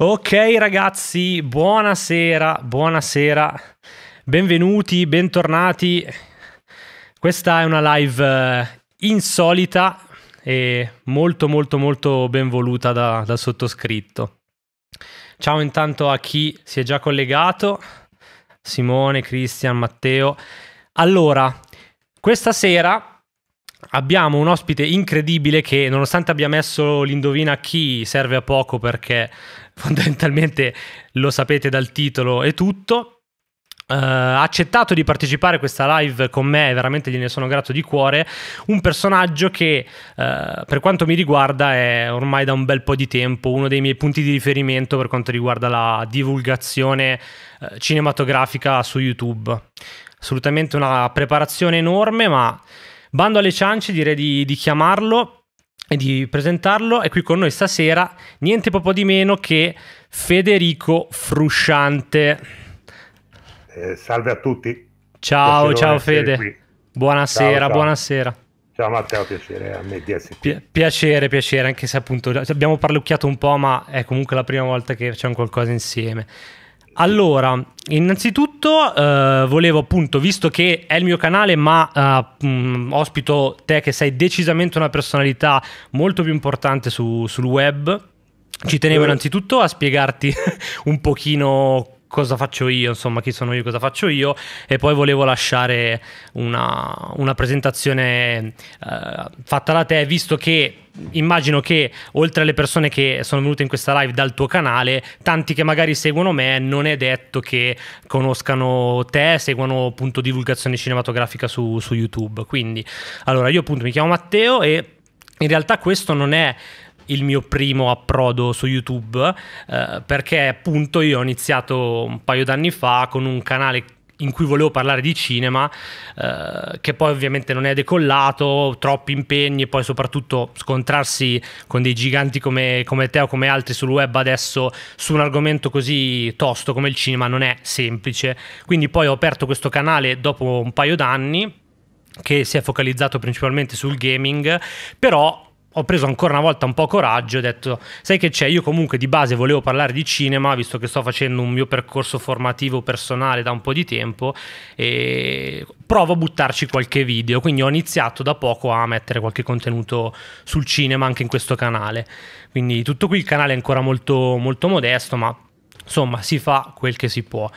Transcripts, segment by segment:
Ok ragazzi, buonasera, buonasera, benvenuti, bentornati. Questa è una live eh, insolita e molto molto molto ben voluta da, dal sottoscritto. Ciao intanto a chi si è già collegato, Simone, Cristian, Matteo. Allora, questa sera abbiamo un ospite incredibile che nonostante abbia messo l'indovina a chi serve a poco perché fondamentalmente lo sapete dal titolo e tutto, eh, ha uh, accettato di partecipare a questa live con me e veramente gliene sono grato di cuore. Un personaggio che, uh, per quanto mi riguarda, è ormai da un bel po' di tempo uno dei miei punti di riferimento per quanto riguarda la divulgazione uh, cinematografica su YouTube. Assolutamente una preparazione enorme, ma Bando alle ciance, direi di, di chiamarlo e di presentarlo. È qui con noi stasera niente poco di meno che Federico Frusciante. Eh, salve a tutti. Ciao, ciao Fede. Qui. Buonasera, ciao, ciao. buonasera. Ciao Matteo, piacere a me di essere qui. piacere, piacere, anche se appunto abbiamo parlucchiato un po', ma è comunque la prima volta che facciamo qualcosa insieme. Allora, innanzitutto eh, volevo appunto, visto che è il mio canale, ma eh, ospito te che sei decisamente una personalità molto più importante su, sul web, ci tenevo innanzitutto a spiegarti un pochino cosa faccio io, insomma, chi sono io, cosa faccio io, e poi volevo lasciare una, una presentazione eh, fatta da te, visto che immagino che oltre alle persone che sono venute in questa live dal tuo canale, tanti che magari seguono me, non è detto che conoscano te, seguono appunto divulgazione cinematografica su, su YouTube. Quindi, allora, io appunto mi chiamo Matteo e in realtà questo non è il mio primo approdo su YouTube, eh, perché appunto io ho iniziato un paio d'anni fa con un canale in cui volevo parlare di cinema, eh, che poi ovviamente non è decollato, troppi impegni e poi soprattutto scontrarsi con dei giganti come, come te o come altri sul web adesso su un argomento così tosto come il cinema non è semplice. Quindi poi ho aperto questo canale dopo un paio d'anni che si è focalizzato principalmente sul gaming, però ho preso ancora una volta un po' coraggio e ho detto, sai che c'è, io comunque di base volevo parlare di cinema, visto che sto facendo un mio percorso formativo personale da un po' di tempo, e provo a buttarci qualche video, quindi ho iniziato da poco a mettere qualche contenuto sul cinema anche in questo canale. Quindi tutto qui il canale è ancora molto, molto modesto, ma insomma si fa quel che si può.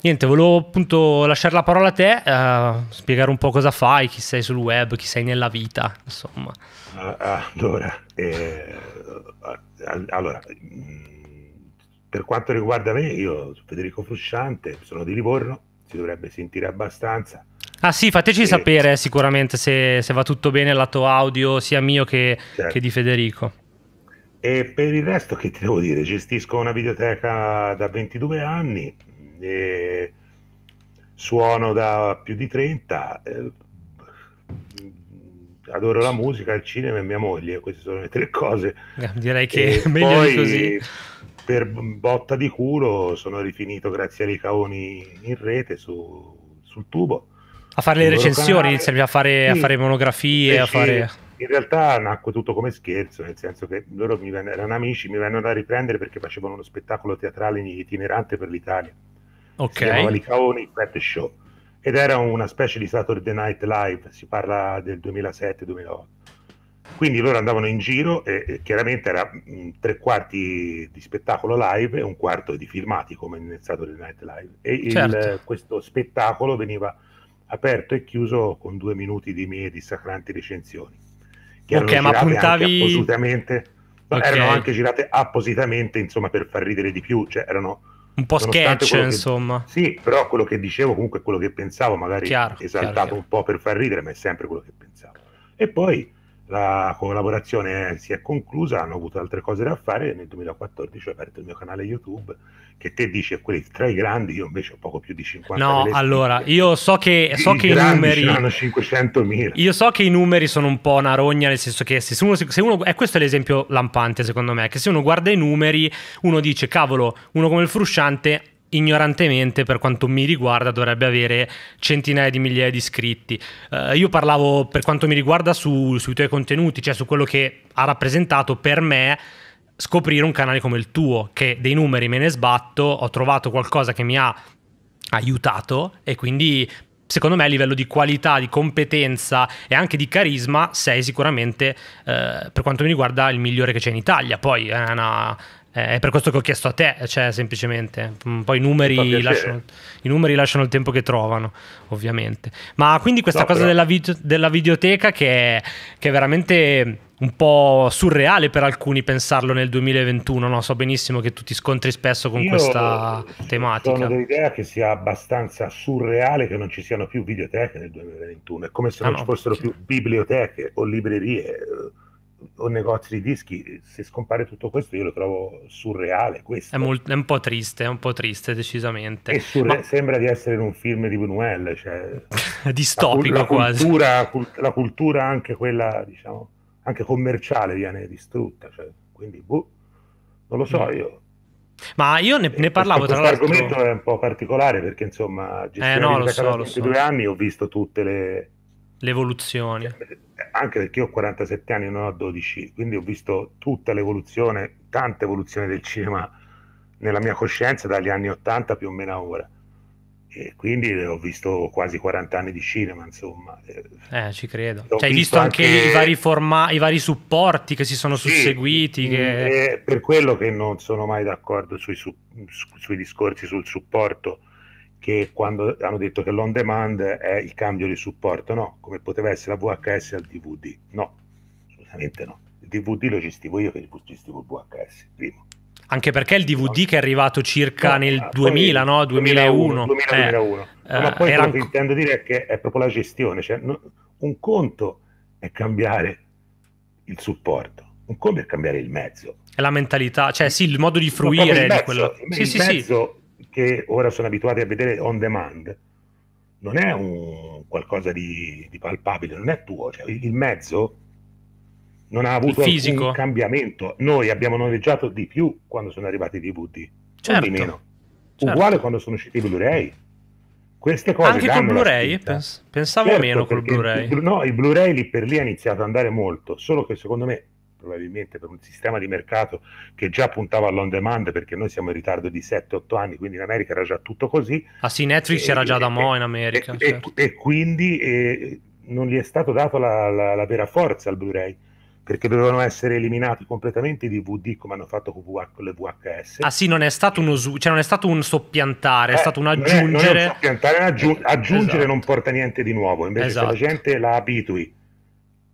Niente, volevo appunto lasciare la parola a te, uh, spiegare un po' cosa fai, chi sei sul web, chi sei nella vita, insomma. Ah, ah, allora, eh, allora mm, per quanto riguarda me, io sono Federico Frusciante, sono di Livorno, si dovrebbe sentire abbastanza. Ah sì, fateci e... sapere sicuramente se, se, va tutto bene il lato audio sia mio che, certo. che di Federico. E per il resto che ti devo dire, gestisco una videoteca da 22 anni, e suono da più di 30, eh, adoro la musica, il cinema e mia moglie, queste sono le tre cose. Ah, direi che e meglio poi, così. Per botta di culo sono rifinito grazie ai Ricaoni in rete su, sul tubo. A fare le recensioni, iniziavi a fare, sì, a fare monografie, a fare... In realtà nacque tutto come scherzo, nel senso che loro mi vennero, erano amici, mi vennero a riprendere perché facevano uno spettacolo teatrale itinerante per l'Italia Ok. Si chiamava Licaoni Pet Show. Ed era una specie di Saturday Night Live, si parla del 2007-2008. Quindi loro andavano in giro e, e chiaramente era mh, mm, tre quarti di spettacolo live e un quarto di filmati come nel Saturday Night Live. E certo. il, questo spettacolo veniva aperto e chiuso con due minuti di mie dissacranti recensioni. Che ok, ma puntavi... Anche okay. Erano anche girate appositamente, insomma, per far ridere di più. Cioè, erano un po' sketch, che, insomma. Sì, però quello che dicevo comunque è quello che pensavo, magari chiaro, esaltato chiaro, chiaro. un po' per far ridere, ma è sempre quello che pensavo. E poi la collaborazione si è conclusa, hanno avuto altre cose da fare e nel 2014 ho aperto il mio canale YouTube che te dice quelli tra i grandi, io invece ho poco più di 50. No, allora, io so che, so che i numeri... Hanno 500.000. Io so che i numeri sono un po' una rogna, nel senso che se uno, se uno... E questo è l'esempio lampante secondo me, che se uno guarda i numeri uno dice, cavolo, uno come il frusciante ignorantemente per quanto mi riguarda dovrebbe avere centinaia di migliaia di iscritti uh, io parlavo per quanto mi riguarda su, sui tuoi contenuti cioè su quello che ha rappresentato per me scoprire un canale come il tuo che dei numeri me ne sbatto ho trovato qualcosa che mi ha aiutato e quindi secondo me a livello di qualità, di competenza e anche di carisma sei sicuramente eh, per quanto mi riguarda il migliore che c'è in Italia. Poi eh, è una, eh, è per questo che ho chiesto a te, cioè semplicemente. Mm, poi i numeri, lasciano, i numeri lasciano, il tempo che trovano, ovviamente. Ma quindi questa no, cosa della, video, della, videoteca che è, che è, veramente un po' surreale per alcuni pensarlo nel 2021, no? so benissimo che tu ti scontri spesso con Io questa tematica. Sono dell'idea che sia abbastanza surreale che non ci siano più videoteche nel 2021, è come se ah, non ah, no, ci fossero sì. più biblioteche o librerie eh, o negozi di dischi, se scompare tutto questo io lo trovo surreale. Questo. È, molto, è un po' triste, è un po' triste decisamente. Surre- Ma... Sembra di essere in un film di Buñuel, cioè... distopico la, la cultura, quasi. Cult- la cultura anche quella, diciamo, anche commerciale viene distrutta, cioè, quindi boh, non lo so mm. io. Ma io ne, ne eh, parlavo questo, tra l'altro. Questo argomento è un po' particolare perché insomma, gestione eh, no, di so, so. due anni ho visto tutte le l'evoluzione. Cioè, anche perché io ho 47 anni e non ho 12, quindi ho visto tutta l'evoluzione, tanta evoluzione del cinema nella mia coscienza dagli anni 80 più o meno a ora. E quindi ho visto quasi 40 anni di cinema, insomma. Eh, ci credo. Cioè, visto hai visto anche, anche... I, vari forma... i, vari supporti che si sono sì, susseguiti. Mm, che... per quello che non sono mai d'accordo sui, su... sui discorsi sul supporto che quando hanno detto che l'on demand è il cambio di supporto, no, come poteva essere la VHS al DVD, no, assolutamente no. Il DVD lo gestivo io che gestivo il VHS, primo. Anche perché il DVD no. che è arrivato circa no, nel 2000, ah, no? 2001. 2000, 2001. Eh, Ma eh, poi quello che intendo dire è che è proprio la gestione, cioè un conto è cambiare il supporto, un conto è cambiare il mezzo. È la mentalità, cioè sì, il modo di fruire. il mezzo, di quello... il, sì, il sì, mezzo, sì che ora sono abituati a vedere on demand non è un qualcosa di, di palpabile, non è tuo, cioè, il mezzo non ha avuto un cambiamento. Noi abbiamo noleggiato di più quando sono arrivati i DVD, certo, di meno. Certo. Uguale quando sono usciti i Blu-ray. Queste cose Anche con Blu-ray? Pens- pensavo certo, meno col Blu-ray. Il, no, il Blu-ray lì per lì ha iniziato ad andare molto, solo che secondo me probabilmente per un sistema di mercato che già puntava all'on demand perché noi siamo in ritardo di 7-8 anni, quindi in America era già tutto così. Ah sì, Netflix e, era già e, da mo' in America. E, certo. e quindi non gli è stato dato la, la, la, vera forza al Blu-ray perché dovevano essere eliminati completamente i DVD come hanno fatto con, VH, con le VHS. Ah sì, non è stato uno cioè non è stato un soppiantare, è eh, stato un aggiungere. Non è, non è un soppiantare, un aggiung- aggiungere esatto. non porta niente di nuovo, invece esatto. se la esatto. gente la abitui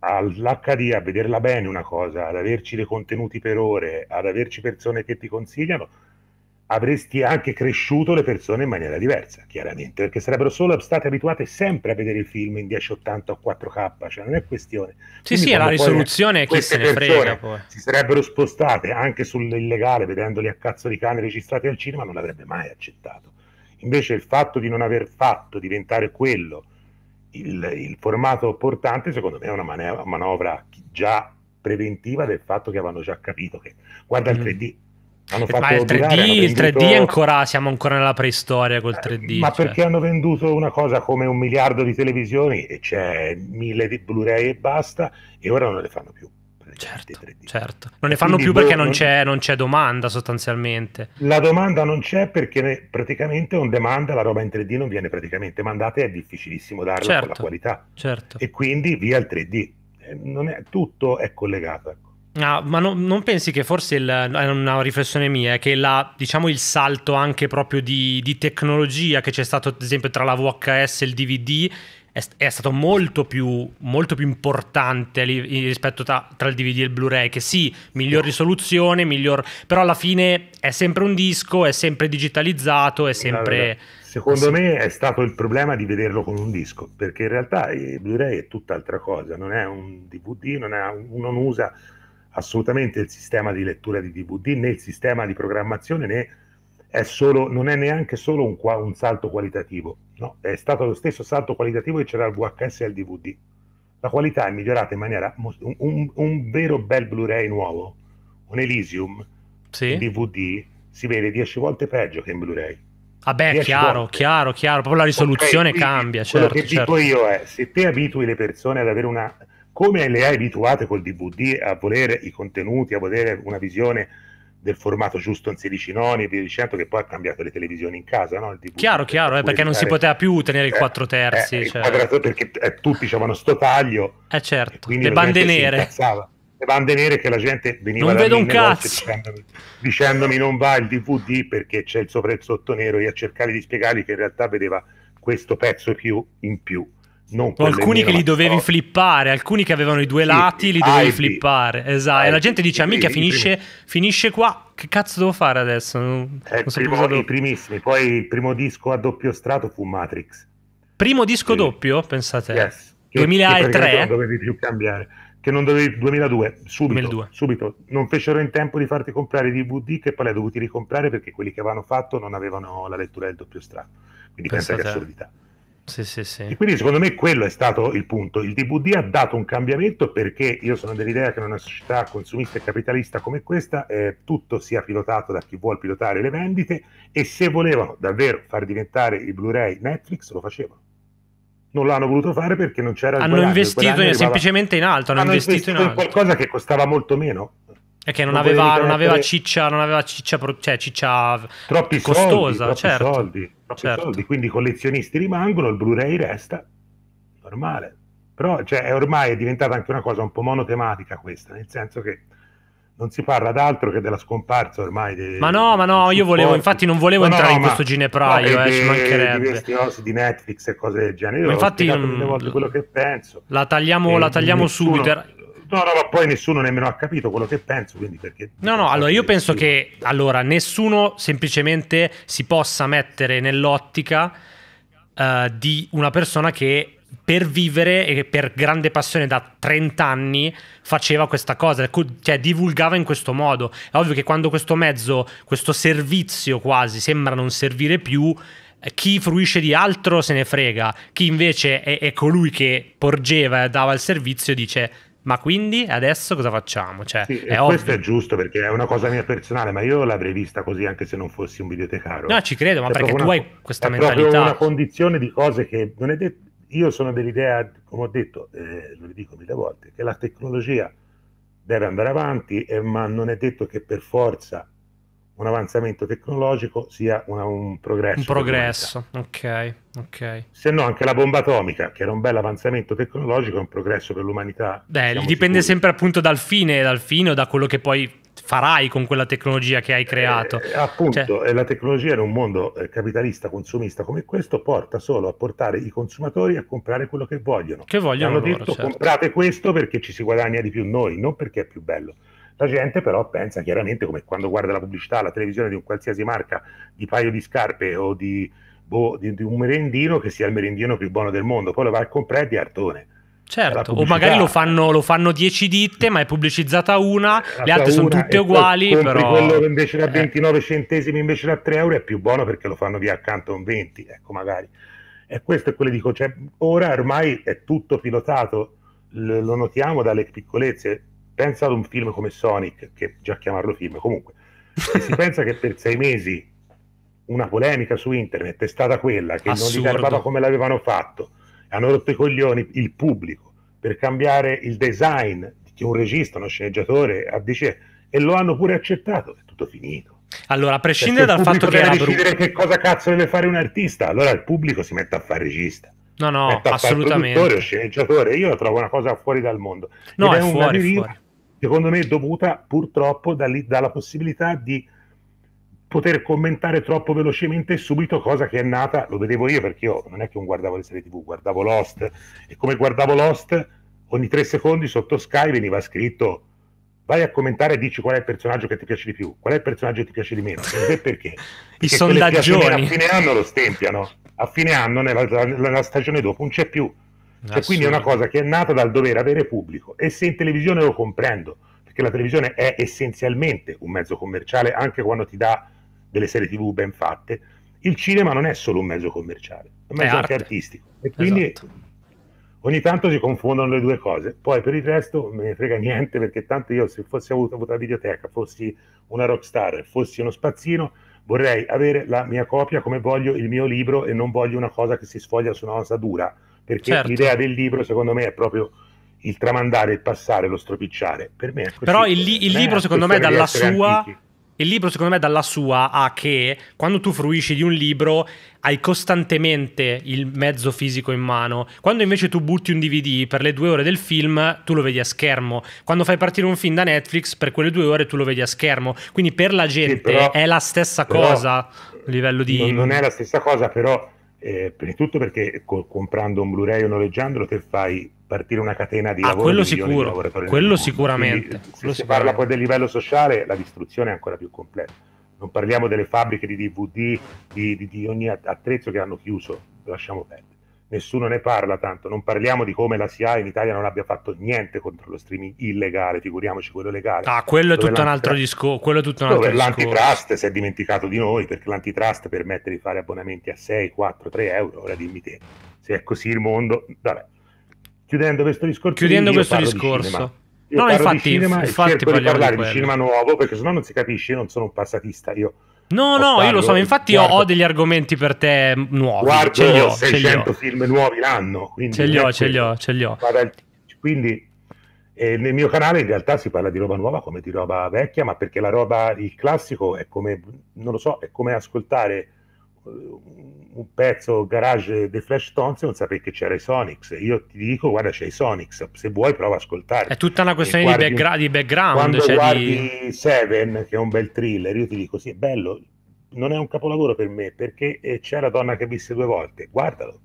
all'HD a vederla bene una cosa, ad averci dei contenuti per ore, ad averci persone che ti consigliano, avresti anche cresciuto le persone in maniera diversa, chiaramente, perché sarebbero solo state abituate sempre a vedere il film in 1080 o 4K, cioè non è questione. Sì, Quindi sì, la risoluzione che se ne frega poi. Si sarebbero spostate anche sull'illegale, vedendoli a cazzo di cane registrati al cinema, non l'avrebbe mai accettato. Invece il fatto di non aver fatto diventare quello il, il, formato portante secondo me è una manovra, già preventiva del fatto che avevano già capito che guarda mm. il 3D hanno eh, fatto ma il 3D, binare, il 3D ancora, siamo ancora nella preistoria col 3D. Eh, ma cioè. perché hanno venduto una cosa come un miliardo di televisioni e c'è mille di Blu-ray e basta e ora non le fanno più certo, 3D. Certo. Non ne eh, fanno Quindi più perché boh, non c'è, non c'è, domanda sostanzialmente. La domanda non c'è perché praticamente on demand la roba in 3D non viene praticamente mandata e è difficilissimo darla certo, con la certo, qualità. Certo. E quindi via il 3D. Eh, è, tutto è collegato. Ecco. Ah, ma no, non pensi che forse il, è una riflessione mia, eh, che la, diciamo il salto anche proprio di, di, tecnologia che c'è stato ad esempio tra la VHS e il DVD è, è stato molto più, molto più importante rispetto tra, tra, il DVD e il Blu-ray, che sì, miglior risoluzione, miglior, però alla fine è sempre un disco, è sempre digitalizzato, è sempre... Secondo me è stato il problema di vederlo con un disco, perché in realtà il Blu-ray è tutt'altra cosa, non è un DVD, non, un, non usa assolutamente il sistema di lettura di DVD, né il sistema di programmazione, né è solo, non è neanche solo un, un, salto qualitativo, no? è stato lo stesso salto qualitativo che c'era al VHS e al DVD. La qualità è migliorata in maniera... un, un, un vero bel Blu-ray nuovo, un Elysium, sì. In DVD, si vede 10 volte peggio che in Blu-ray. Vabbè, ah chiaro, volte. chiaro, chiaro, proprio la risoluzione okay, cambia. Certo, quello che certo. dico certo. io è, se te abitui le persone ad avere una... come le hai abituate col DVD a volere i contenuti, a volere una visione del formato giusto in 16 noni e via dicendo, che poi ha cambiato le televisioni in casa, no? chiaro, chiaro, eh, perché non si poteva più tenere il 4 eh, terzi. Eh, cioè. quadrato, perché eh, tutti avevano sto taglio. Eh certo, le bande nere. Le bande nere che la gente veniva non vedo un cazzo. Dicendomi, dicendomi, non va il DVD perché c'è il sopra e il sotto nero e a cercare di spiegargli che in realtà vedeva questo pezzo più in più alcuni che li dovevi flippare, alcuni che avevano i due sì, lati li dovevi IP. flippare. Esatto. IP, e la gente dice: Ah, finisce, finisce, qua. Che cazzo devo fare adesso? Non, eh, non so primo, cosa devo... I primissimi. Poi il primo disco a doppio strato fu Matrix. Primo disco sì. doppio? Pensate. Yes. Che, 2003. Che non dovevi più cambiare. Che non dovevi 2002, subito, 2002. subito. Non fecero in tempo di farti comprare i DVD che poi li hai dovuti ricomprare perché quelli che avevano fatto non avevano la lettura del doppio strato. Quindi Pensate. pensa che assurdità. Sì, sì, sì. E quindi secondo me quello è stato il punto. Il DVD ha dato un cambiamento perché io sono dell'idea che in una società consumista e capitalista come questa eh, tutto sia pilotato da chi vuole pilotare le vendite e se volevano davvero far diventare il Blu-ray Netflix lo facevano. Non l'hanno voluto fare perché non c'era... Hanno guadagno, investito in, arrivava... semplicemente in altro, hanno, hanno investito, investito in, in qualcosa che costava molto meno e che non, aveva, non aveva ciccia, non aveva ciccia, cioè ciccia troppi costosa, soldi, certo. Soldi, certo. soldi, quindi i collezionisti rimangono, il Blu-ray resta, normale. Però cioè, è ormai è diventata anche una cosa un po' monotematica questa, nel senso che non si parla d'altro che della scomparsa ormai. Dei, ma no, ma no, io volevo, infatti non volevo no, entrare no, in questo ginepraio, no, eh, ci mancherebbe. Di questi osi di Netflix e cose del genere. Ma infatti... Mh, volte quello che penso. La tagliamo, la tagliamo nessuno... subito No, no, ma poi nessuno nemmeno ha capito quello che penso, quindi perché... No, no, allora io penso più. che allora, nessuno semplicemente si possa mettere nell'ottica uh, di una persona che per vivere e per grande passione da 30 anni faceva questa cosa, cioè divulgava in questo modo. È ovvio che quando questo mezzo, questo servizio quasi sembra non servire più, eh, chi fruisce di altro se ne frega, chi invece è, è colui che porgeva e dava il servizio dice ma quindi adesso cosa facciamo? Cioè, sì, è questo è giusto perché è una cosa mia personale, ma io l'avrei vista così anche se non fossi un bibliotecario. No, ci credo, ma è perché tu una, hai questa è mentalità. È una condizione di cose che non è detto. Io sono dell'idea, come ho detto, eh, lo dico mille volte, che la tecnologia deve andare avanti, eh, ma non è detto che per forza un avanzamento tecnologico sia una, un progresso. Un progresso, ok, ok. Se no anche la bomba atomica, che era un bel avanzamento tecnologico, è un progresso per l'umanità. Beh, dipende sicuri. sempre appunto dal fine, dal fine o da quello che poi farai con quella tecnologia che hai eh, creato. Eh, appunto, cioè... Eh, la tecnologia in un mondo eh, capitalista, consumista come questo porta solo a portare i consumatori a comprare quello che vogliono. Che vogliono. Hanno loro, detto certo. comprate questo perché ci si guadagna di più noi, non perché è più bello. La gente però pensa chiaramente, come quando guarda la pubblicità, alla televisione di un qualsiasi marca, di paio di scarpe o di, boh, di, di un merendino, che sia il merendino più buono del mondo, poi lo va a comprare di artone. Certo, o magari lo fanno, lo fanno, dieci ditte, ma è pubblicizzata una, eh, le altre sono tutte uguali. Però quello che invece da 29 eh. centesimi invece da 3 euro è più buono perché lo fanno via accanto a un 20, ecco magari. E questo è quello che dico, cioè, ora ormai è tutto pilotato, lo notiamo dalle piccolezze, pensa ad un film come Sonic, che già chiamarlo film comunque, se si pensa che per sei mesi una polemica su internet è stata quella che Assurdo. non ricordava come l'avevano fatto, hanno rotto i coglioni il pubblico per cambiare il design di un regista, uno sceneggiatore a DC e lo hanno pure accettato, è tutto finito. Allora, a cioè, prescindere dal fatto che Per decidere che cosa cazzo deve fare un artista, allora il pubblico si mette a fare regista. No, no, assolutamente. Fare produttore, sceneggiatore, io lo trovo una cosa fuori dal mondo. No, Ed è, è fuori, una deriva, fuori secondo me dovuta purtroppo dalla possibilità di poter commentare troppo velocemente subito cosa che è nata, lo vedevo io perché io non è che non guardavo le serie tv, guardavo Lost e come guardavo Lost ogni tre secondi sotto Sky veniva scritto vai a commentare e dici qual è il personaggio che ti piace di più, qual è il personaggio che ti piace di meno, perché? perché? I sondaggioni. A fine anno lo stempiano, a fine anno, nella, nella stagione dopo, non c'è più. E quindi è una cosa che è nata dal dover avere pubblico. E se in televisione lo comprendo, perché la televisione è essenzialmente un mezzo commerciale, anche quando ti dà delle serie TV ben fatte, il cinema non è solo un mezzo commerciale, è un mezzo è anche artistico. E quindi esatto. ogni tanto si confondono le due cose. Poi per il resto me ne frega niente, perché tanto io se fossi avuto, avuto la videoteca, fossi una rockstar, fossi uno spazzino, vorrei avere la mia copia come voglio il mio libro e non voglio una cosa che si sfoglia su una cosa dura perché certo. l'idea del libro secondo me è proprio il tramandare, il passare, lo stropicciare. Per me è così. Però il, li- il libro secondo me dalla sua... Antichi. Il libro, secondo me, dalla sua ha che quando tu fruisci di un libro hai costantemente il mezzo fisico in mano. Quando invece tu butti un DVD per le due ore del film, tu lo vedi a schermo. Quando fai partire un film da Netflix, per quelle due ore tu lo vedi a schermo. Quindi per la gente sì, però, è la stessa cosa a livello di. Non, non è la stessa cosa, però eh, prima di tutto perché co- comprando un Blu-ray o noleggiandolo te fai partire una catena di ah, lavoro quello di sicuro, di lavoratori quello sicuramente Quindi, quello se si parla poi del livello sociale la distruzione è ancora più completa non parliamo delle fabbriche di DVD di, di, di ogni attrezzo che hanno chiuso lasciamo perdere nessuno ne parla tanto, non parliamo di come la CIA in Italia non abbia fatto niente contro lo streaming illegale, figuriamoci quello legale. Ah, quello è tutto un altro discorso, quello è tutto un altro discorso. L'antitrust si è dimenticato di noi perché l'antitrust permette di fare abbonamenti a 6, 4, 3 euro, ora dimmi te, se è così il mondo, vabbè. Chiudendo questo discorso, Chiudendo questo discorso. Di no, infatti, di infatti, infatti di parlare di, di cinema nuovo perché sennò non si capisce, io non sono un passatista, io No, no, io lo so, infatti guarda, certo. ho degli argomenti per te nuovi. Guarda, ce li ho, 600 ce film nuovi l'anno. Ce li ho, ce li ho, ce li ho. Quindi eh, nel mio canale in realtà si parla di roba nuova come di roba vecchia, ma perché la roba, il classico è come, non lo so, è come ascoltare eh, un pezzo garage dei Flash Tones e non sapevi che c'era i Sonics. Io ti dico, guarda, c'è i Sonics, se vuoi prova a ascoltare. È tutta una questione guardi, di, background, di background. Quando cioè guardi di... Seven, che è un bel thriller, io ti dico, sì, è bello, non è un capolavoro per me, perché eh, c'è la donna che visse due volte, guardalo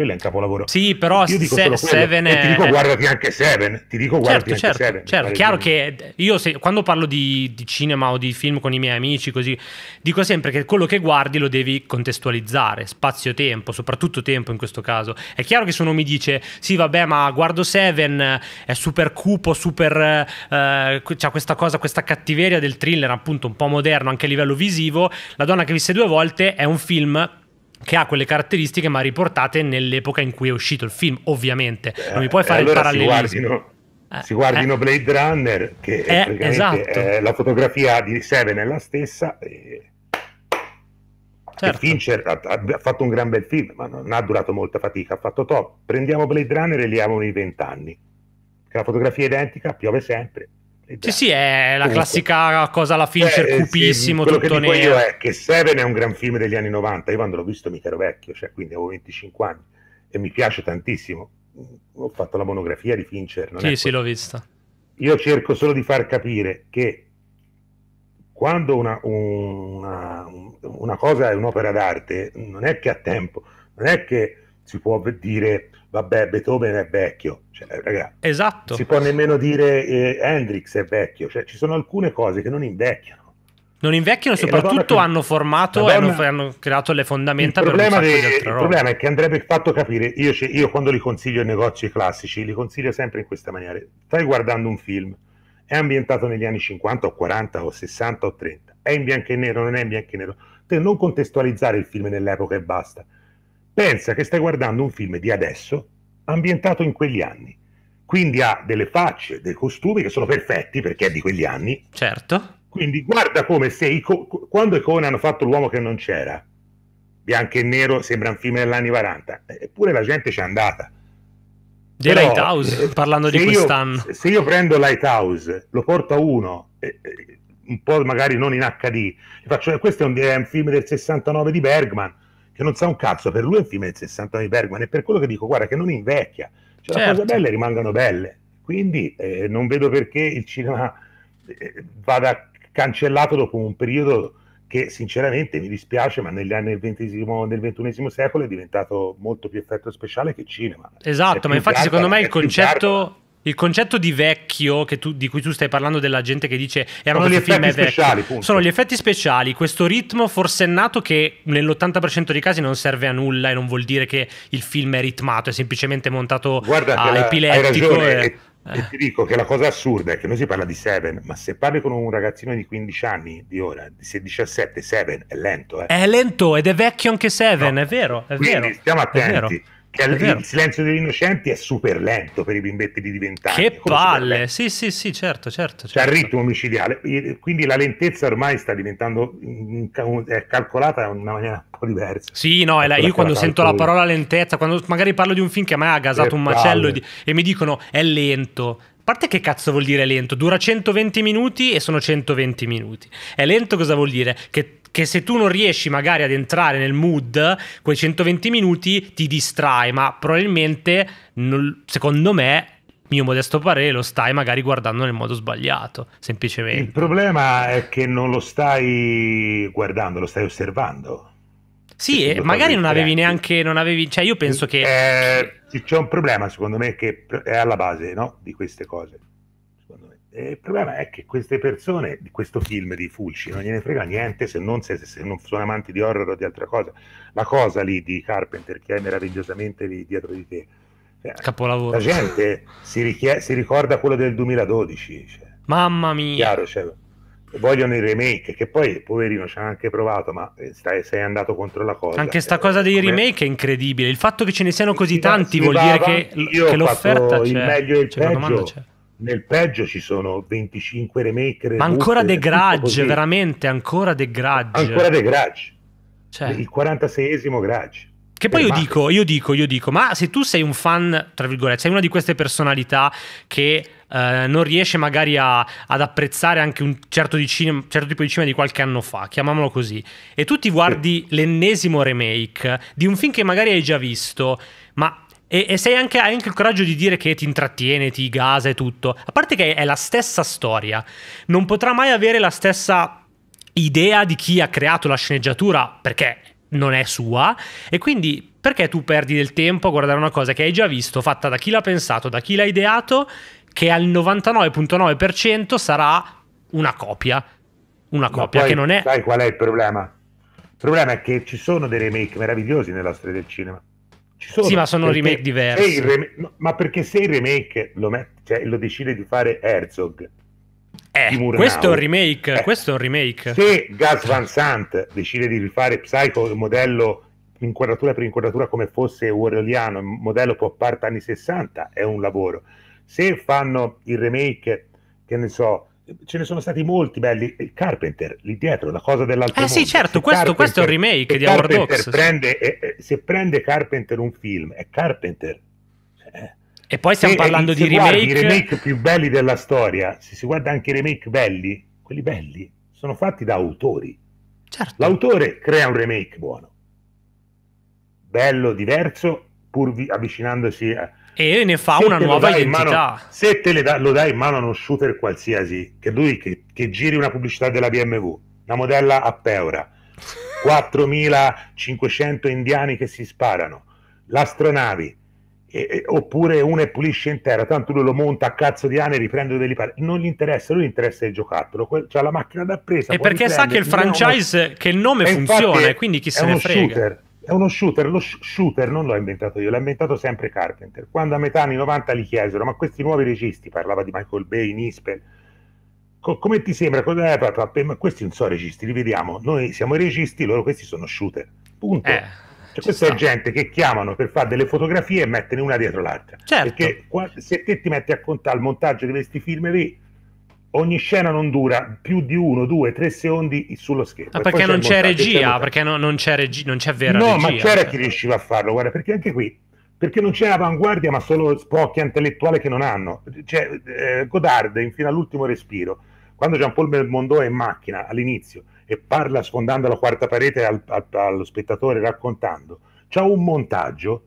quello è un capolavoro. Sì, però io dico se, Seven è... ti dico guardati anche Seven, ti dico guardati certo, anche certo, Seven. Certo, chiaro che io se, quando parlo di, di, cinema o di film con i miei amici così, dico sempre che quello che guardi lo devi contestualizzare, spazio-tempo, soprattutto tempo in questo caso. È chiaro che se uno mi dice, sì vabbè ma guardo Seven, è super cupo, super... Eh, c'ha questa cosa, questa cattiveria del thriller appunto un po' moderno anche a livello visivo, La donna che visse due volte è un film che ha quelle caratteristiche ma riportate nell'epoca in cui è uscito il film, ovviamente. Non mi puoi eh, fare eh, allora il parallelismo. Si guardino, eh, si guardino eh. Blade Runner, che eh, è, esatto. è la fotografia di Seven è la stessa. E... Certo. Fincher ha, ha, fatto un gran bel film, ma non ha durato molta fatica, ha fatto top. Prendiamo Blade Runner e li amo nei vent'anni. Che la fotografia è identica, piove sempre sì, sì, è la classica cosa la Fincher, eh, cupissimo, sì, tutto nero. Quello è che Seven è un gran film degli anni 90, io quando l'ho visto mica ero vecchio, cioè quindi avevo 25 anni, e mi piace tantissimo. Ho fatto la monografia di Fincher. Non sì, sì, l'ho vista. Io cerco solo di far capire che quando una, una, una cosa è un'opera d'arte, non è che ha tempo, non è che si può dire vabbè, Beethoven è vecchio, cioè, ragazzi, esatto. si può nemmeno dire eh, Hendrix è vecchio, cioè, ci sono alcune cose che non invecchiano. Non invecchiano eh, soprattutto che... hanno formato e hanno, hanno, creato le fondamenta il per problema, di, il problema è che andrebbe fatto capire, io, io quando li consiglio i negozi classici, li consiglio sempre in questa maniera, stai guardando un film, è ambientato negli anni 50 o 40 o 60 o 30, è in bianco e nero, non è in bianco e nero, te non contestualizzare il film nell'epoca e basta, Pensa che stai guardando un film di adesso ambientato in quegli anni. Quindi ha delle facce, dei costumi che sono perfetti perché è di quegli anni. Certo. Quindi guarda come se i co- quando i Conan hanno fatto l'uomo che non c'era, bianco e nero sembra un film degli anni 40, eh, eppure la gente c'è andata. The Però, Lighthouse, eh, parlando di quest'anno. Io, se io prendo Lighthouse, lo porto a uno, eh, eh un po' magari non in HD, faccio, questo è un, è un film del 69 di Bergman, che non sa un cazzo, per lui è un film del 60 anni Bergman e per quello che dico, guarda che non invecchia, cioè certo. le cose certo. belle rimangono belle, quindi eh, non vedo perché il cinema eh, vada cancellato dopo un periodo che sinceramente mi dispiace, ma negli anni del, XXI secolo è diventato molto più effetto speciale che cinema. Esatto, ma infatti secondo me il concetto... Il concetto di vecchio tu, di cui tu stai parlando della gente che dice erano sono gli effetti speciali, sono gli effetti speciali, questo ritmo forsennato che nell'80% dei casi non serve a nulla e non vuol dire che il film è ritmato, è semplicemente montato Guarda a la, Hai ragione, e... Eh. E ti dico che la cosa assurda è che noi si parla di Seven, ma se parli con un ragazzino di 15 anni di ora, di 17, Seven è lento. Eh. È lento ed è vecchio anche Seven, no. è vero. È Quindi vero, stiamo attenti. Cioè, il silenzio degli innocenti è super lento per i bimbetti di diventare. Che palle! Sì, sì, sì, certo, certo. certo. C'è il certo. ritmo omicidiale. Quindi la lentezza ormai sta diventando è calcolata in una maniera un po' diversa. Sì, no, è la, ecco io quando sento la parola lentezza, quando magari parlo di un film che a me ha gasato un macello e, e mi dicono è lento, a parte che cazzo vuol dire lento? Dura 120 minuti e sono 120 minuti. È lento cosa vuol dire? Che che se tu non riesci magari ad entrare nel mood, quei 120 minuti ti distrae, ma probabilmente, non, secondo me, mio modesto parere, lo stai magari guardando nel modo sbagliato, semplicemente. Il problema è che non lo stai guardando, lo stai osservando. Sì, magari non avevi neanche, non avevi, cioè io penso che... Eh, c'è un problema secondo me che è alla base no? di queste cose. Eh, il problema è che queste persone di questo film di Fulci non gliene frega niente se non, se, se non, sono amanti di horror o di altra cosa. La cosa lì di Carpenter che è meravigliosamente lì dietro di te. Cioè, Capolavoro. La gente si, richie- si, ricorda quello del 2012. Cioè. Mamma mia. Chiaro, cioè, vogliono il remake, che poi poverino ci ha anche provato, ma eh, stai, sei andato contro la cosa. Anche sta eh, cosa dei remake è incredibile. Il fatto che ce ne siano così tanti si vuol dire avanti. che, l- che l'offerta c'è. Il meglio e il cioè, peggio nel peggio ci sono 25 remake. Ma ancora The Grudge, veramente, ancora The Grudge. Ancora The Grudge. Cioè. Il 46esimo Grudge. Che poi io dico, io dico, io dico, ma se tu sei un fan, tra virgolette, sei una di queste personalità che eh, non riesce magari a, ad apprezzare anche un certo, cinema, certo, tipo di cinema di qualche anno fa, chiamiamolo così, e tu ti guardi sì. l'ennesimo remake di un film che magari hai già visto, ma e, e sei anche, hai anche il coraggio di dire che ti intrattiene, ti gasa e tutto. A parte che è la stessa storia. Non potrà mai avere la stessa idea di chi ha creato la sceneggiatura, perché non è sua. E quindi perché tu perdi del tempo a guardare una cosa che hai già visto, fatta da chi l'ha pensato, da chi l'ha ideato, che al 99.9% sarà una copia. Una copia poi, che non è... Sai qual è il problema? Il problema è che ci sono dei remake meravigliosi nella storia del cinema. Sono, sì, ma sono perché, remake diversi. Rem- no, ma perché se il remake lo, met- cioè, lo decide di fare Herzog, eh, questo, è un remake, eh, questo è un remake. Se Gas Van Sant decide di rifare Psycho, il modello inquadratura per inquadratura come fosse Orwelliano, modello pop art anni 60, è un lavoro. Se fanno il remake, che ne so, ce ne sono stati molti belli. Carpenter lì dietro, la cosa dell'altro. Eh mondo. sì, certo, questo, questo, è un remake di Howard Hawks. Prende, eh, se prende Carpenter un film, è Carpenter. Eh, e poi stiamo parlando di remake. I remake più belli della storia, se si guarda anche i remake belli, quelli belli sono fatti da autori. Certo. L'autore crea un remake buono, bello, diverso, pur avvicinandosi a, e ne fa se una nuova identità. Mano, se te da, lo dai in mano a uno shooter qualsiasi, che lui che, che giri una pubblicità della BMW, una modella a Peora, 4500 indiani che si sparano, l'astronavi, e, e, oppure una e pulisce in terra tanto lui lo monta a cazzo di ane, riprende dove gli pare. Non gli interessa, lui gli interessa il giocattolo, que- cioè la macchina da presa. E perché sa che il franchise, uno... che il nome e funziona, quindi chi se ne frega. Shooter è uno shooter, lo shooter non l'ho inventato io, l'ha inventato sempre Carpenter. Quando a metà anni 90 gli chiesero, ma questi nuovi registi, parlava di Michael Bay, Nispel, co- come ti sembra? Co- eh, papà, ma questi non sono registi, li vediamo, noi siamo i registi, loro questi sono shooter, punto. Eh, cioè, questa sta. è gente che chiamano per fare delle fotografie e metterne una dietro l'altra. Certo. Perché se te ti metti a contare il montaggio di questi film lì, ogni scena non dura più di uno, due, tre secondi sullo schermo. Ah, perché, non c'è, regia, c'è perché no, non c'è regia, non c'è vera no, regia. No, ma c'era chi riusciva a farlo, guarda, perché anche qui, perché non c'è avanguardia, ma solo spocchia intellettuale che non hanno. Cioè, eh, Godard, fino all'ultimo respiro, quando Jean-Paul Belmondo è in macchina all'inizio e parla sfondando la quarta parete al, al, allo spettatore raccontando, c'ha un montaggio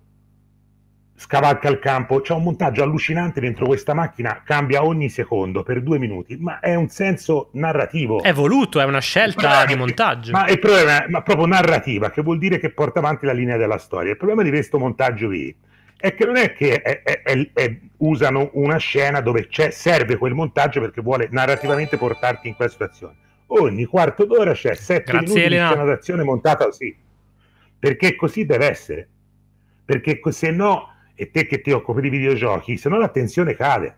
scavalca il campo, c'è un montaggio allucinante dentro questa macchina, cambia ogni secondo per due minuti, ma è un senso narrativo. È voluto, è una scelta di montaggio. Ma il problema è ma proprio narrativa, che vuol dire che porta avanti la linea della storia. Il problema di questo montaggio lì è che non è che è, è, è, usano una scena dove serve quel montaggio perché vuole narrativamente portarti in quella situazione. Ogni quarto d'ora c'è sette Grazie, minuti Elena. di scena d'azione montata così, perché così deve essere. Perché se no e te che ti occupi di videogiochi, se no l'attenzione cade.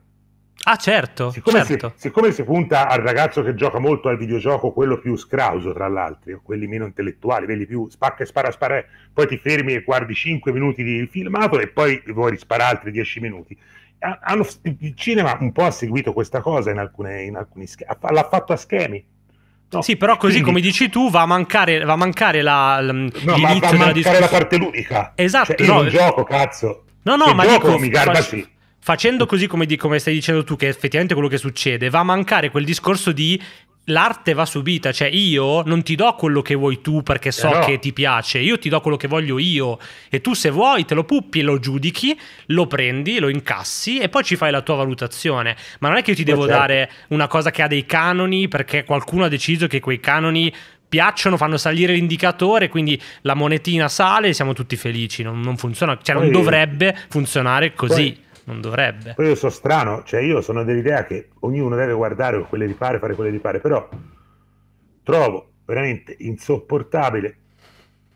Ah, certo. Siccome, certo. Si, siccome, Si, punta al ragazzo che gioca molto al videogioco, quello più scrauso, tra l'altro, quelli meno intellettuali, quelli più spacca e spara, spara, poi ti fermi e guardi 5 minuti di filmato e poi vuoi risparare altri 10 minuti. Hanno, il cinema un po' ha seguito questa cosa in, alcune, in alcuni schemi, l'ha fatto a schemi. No. Sì, però così Quindi, come dici tu va a mancare, va a mancare la, l, no, ma va a mancare la parte ludica. Esatto. Cioè, no, io non eh, gioco, cazzo. No, no, ma dico, mi garba, fac- sì. facendo così come, di, come stai dicendo tu, che è effettivamente quello che succede, va a mancare quel discorso di l'arte va subita, cioè io non ti do quello che vuoi tu perché so Però... Eh che ti piace, io ti do quello che voglio io e tu se vuoi te lo puppi, e lo giudichi, lo prendi, lo incassi e poi ci fai la tua valutazione, ma non è che io ti eh, devo certo. dare una cosa che ha dei canoni perché qualcuno ha deciso che quei canoni piacciono, fanno salire l'indicatore, quindi la monetina sale e siamo tutti felici. Non, non funziona, cioè poi, non dovrebbe funzionare così. Poi, non dovrebbe. Poi io so strano, cioè io sono dell'idea che ognuno deve guardare quelle di pare, fare quelle di pare, però trovo veramente insopportabile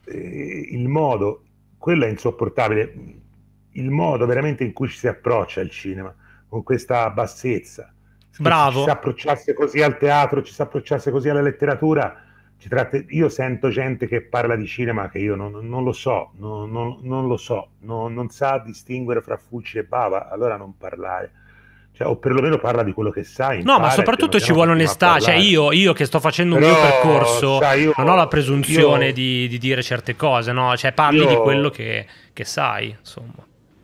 eh, il modo, quello è insopportabile, il modo veramente in cui ci si approccia al cinema, con questa bassezza. Bravo. Ci si approcciasse così al teatro, ci si approcciasse così alla letteratura, Tratta, io sento gente che parla di cinema che io non, non lo so, non, non, non lo so, non sa distinguere fra Fulci e Bava, allora non parlare. Cioè, o perlomeno parla di quello che sai. No, ma soprattutto ci vuole onestà. Cioè, io, io, che sto facendo Però, un mio percorso, sai, io, non ho la presunzione io, di, di, dire certe cose, no? Cioè, parli di quello che, che sai, insomma.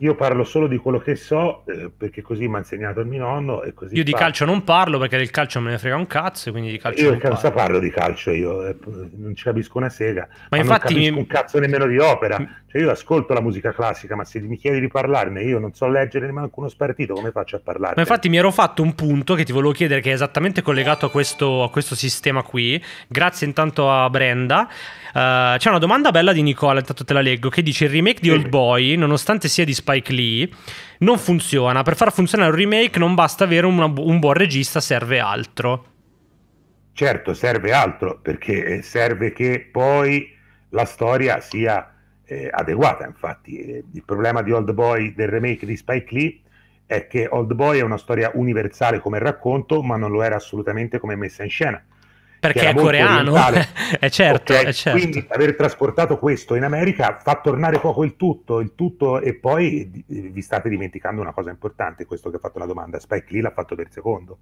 Io parlo solo di quello che so, eh, perché così mi ha insegnato il mio nonno. E così io di calcio non parlo, perché del calcio me ne frega un cazzo, quindi di calcio io non parlo. parlo di calcio, io eh, non ci capisco una sega. Ma, ma infatti... Non capisco un cazzo nemmeno di opera. Mm. Cioè io ascolto la musica classica, ma se mi chiedi di parlarne, io non so leggere neanche uno spartito, come faccio a parlare? Ma infatti mi ero fatto un punto che ti volevo chiedere, che è esattamente collegato a questo, a questo sistema qui. Grazie intanto a Brenda. Eh, c'è una domanda bella di Nicola, intanto te la leggo, che dice il remake di Old Boy, nonostante sia di Spike Lee, non funziona. Per far funzionare un remake non basta avere una, un buon regista, serve altro. Certo, serve altro, perché eh, serve che poi la storia sia eh, adeguata. Infatti eh, il problema di Old Boy, del remake di Spike Lee, è che Old Boy è una storia universale come racconto, ma non lo era assolutamente come messa in scena perché è coreano, è certo, okay? è certo. Quindi aver trasportato questo in America fa tornare poco il tutto, il tutto e poi vi state dimenticando una cosa importante, questo che ha fatto la domanda, Spike Lee l'ha fatto per secondo.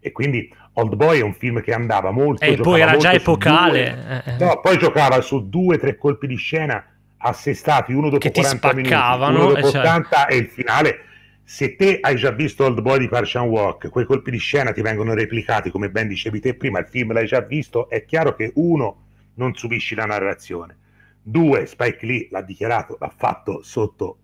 E quindi Old Boy è un film che andava molto... E poi era già epocale. Due, eh, eh. no, poi giocava su due o tre colpi di scena assestati, uno dopo che 40 ti spaccavano, minuti, uno dopo eh, cioè... Certo. 80 e il finale se te hai già visto Old Boy di Parchan Walk, quei colpi di scena ti vengono replicati, come ben dicevi te prima, il film l'hai già visto, è chiaro che uno, non subisci la narrazione. Due, Spike Lee l'ha dichiarato, l'ha fatto sotto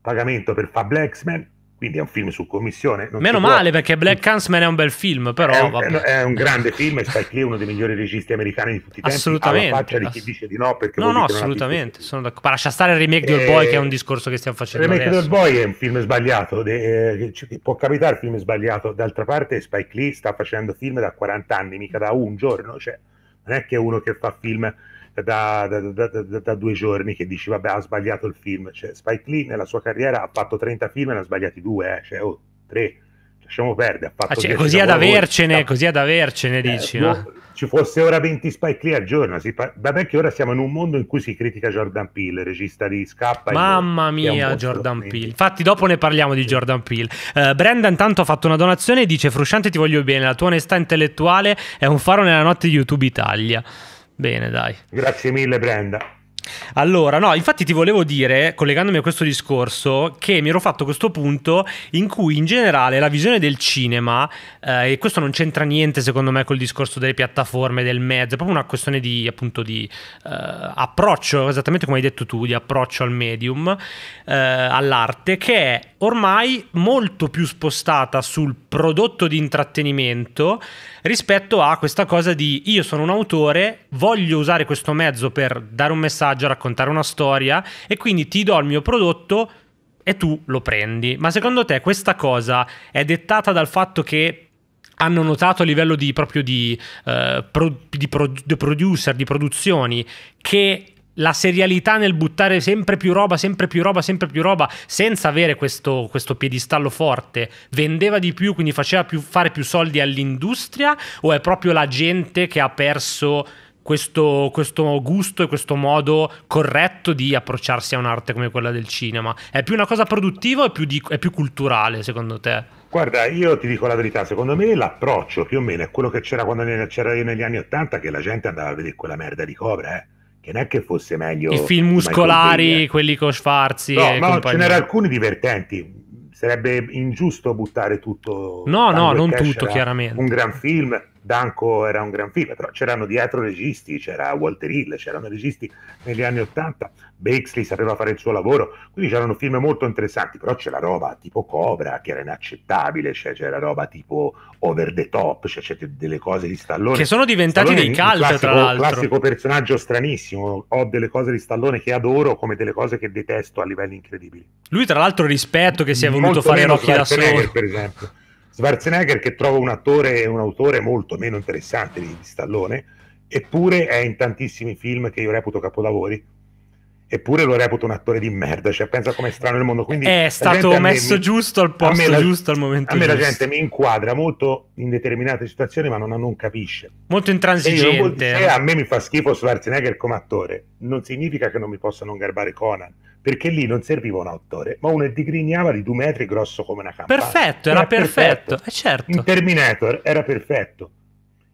pagamento per Fab Blacksman, quindi è un film su commissione. Meno male può... perché Black Huntsman è un bel film, però è un, è un grande film, e Spike Lee è uno dei migliori registi americani di tutti i tempi, assolutamente. alla faccia di chi dice di no perché No, no, assolutamente, sono d'accordo. Ma lascia stare il remake di Old Boy che è un eh, discorso che stiamo facendo Il remake adesso. di Old Boy è un film sbagliato, eh, può capitare film sbagliato, d'altra parte Spike Lee sta facendo film da 40 anni, mica da un giorno, cioè non è che uno che fa film da, da, da, da, due giorni che dici vabbè ha sbagliato il film, cioè, Spike Lee nella sua carriera ha fatto 30 film e ne ha sbagliati due, eh. cioè, oh, tre, lasciamo perdere. Ha ah, cioè, cioè, così, ad avercene, da... così ad avercene, dici, boh, no? Ci fosse ora 20 Spike Lee al giorno, si pa... vabbè che ora siamo in un mondo in cui si critica Jordan Peele, regista di Scappa. Mamma mia Jordan Peele, infatti dopo ne parliamo di Jordan Peele. Uh, eh, Brenda intanto ha fatto una donazione e dice Frusciante ti voglio bene, la tua onestà intellettuale è un faro nella notte di YouTube Italia. Bene, dai. Grazie mille, Brenda. Allora, no, infatti ti volevo dire, collegandomi a questo discorso, che mi ero fatto questo punto in cui in generale la visione del cinema, eh, e questo non c'entra niente secondo me col discorso delle piattaforme, del mezzo, è proprio una questione di, appunto, di eh, approccio, esattamente come hai detto tu, di approccio al medium, eh, all'arte, che è ormai molto più spostata sul prodotto di intrattenimento rispetto a questa cosa di io sono un autore, voglio usare questo mezzo per dare un messaggio, raccontare una storia e quindi ti do il mio prodotto e tu lo prendi. Ma secondo te questa cosa è dettata dal fatto che hanno notato a livello di, proprio di, uh, pro, di, pro, di producer, di produzioni, che la serialità nel buttare sempre più roba, sempre più roba, sempre più roba, senza avere questo, questo piedistallo forte, vendeva di più, quindi faceva più, fare più soldi all'industria, o è proprio la gente che ha perso questo, questo gusto e questo modo corretto di approcciarsi a un'arte come quella del cinema? È più una cosa produttiva o è più, di, è più culturale, secondo te? Guarda, io ti dico la verità, secondo me l'approccio più o meno è quello che c'era quando c'era io negli anni Ottanta, che la gente andava a vedere quella merda di cobra, eh che non è che fosse meglio... I film muscolari, eh. quelli con Schwarzi no, ma compagnia. ce n'erano alcuni divertenti. Sarebbe ingiusto buttare tutto... No, no, non tutto, chiaramente. Un gran film, Danco era un gran film, però c'erano dietro registi, c'era Walter Hill, c'erano registi negli anni Ottanta, Bexley sapeva fare il suo lavoro, quindi c'erano film molto interessanti, però c'era roba tipo Cobra che era inaccettabile, cioè, c'era roba tipo Over the Top, cioè, c'è delle cose di Stallone. Che sono diventati Stallone dei cult, classico, tra l'altro. classico personaggio stranissimo, ho delle cose di Stallone che adoro come delle cose che detesto a livelli incredibili. Lui tra l'altro rispetto che si è voluto Molto fare Rocky da solo. Per esempio. Schwarzenegger che trovo un attore e un autore molto meno interessante di, di Stallone, eppure è in tantissimi film che io reputo capolavori, eppure lo reputo un attore di merda, cioè pensa come è strano il mondo. Quindi è stato messo me, giusto al posto la, giusto al momento. A me giusto. la gente mi inquadra molto in determinate situazioni, ma non, non capisce. Molto intransigente. Io, se eh. a me mi fa schifo Schwarzenegger come attore, non significa che non mi possa non garbare Conan. Perché lì non serviva un attore, ma uno digrignava di due metri grosso come una campana. Perfetto, era, era perfetto. perfetto. Eh certo. In Terminator era perfetto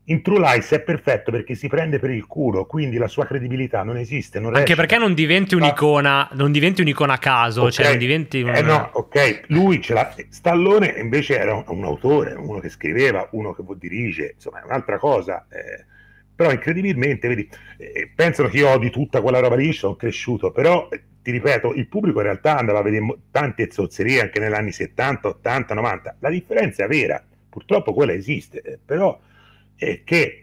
in True Lies è perfetto perché si prende per il culo, quindi la sua credibilità non esiste. Non Anche perché non diventi ah. un'icona, non diventi un'icona a caso, cioè, okay. cioè non diventi un... Eh no, ok, lui ce l'ha. Stallone invece era un, un, autore, uno che scriveva, uno che dirige, insomma è un'altra cosa. Eh. Però incredibilmente, vedi, eh, pensano che io odi tutta quella roba lì, sono cresciuto, però eh, ti ripeto, il pubblico in realtà andava a vedere tante zozzerie anche negli anni 70, 80, 90. La differenza è vera, purtroppo quella esiste, eh, però è che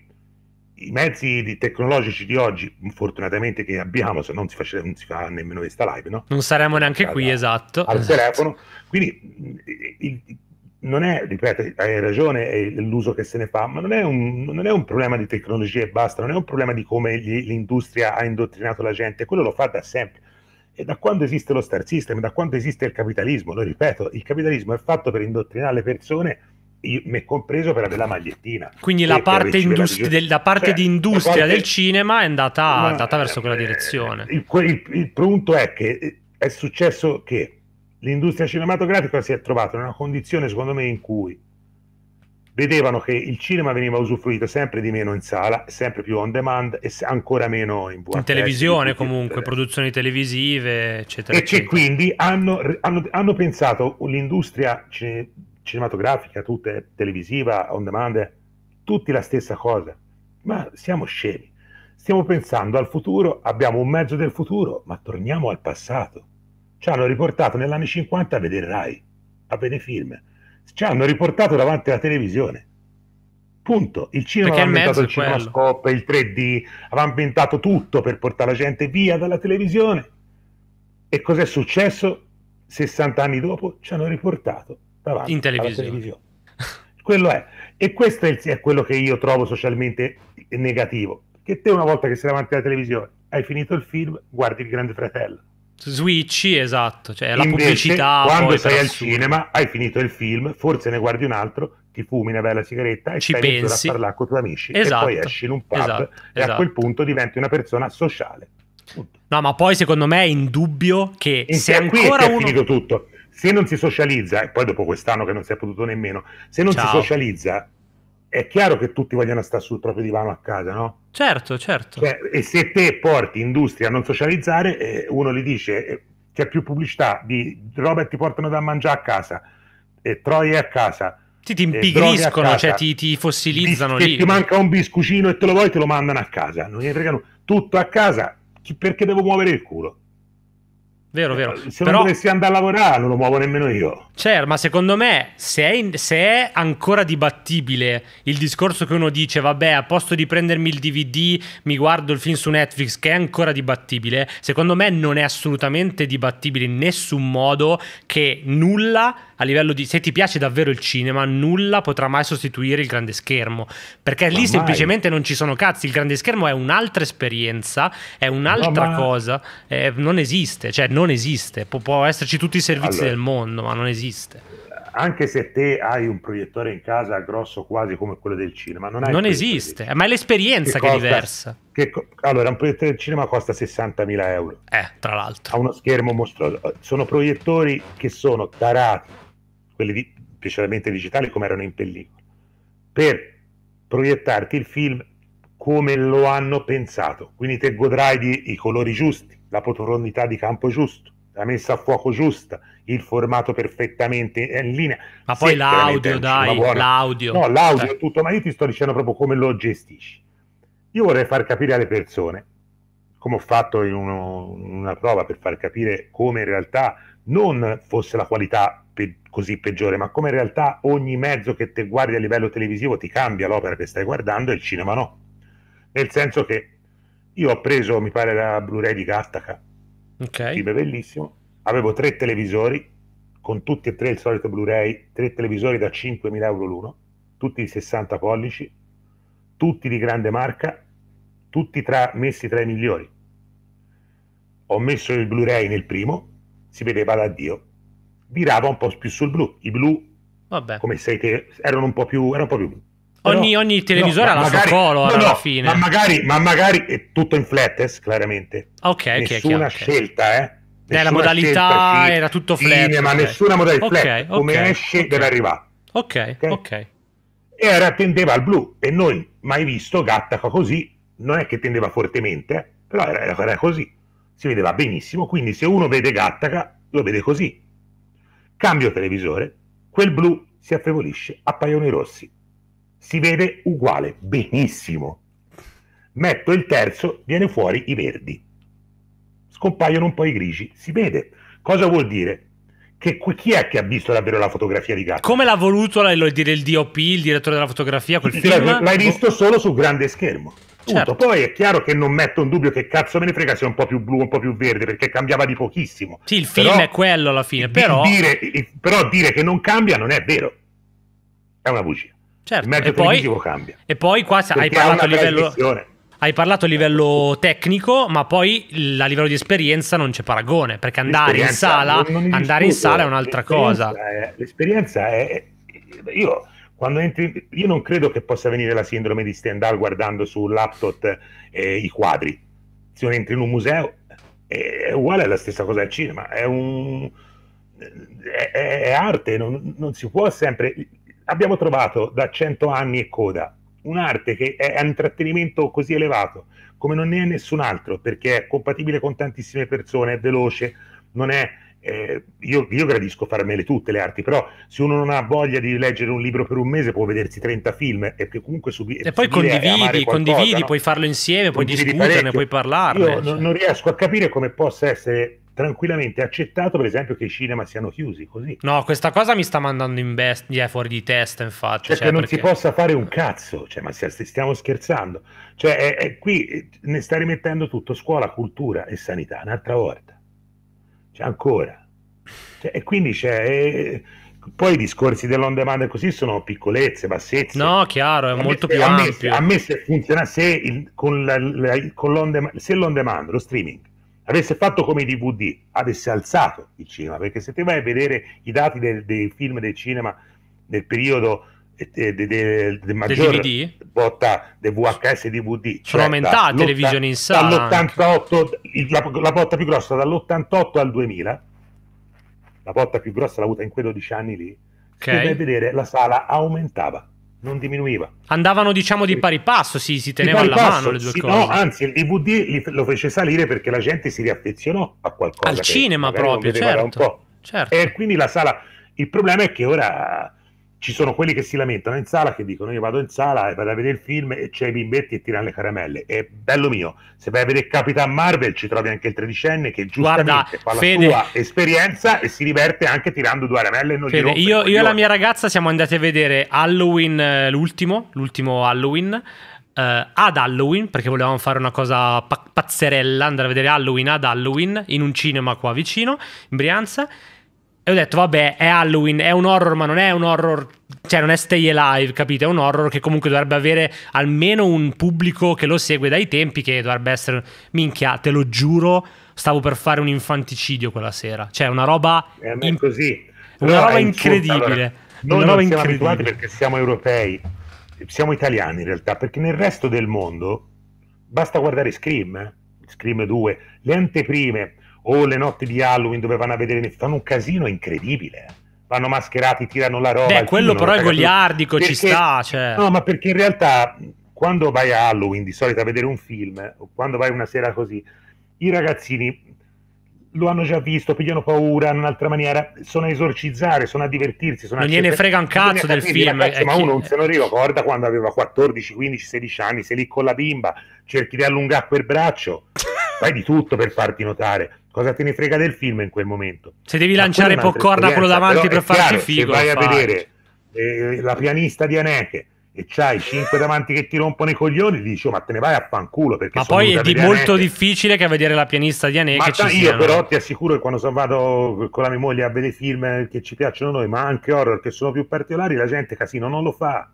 i mezzi tecnologici di oggi, fortunatamente che abbiamo, se non si, face, non si fa nemmeno questa live, no? Non saremmo neanche qui, esatto. Al esatto. telefono, quindi il, non è, ripeto, hai ragione l'uso che se ne fa, ma non è, un, non è, un, problema di tecnologia e basta, non è un problema di come gli, l'industria ha indottrinato la gente, quello lo fa da sempre. E da quando esiste lo star system, da quando esiste il capitalismo, lo ripeto, il capitalismo è fatto per indottrinare le persone me compreso per avere la magliettina. Quindi la parte, industri- la, la parte cioè, di industria parte... del cinema è andata, ma, andata verso quella eh, direzione. Il, il, il punto è che eh, è successo che l'industria cinematografica si è trovata in una condizione, secondo me, in cui vedevano che il cinema veniva usufruito sempre di meno in sala, sempre più on demand e ancora meno in VHS. In televisione in comunque, produzioni televisive, eccetera. E eccetera. che quindi hanno, hanno, hanno pensato l'industria cinematografica cinematografica, tutte, televisiva, on demand, tutti la stessa cosa. Ma siamo scemi. Stiamo pensando al futuro, abbiamo un mezzo del futuro, ma torniamo al passato. Ci hanno riportato negli anni 50 a vedere Rai, a vedere film. Ci hanno riportato davanti alla televisione. Punto. Il cinema aveva inventato il cinemascope, il 3D, aveva inventato tutto per portare la gente via dalla televisione. E cos'è successo? 60 anni dopo ci hanno riportato davanti in televisione. televisione. quello è. E questo è, il, è, quello che io trovo socialmente negativo. Che te una volta che sei davanti alla televisione hai finito il film, guardi il Grande Fratello. Switchi, esatto, cioè la Invece, pubblicità. Quando sei al assurdo. cinema, hai finito il film, forse ne guardi un altro, ti fumi una bella sigaretta e ci pensi a parlare con i tuoi amici esatto, e poi esatto. esci in un pub esatto, e esatto. a quel esatto. punto diventi una persona sociale. Punto. No, ma poi secondo me è indubbio che in se ancora è uno... finito tutto se non si socializza, e poi dopo quest'anno che non si è potuto nemmeno, se non Ciao. si socializza, è chiaro che tutti vogliono stare sul proprio divano a casa, no? Certo, certo. Cioè, e se te porti industria a non socializzare, eh, uno gli dice eh, c'è più pubblicità di roba che ti portano da mangiare a casa, eh, troie a casa. Sì, ti impigriscono, casa, cioè ti, ti fossilizzano lì. Se ti manca un biscucino e te lo vuoi, te lo mandano a casa. Non gli fregano tutto a casa perché devo muovere il culo. Vero, eh, vero. Se Però, non dovessi andare a lavorare non lo muovo nemmeno io. Certo, ma secondo me se è, in, se è, ancora dibattibile il discorso che uno dice, vabbè, a posto di prendermi il DVD mi guardo il film su Netflix, che è ancora dibattibile, secondo me non è assolutamente dibattibile in nessun modo che nulla a livello di se ti piace davvero il cinema, nulla potrà mai sostituire il grande schermo. Perché ma lì mai. semplicemente non ci sono cazzi. Il grande schermo è un'altra esperienza, è un'altra ma... cosa, eh, non esiste. Cioè, non non esiste. Pu- può esserci tutti i servizi allora, del mondo, ma non esiste. Anche se te hai un proiettore in casa grosso quasi come quello del cinema, non, non esiste, ma è l'esperienza che, che costa, è diversa. Che co- allora, un proiettore del cinema costa 60.000 euro. Eh, tra l'altro. Ha uno schermo mostruoso. Sono proiettori che sono tarati, quelli di, specialmente digitali, come erano in pellicola, per proiettarti il film come lo hanno pensato. Quindi te godrai di, i colori giusti, la profondità di campo giusto, la messa a fuoco giusta, il formato perfettamente in linea. Ma poi l'audio, dai, l'audio. No, l'audio cioè. è tutto, ma io ti sto dicendo proprio come lo gestisci. Io vorrei far capire alle persone, come ho fatto in, uno, una prova per far capire come in realtà non fosse la qualità pe- così peggiore, ma come in realtà ogni mezzo che te guardi a livello televisivo ti cambia l'opera che stai guardando e il cinema no. Nel senso che io ho preso, mi pare, la Blu-ray di Gattaca, ok, film bellissimo. Avevo tre televisori, con tutti e tre il solito Blu-ray, tre televisori da 5.000 euro l'uno, tutti di 60 pollici, tutti di grande marca, tutti tra, messi tra i migliori. Ho messo il Blu-ray nel primo, si vedeva da Dio, virava un po' più sul blu. I blu, Vabbè. come sai, te, erano un po' più, erano un po' più blu ogni, ogni, televisore no, ha la magari, sua color no, alla no, fine. Ma magari, ma magari è tutto in flatless, chiaramente. Ok, Nessuna okay, scelta, okay. eh. eh nessuna la modalità scelta, era tutto flatless. Cinema, okay. nessuna modalità okay, flat, come esce okay. deve arrivare. Ok, ok. E era, tendeva al blu e noi mai visto Gattaca così, non è che tendeva fortemente, però era, era così. Si vedeva benissimo, quindi se uno vede Gattaca lo vede così. Cambio televisore, quel blu si affevolisce, appaiono i rossi si vede uguale, benissimo. Metto il terzo, viene fuori i verdi. Scompaiono un po' i grigi, si vede. Cosa vuol dire? Che chi è che ha visto davvero la fotografia di gatto? Come l'ha voluto il DOP, il direttore della fotografia, quel film? L'hai visto solo sul grande schermo. Certo. Poi è chiaro che non metto in dubbio che cazzo me ne frega se è un po' più blu, un po' più verde, perché cambiava di pochissimo. Sì, il film però, è quello alla fine, però... Dire, però dire che non cambia non è vero. È una bugia. Certo. Il mezzo e poi, cambia. E poi qua Perché hai parlato a livello... Hai parlato a livello tecnico, ma poi a livello di esperienza non c'è paragone, perché andare in sala, non, non andare in sala è un'altra cosa. È, l'esperienza è... Io, quando entri, io non credo che possa venire la sindrome di Stendhal guardando sul laptop eh, i quadri. Se uno entri in un museo è, uguale alla stessa cosa al cinema, è, un, è, è arte, non, non si può sempre abbiamo trovato da cento anni e coda un'arte che è un intrattenimento così elevato come non ne è nessun altro, perché è compatibile con tantissime persone, è veloce, non è... Eh, io, io, gradisco farmele tutte le arti, però se uno non ha voglia di leggere un libro per un mese può vedersi 30 film e comunque subire. E poi condividi, qualcosa, condividi no? puoi farlo insieme, puoi discuterne, puoi parlarne. Io cioè. non, non riesco a capire come possa essere tranquillamente accettato, per esempio, che i cinema siano chiusi così. No, questa cosa mi sta mandando in bestia fuori di testa, infatti. Cioè, cioè che non perché... si possa fare un cazzo, cioè, ma stiamo scherzando. Cioè, è, è qui eh, ne sta rimettendo tutto, scuola, cultura e sanità, un'altra volta. Cioè, ancora. Cioè, e quindi c'è... E... Eh, poi i discorsi dell'on demand così sono piccolezze, bassezze. No, chiaro, è a molto se, più a ampio. Me, a me se funziona, se, il, con la, la, con se l'on demand, lo streaming, avesse fatto come i DVD, avesse alzato il cinema, perché se te vai a vedere i dati del, dei film del cinema nel periodo del eh, de, de, de maggior DVD? botta del VHS DVD cioè sono cioè aumentate le visioni in sala dall'88, la, la, botta più grossa dall'88 al 2000 la botta più grossa l'ha avuta in quei 12 anni lì okay. se vai a vedere la sala aumentava non diminuiva. Andavano diciamo di pari passo, sì, si teneva alla passo, mano le due sì, cose. No, anzi, il DVD lo fece salire perché la gente si riaffezionò a qualcosa. Al cinema proprio, certo, certo. E quindi la sala... Il problema è che ora ci sono quelli che si lamentano in sala che dicono io vado in sala e vado a vedere il film e c'è i bimbetti e tirano le caramelle è bello mio se vai a vedere Capitan Marvel ci trovi anche il tredicenne che giustamente Guarda, fa la Fede, sua esperienza e si diverte anche tirando due caramelle e non Fede, io, io, e la mia ragazza siamo andati a vedere Halloween eh, l'ultimo l'ultimo Halloween Uh, ad Halloween, perché volevamo fare una cosa pazzerella, andare a vedere Halloween ad Halloween in un cinema qua vicino, in Brianza. E ho detto, vabbè, è Halloween, è un horror, ma non è un horror cioè non è Stay Alive, capito? È un horror che comunque dovrebbe avere almeno un pubblico che lo segue dai tempi, che dovrebbe essere, minchia, te lo giuro, stavo per fare un infanticidio quella sera. Cioè una roba... Eh, in... così. Una no, roba incredibile. Allora, una roba non siamo incredibile. perché siamo europei, siamo italiani in realtà, perché nel resto del mondo basta guardare Scream, eh? Scream 2, le anteprime o oh, le notti di Halloween dove vanno a vedere fanno un casino incredibile eh. vanno mascherati, tirano la roba beh quello però è goliardico, perché, ci sta cioè. no ma perché in realtà quando vai a Halloween di solito a vedere un film o quando vai una sera così i ragazzini lo hanno già visto, pigliano paura in un'altra maniera, sono a esorcizzare, sono a divertirsi. Sono non a gliene frega un cazzo del film. Ragazzi, eh, ma chi... uno non se lo ricorda quando aveva 14, 15, 16 anni, sei lì con la bimba, cerchi di allungare quel braccio, fai di tutto per farti notare. Cosa te ne frega del film in quel momento? Se devi Ma lanciare popcorn a quello davanti per farti chiaro, figo. Se vai a vedere eh, la pianista di Aneke e c'hai cinque davanti che ti rompono i coglioni, dici, oh, ma te ne vai a fanculo. Perché ma poi è di molto difficile che a vedere la pianista di Aneke. Ma ci io siano. però ti assicuro che quando sono vado con la mia moglie a vedere film che ci piacciono noi, ma anche horror che sono più particolari, la gente casino non lo fa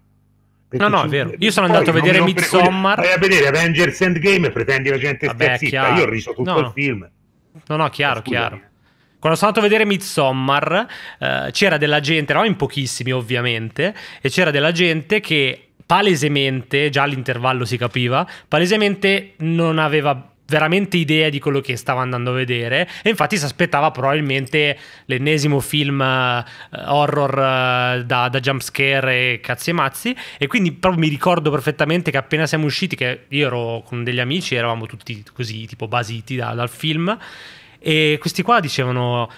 no, no, è vero. Io sono andato a vedere Midsommar. Pre- vai a vedere Avengers Endgame e pretendi la gente Vabbè, stia Io ho riso tutto no, il film. No, no, chiaro, chiaro. Quando sono andato a vedere Midsommar, eh, c'era della gente, eravamo in pochissimi ovviamente, e c'era della gente che palesemente, già all'intervallo si capiva, palesemente non aveva veramente idea di quello che stava andando a vedere e infatti si aspettava probabilmente l'ennesimo film uh, horror uh, da, da jumpscare e cazzi e mazzi e quindi proprio mi ricordo perfettamente che appena siamo usciti che io ero con degli amici eravamo tutti così tipo basiti da, dal film e questi qua dicevano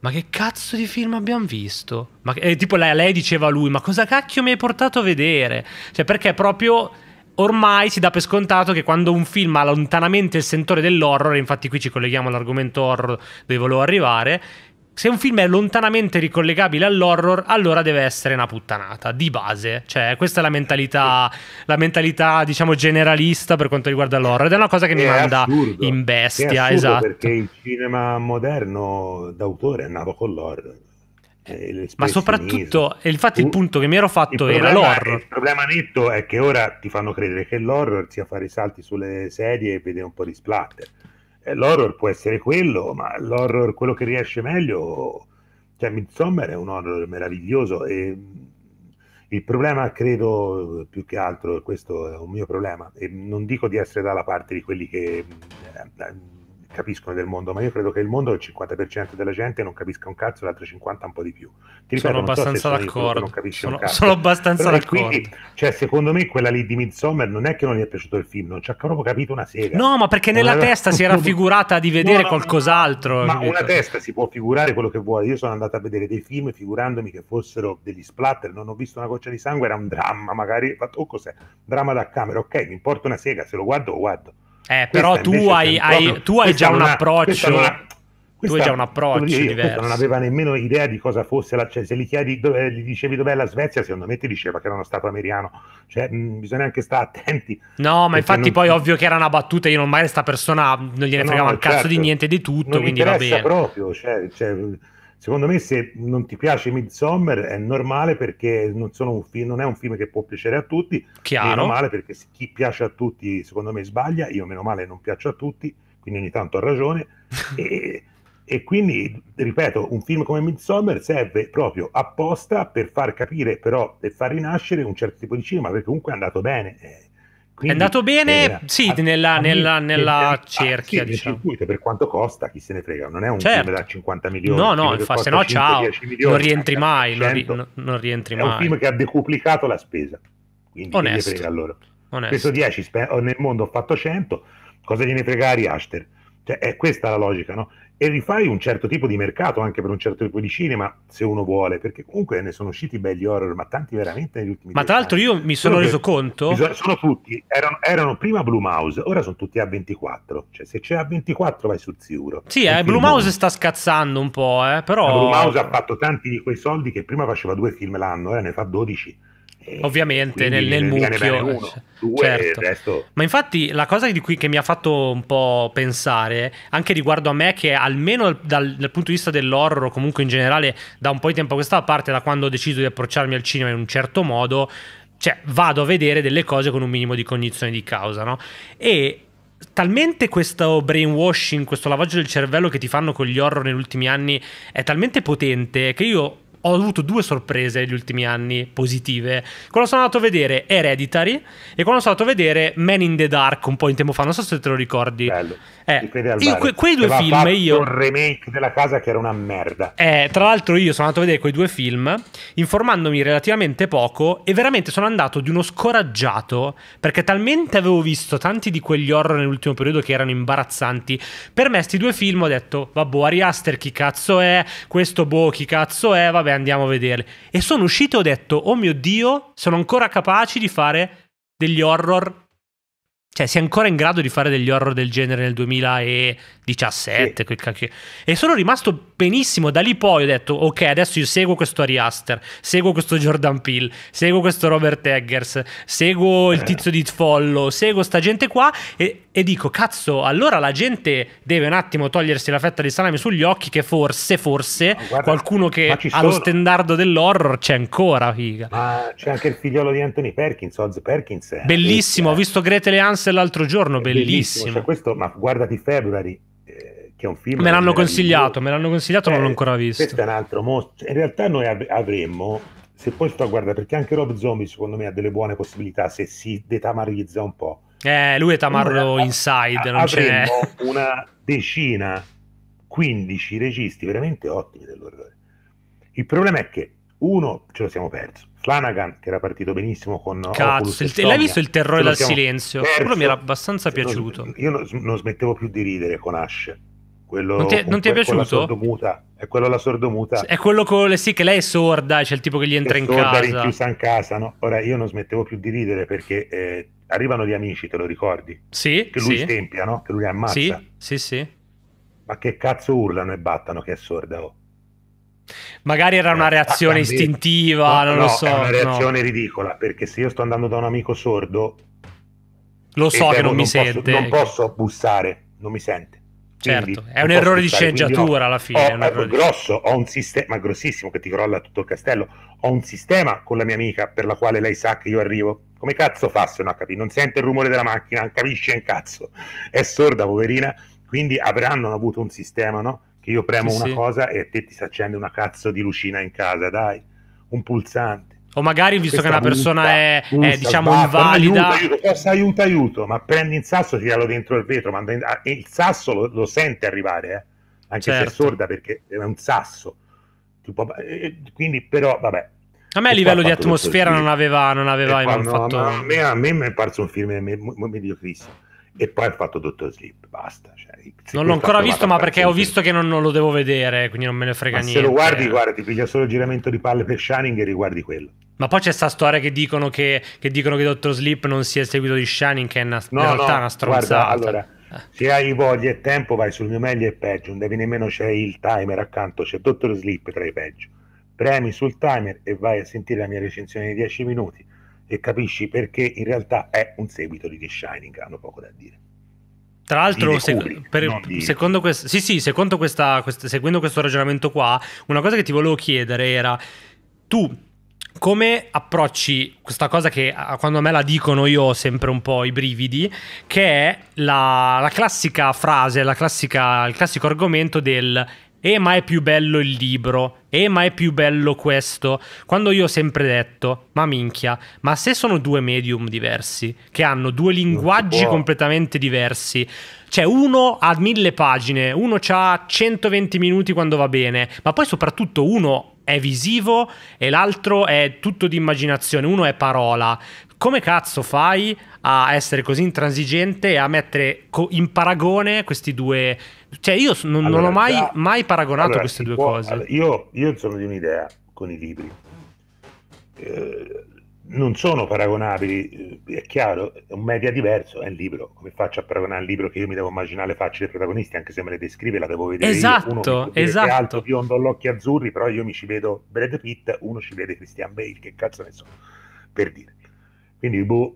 ma che cazzo di film abbiamo visto? Ma, eh, tipo lei, lei diceva a lui ma cosa cacchio mi hai portato a vedere? Cioè perché proprio Ormai si dà per scontato che quando un film ha lontanamente il sentore dell'horror, infatti qui ci colleghiamo all'argomento horror dove volevo arrivare, se un film è lontanamente ricollegabile all'horror, allora deve essere una puttanata, di base. Cioè, questa è la mentalità, la mentalità diciamo, generalista per quanto riguarda l'horror. Ed è una cosa che mi manda assurdo. in bestia, è esatto. Perché il cinema moderno d'autore è nato con l'horror. Eh, eh ma soprattutto, infatti, il punto che mi ero fatto il era problema, l'horror. Il problema netto è che ora ti fanno credere che l'horror sia fare i salti sulle sedie e vedere un po' di splatter. Eh, l'horror può essere quello, ma l'horror, quello che riesce meglio, cioè Midsommar è un horror meraviglioso e mm, il problema credo più che altro, questo è un mio problema, e non dico di essere dalla parte di quelli che mm, eh, capiscono del mondo, ma io credo che il mondo il 50% della gente non capisca un cazzo, l'altro 50% un po' di più. Ti ripeto, sono abbastanza so d'accordo. Sono, sono, abbastanza Però d'accordo. Quindi, cioè, secondo me quella lì di Midsommar non è che non gli è piaciuto il film, non ci ha proprio capito una sega. No, ma perché non nella aveva... testa si era figurata di vedere no, qualcos'altro. Ma invece. una testa si può figurare quello che vuole. Io sono andato a vedere dei film figurandomi che fossero degli splatter, non ho visto una goccia di sangue, era un dramma, magari fatto oh, cos'è? Dramma da camera, ok, mi importa una sega, se lo guardo lo guardo. Eh, però tu hai, hai, tu hai, già un approccio. Ha, tu hai già un approccio dire, diverso. Non aveva nemmeno idea di cosa fosse la, cioè, se gli, chiedi dove, gli dicevi dov'è la Svezia, secondo me ti diceva che era uno stato americano. Cioè, mh, mm, bisogna anche stare attenti. No, ma infatti, non... poi ovvio che era una battuta. Io non mai questa persona non gliene fregava no, un certo, cazzo di certo. niente di tutto. Quindi va bene. proprio, cioè, cioè Secondo me se non ti piace Midsommar è normale perché non, film, non è un film che può piacere a tutti, Chiaro. meno male perché se chi piace a tutti secondo me sbaglia, io meno male non piaccio a tutti, quindi ogni tanto ho ragione. e, e quindi, ripeto, un film come Midsommar serve proprio apposta per far capire però e far rinascere un certo tipo di cinema, perché comunque è andato bene. Eh. Quindi è andato bene, era, sì, nella, nella, nella cerchia, sì, diciamo. circuito, per quanto costa, chi se ne frega, non è un certo. film da 50 milioni. No, no, infatti, se no ciao, milioni, cioè, non rientri mai, non, ri- non rientri è mai. È un film che ha decuplicato la spesa, quindi Onesto. frega allora. Onesto. 10, spe- nel mondo ho fatto 100, cosa gliene frega a Riaster? Cioè, è questa la logica, no? e rifai un certo tipo di mercato anche per un certo tipo di cinema, se uno vuole, perché comunque ne sono usciti belli horror, ma tanti veramente negli ultimi Ma tra l'altro anni. io mi sono reso conto... Sono, sono tutti, erano, erano prima Mouse, ora sono tutti A24, cioè se c'è A24 vai su Ziuro. Sì, eh, Mouse sta scazzando un po', eh, però... Mouse ha fatto tanti di quei soldi che prima faceva due film l'anno, ora eh, ne fa 12 Ovviamente nel, nel mucchio. Uno, due, certo. resto... Ma infatti la cosa di cui che mi ha fatto un po' pensare, anche riguardo a me, che almeno dal, dal punto di vista dell'horror, o comunque in generale, da un po' di tempo a questa parte, da quando ho deciso di approcciarmi al cinema in un certo modo, cioè vado a vedere delle cose con un minimo di cognizione di causa, no? E talmente questo brainwashing, questo lavaggio del cervello che ti fanno con gli horror negli ultimi anni è talmente potente che io ho avuto due sorprese negli ultimi anni positive. Quando sono andato a vedere Hereditary e quando sono andato a vedere Man in the Dark un po' in tempo fa, non so se te lo ricordi. Bello. Eh, io, que- quei due film io... Un remake della casa che era una merda. Eh, tra l'altro io sono andato a vedere quei due film informandomi relativamente poco e veramente sono andato di uno scoraggiato perché talmente avevo visto tanti di quegli horror nell'ultimo periodo che erano imbarazzanti. Per me sti due film ho detto, vabbè, Ari Aster chi cazzo è? Questo boh chi cazzo è? Vabbè vabbè andiamo a vederli. E sono uscito e ho detto, oh mio Dio, sono ancora capaci di fare degli horror. Cioè, sei ancora in grado di fare degli horror del genere nel 2017. Sì. E sono rimasto benissimo. Da lì poi ho detto, ok, adesso io seguo questo Ari Aster, seguo questo Jordan Peele, seguo questo Robert Eggers, seguo il eh. tizio di Tfollo, seguo sta gente qua e e dico cazzo allora la gente deve un attimo togliersi la fetta di salame sugli occhi che forse forse guarda, qualcuno che ha lo standard dell'horror c'è ancora figa ma c'è anche il figliolo di Anthony Perkins Oz Perkins eh. bellissimo eh. ho visto Gretel e Hansel l'altro giorno bellissimo, bellissimo. Cioè, questo, ma guardati February eh, che è un film me l'hanno consigliato me l'hanno consigliato non l'ho eh, ancora visto questo è un altro mostro in realtà noi av- avremmo se poi sto a guardare perché anche Rob Zombie secondo me ha delle buone possibilità se si detamarizza un po' Eh, lui è Tamarro una, Inside, non c'è. una decina, 15 registi veramente ottimi dell'orrore. Il problema è che uno ce lo siamo perso. Flanagan, che era partito benissimo con. Cazzo, il, l'hai visto il terrore dal silenzio? Perso, Quello mi era abbastanza piaciuto. Non, io non, non, smettevo più di ridere con Ash. Quello, non ti, non ti è piaciuto? Sordomuta. È quello la sordomuta. È quello con le, sì, che lei è sorda, c'è il tipo che gli entra è in sorda, casa. rinchiusa in casa, no? Ora io non smettevo più di ridere perché eh, arrivano gli amici, te lo ricordi? Sì. Che lui sì. stempia, no? Che lui ammazza. Sì, sì, sì. Ma che cazzo urlano e battano che è sorda, oh. Magari era una eh, reazione istintiva, no, non no, lo so. È una reazione no. ridicola perché se io sto andando da un amico sordo, lo so che non, non mi posso, sente. Non posso bussare, non mi sente certo, è un errore di sceneggiatura alla fine. Ho, è un errore grosso, ho un sistema, grossissimo che ti crolla tutto il castello. Ho un sistema con la mia amica per la quale lei sa che io arrivo. Come cazzo fa se non ha capito? Non sente il rumore della macchina, non capisce un cazzo. È sorda, poverina. Quindi avranno avuto un sistema, no? Che io premo sì, una sì. cosa e a te ti si accende una cazzo di lucina in casa, dai. Un pulsante. O magari, visto che una persona busta, è, busta, è, diciamo, va, invalida... Aiuto, aiuto, aiuto, aiuto, ma prendi il sasso tiralo dentro il vetro. Ma ah, il sasso lo, lo sente arrivare, eh? anche certo. se è certo. sorda, perché è un sasso. Tipo, eh, eh, quindi, però, vabbè, a me a livello di atmosfera non aveva, non aveva qua, no, fatto... A me, a me è parso un film mediocrissimo e poi ha fatto Dottor Sleep, basta. Cioè, non l'ho ancora visto, ma perché ho visto che non, non, lo devo vedere, quindi non me ne frega ma niente. Se lo guardi, guarda, ti piglia solo il giramento di palle per Shining e riguardi quello. Ma poi c'è sta storia che dicono che, che, dicono che Dottor Sleep non sia il seguito di Shining, che è una, no, in realtà no, una stronzata. Guarda, allora, se hai voglia e tempo vai sul mio meglio e peggio, non devi nemmeno c'è il timer accanto, c'è Dottor Sleep tra i peggio. Premi sul timer e vai a sentire la mia recensione di 10 minuti e capisci perché in realtà è un seguito di The Shining, hanno poco da dire. Tra l'altro, se, per, secondo quest, sì, sì, secondo questa, quest, seguendo questo ragionamento qua, una cosa che ti volevo chiedere era, tu come approcci questa cosa che quando a me la dicono io ho sempre un po' i brividi, che è la, la classica frase, la classica, il classico argomento del e ma è più bello il libro, e ma è più bello questo, quando io ho sempre detto, ma minchia, ma se sono due medium diversi, che hanno due linguaggi completamente diversi, cioè uno ha mille pagine, uno ha 120 minuti quando va bene, ma poi soprattutto uno è visivo e l'altro è tutto di immaginazione, uno è parola. Come cazzo fai a essere così intransigente e a mettere in paragone questi due cioè, io non, allora, non ho mai, da, mai paragonato allora, queste due può, cose. Io, io sono di un'idea con i libri. Eh, non sono paragonabili, eh, è chiaro, è un media diverso, è un libro. Come faccio a paragonare un libro che io mi devo immaginare le facce dei protagonisti, anche se me le descrive, la devo vedere esatto, Uno esatto. È esatto. alto, biondo, all'occhio azzurri, però io mi ci vedo Brad Pitt, uno ci vede Christian Bale, che cazzo ne so, per dire. Quindi, boh,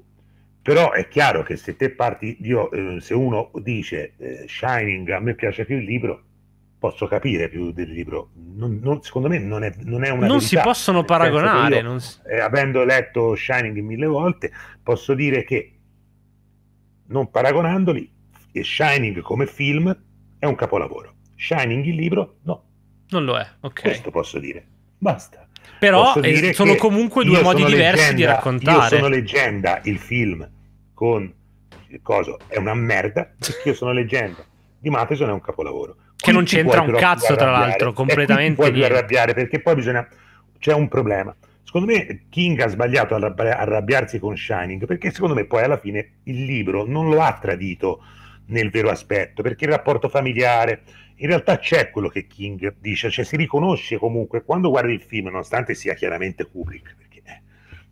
però è chiaro che se te parti, io, eh, se uno dice eh, Shining a me piace più il libro, posso capire più del libro. Non, non, secondo me non è, non è una... Non verità, si possono paragonare. Io, non... eh, avendo letto Shining mille volte, posso dire che non paragonandoli, e Shining come film è un capolavoro. Shining il libro no. Non lo è, ok. Questo posso dire. Basta. Però eh, sono comunque due modi diversi leggenda, di raccontare. Io sono leggenda, il film con il coso è una merda, io sono leggenda. Di Matheson è un capolavoro. Che non c'entra un cazzo, tra l'altro, completamente. Non puoi arrabbiare perché poi bisogna. C'è un problema. Secondo me King ha sbagliato a arrabbiarsi con Shining perché secondo me poi alla fine il libro non lo ha tradito nel vero aspetto perché il rapporto familiare, in realtà c'è quello che King dice, cioè si riconosce comunque, quando guardi il film, nonostante sia chiaramente Kubrick, perché, eh,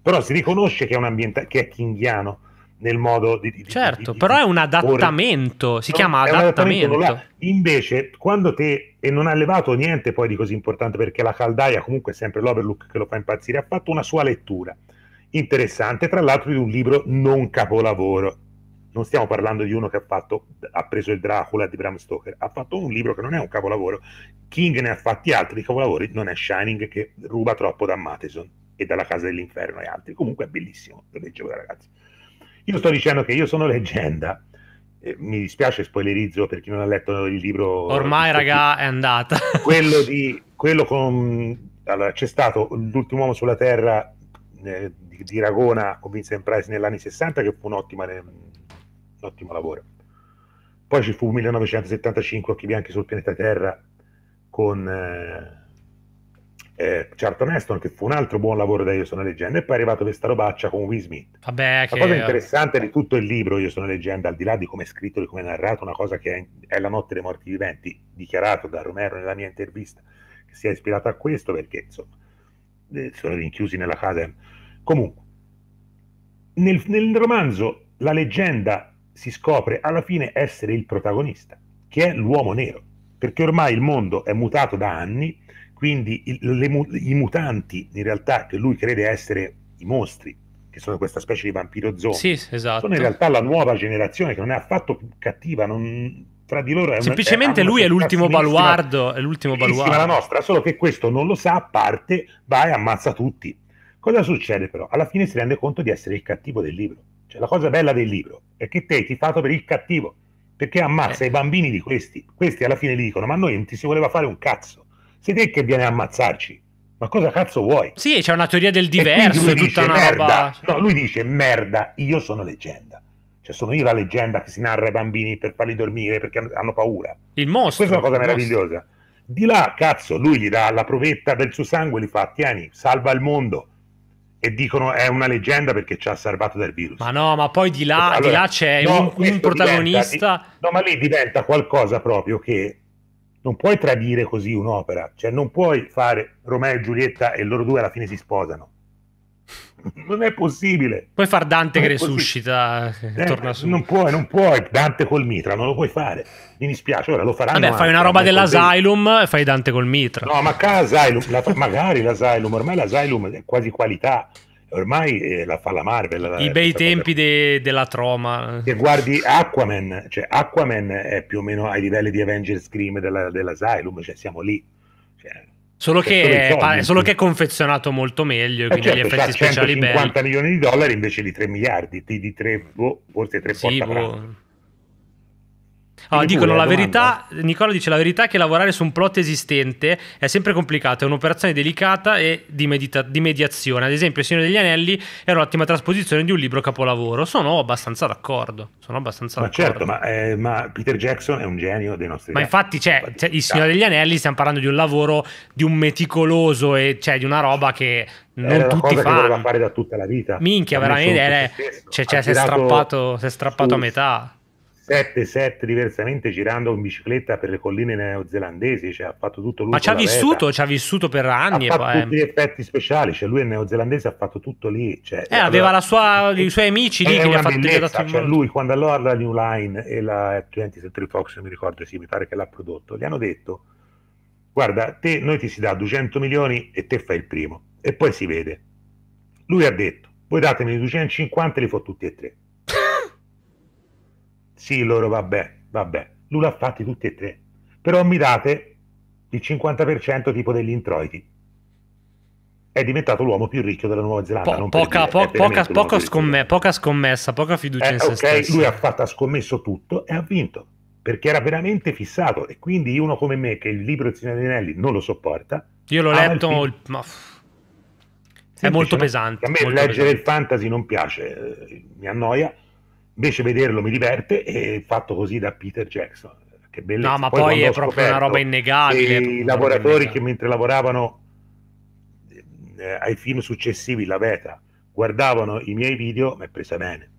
però si riconosce che è, un ambiente, che è kinghiano nel modo di... di certo, di, di, però è un adattamento, si chiama adattamento. adattamento Invece, quando te, e non ha levato niente poi di così importante, perché la caldaia comunque è sempre l'Overlook che lo fa impazzire, ha fatto una sua lettura interessante, tra l'altro di un libro non capolavoro, non stiamo parlando di uno che ha, fatto, ha preso il Dracula di Bram Stoker, ha fatto un libro che non è un capolavoro, King ne ha fatti altri di capolavori, non è Shining che ruba troppo da Matheson e dalla Casa dell'Inferno e altri, comunque è bellissimo, lo leggevo ragazzi. Io sto dicendo che io sono leggenda, eh, mi dispiace spoilerizzo per chi non ha letto il libro. Ormai raga è andata. quello, di, quello con... Allora, c'è stato l'ultimo uomo sulla Terra eh, di, di Ragona con Vincent Price negli anni 60 che fu un'ottima eh, un ottimo lavoro. Poi ci fu 1975 Occhi Bianchi sul pianeta Terra con eh, eh, Charlton Heston, che fu un altro buon lavoro da Io sono leggenda, e poi è arrivato questa robaccia con Will Smith. Vabbè, la cosa interessante di tutto il libro Io sono leggenda, al di là di come è scritto, di come è narrato, una cosa che è, è, La notte dei morti viventi, dichiarato da Romero nella mia intervista, che si è ispirato a questo perché insomma eh, sono rinchiusi nella casa. Comunque, nel, nel romanzo la leggenda si scopre alla fine essere il protagonista, che è l'uomo nero, perché ormai il mondo è mutato da anni, quindi il, le, i mutanti in realtà che lui crede essere i mostri, che sono questa specie di vampiro zombie, sì, esatto. sono in realtà la nuova generazione che non è affatto cattiva, non, tra di loro è semplicemente una, lui è l'ultimo baluardo, è l'ultimo baluardo. la nostra, solo che questo non lo sa, parte, va e ammazza tutti. Cosa succede però? Alla fine si rende conto di essere il cattivo del libro cioè, la cosa bella del libro è che te ti fatto per il cattivo, perché ammazza eh. i bambini di questi. Questi alla fine gli dicono, ma noi non ti si voleva fare un cazzo. Sei te che viene a ammazzarci. Ma cosa cazzo vuoi? Sì, c'è una teoria del diverso, e tutta dice, una roba... No, lui dice, merda, io sono leggenda. Cioè, sono io la leggenda che si narra ai bambini per farli dormire perché hanno paura. Il mostro. Questa è una cosa meravigliosa. Mostro. Di là, cazzo, lui gli dà la provetta del suo sangue, e gli fa, tieni, salva il mondo e dicono è una leggenda perché ci ha salvato dal virus. Ma no, ma poi di là, allora, di là c'è no, un, un, protagonista. Diventa, no, ma lì diventa qualcosa proprio che non puoi tradire così un'opera, cioè non puoi fare Romeo e Giulietta e loro due alla fine si sposano non è possibile. Puoi far Dante che resuscita, eh, eh, torna su. Non puoi, non puoi, Dante col Mitra, non lo puoi fare. Mi dispiace, ora lo faranno. Vabbè, fai una roba dell'Asylum e fai Dante col Mitra. No, ma l'asylum, la, magari l'Asylum, ormai l'Asylum è quasi qualità. Ormai eh, la fa la Marvel. La, I bei tempi de, della troma. Se guardi Aquaman, cioè Aquaman è più o meno ai livelli di Avengers Scream della, dell'Asylum, cioè siamo lì Solo cioè, che, soldi, solo che, è confezionato molto meglio, eh quindi certo, gli effetti esatto, speciali 50 belli. 50 milioni di dollari invece di 3 miliardi, di, 3, boh, forse 3 sì, boh. Ah, dicono la verità, Nicola dice la verità che lavorare su un plot esistente è sempre complicato, è un'operazione delicata e di, medita- di mediazione. Ad esempio, Il Signore degli Anelli è un'ottima trasposizione di un libro capolavoro. Sono abbastanza d'accordo. Sono abbastanza ma d'accordo. certo, ma, eh, ma, Peter Jackson è un genio dei nostri Ma infatti, cioè, cioè, Il Signore degli Anelli stiamo parlando di un lavoro di un meticoloso e cioè di una roba che non Era tutti cosa fanno. Che fare da tutta la vita. Minchia, veramente, eh, cioè, cioè, si è strappato, si è strappato su, a metà 7-7 diversamente girando in bicicletta per le colline neozelandesi, cioè ha fatto tutto lui. Ma ci ha vissuto, ci ha vissuto per anni. Ha fatto poi, eh. tutti gli effetti speciali, cioè lui è neozelandese, ha fatto tutto lì. Cioè, eh, aveva allora, sua, i suoi amici lì che gli ha fatto bellezza, cioè, Lui quando allora la New Line e la 20 Century Fox, non mi ricordo, sì, mi pare che l'ha prodotto, gli hanno detto, guarda, te, noi ti si dà 200 milioni e te fai il primo, e poi si vede. Lui ha detto, voi datemi 250 e li fo tutti e tre sì, loro vabbè, vabbè, lui l'ha fatti tutti e tre, però mi date il 50% tipo degli introiti. È diventato l'uomo più ricco della Nuova Zelanda. Po- poca, po- poca, poca, scomm- poca, scommessa, poca fiducia eh, in se stesso. Lui ha, fatto, ha scommesso tutto e ha vinto perché era veramente fissato. E quindi uno come me, che il libro di Signore non lo sopporta, io l'ho letto, il... ma è molto pesante. A me leggere pesante. il fantasy non piace, eh, mi annoia Invece vederlo mi diverte e fatto così da Peter Jackson. Che bellezza. No, ma poi, poi è proprio una roba innegabile. I lavoratori che mentre lavoravano eh, ai film successivi, la Veta, guardavano i miei video, mi è presa bene.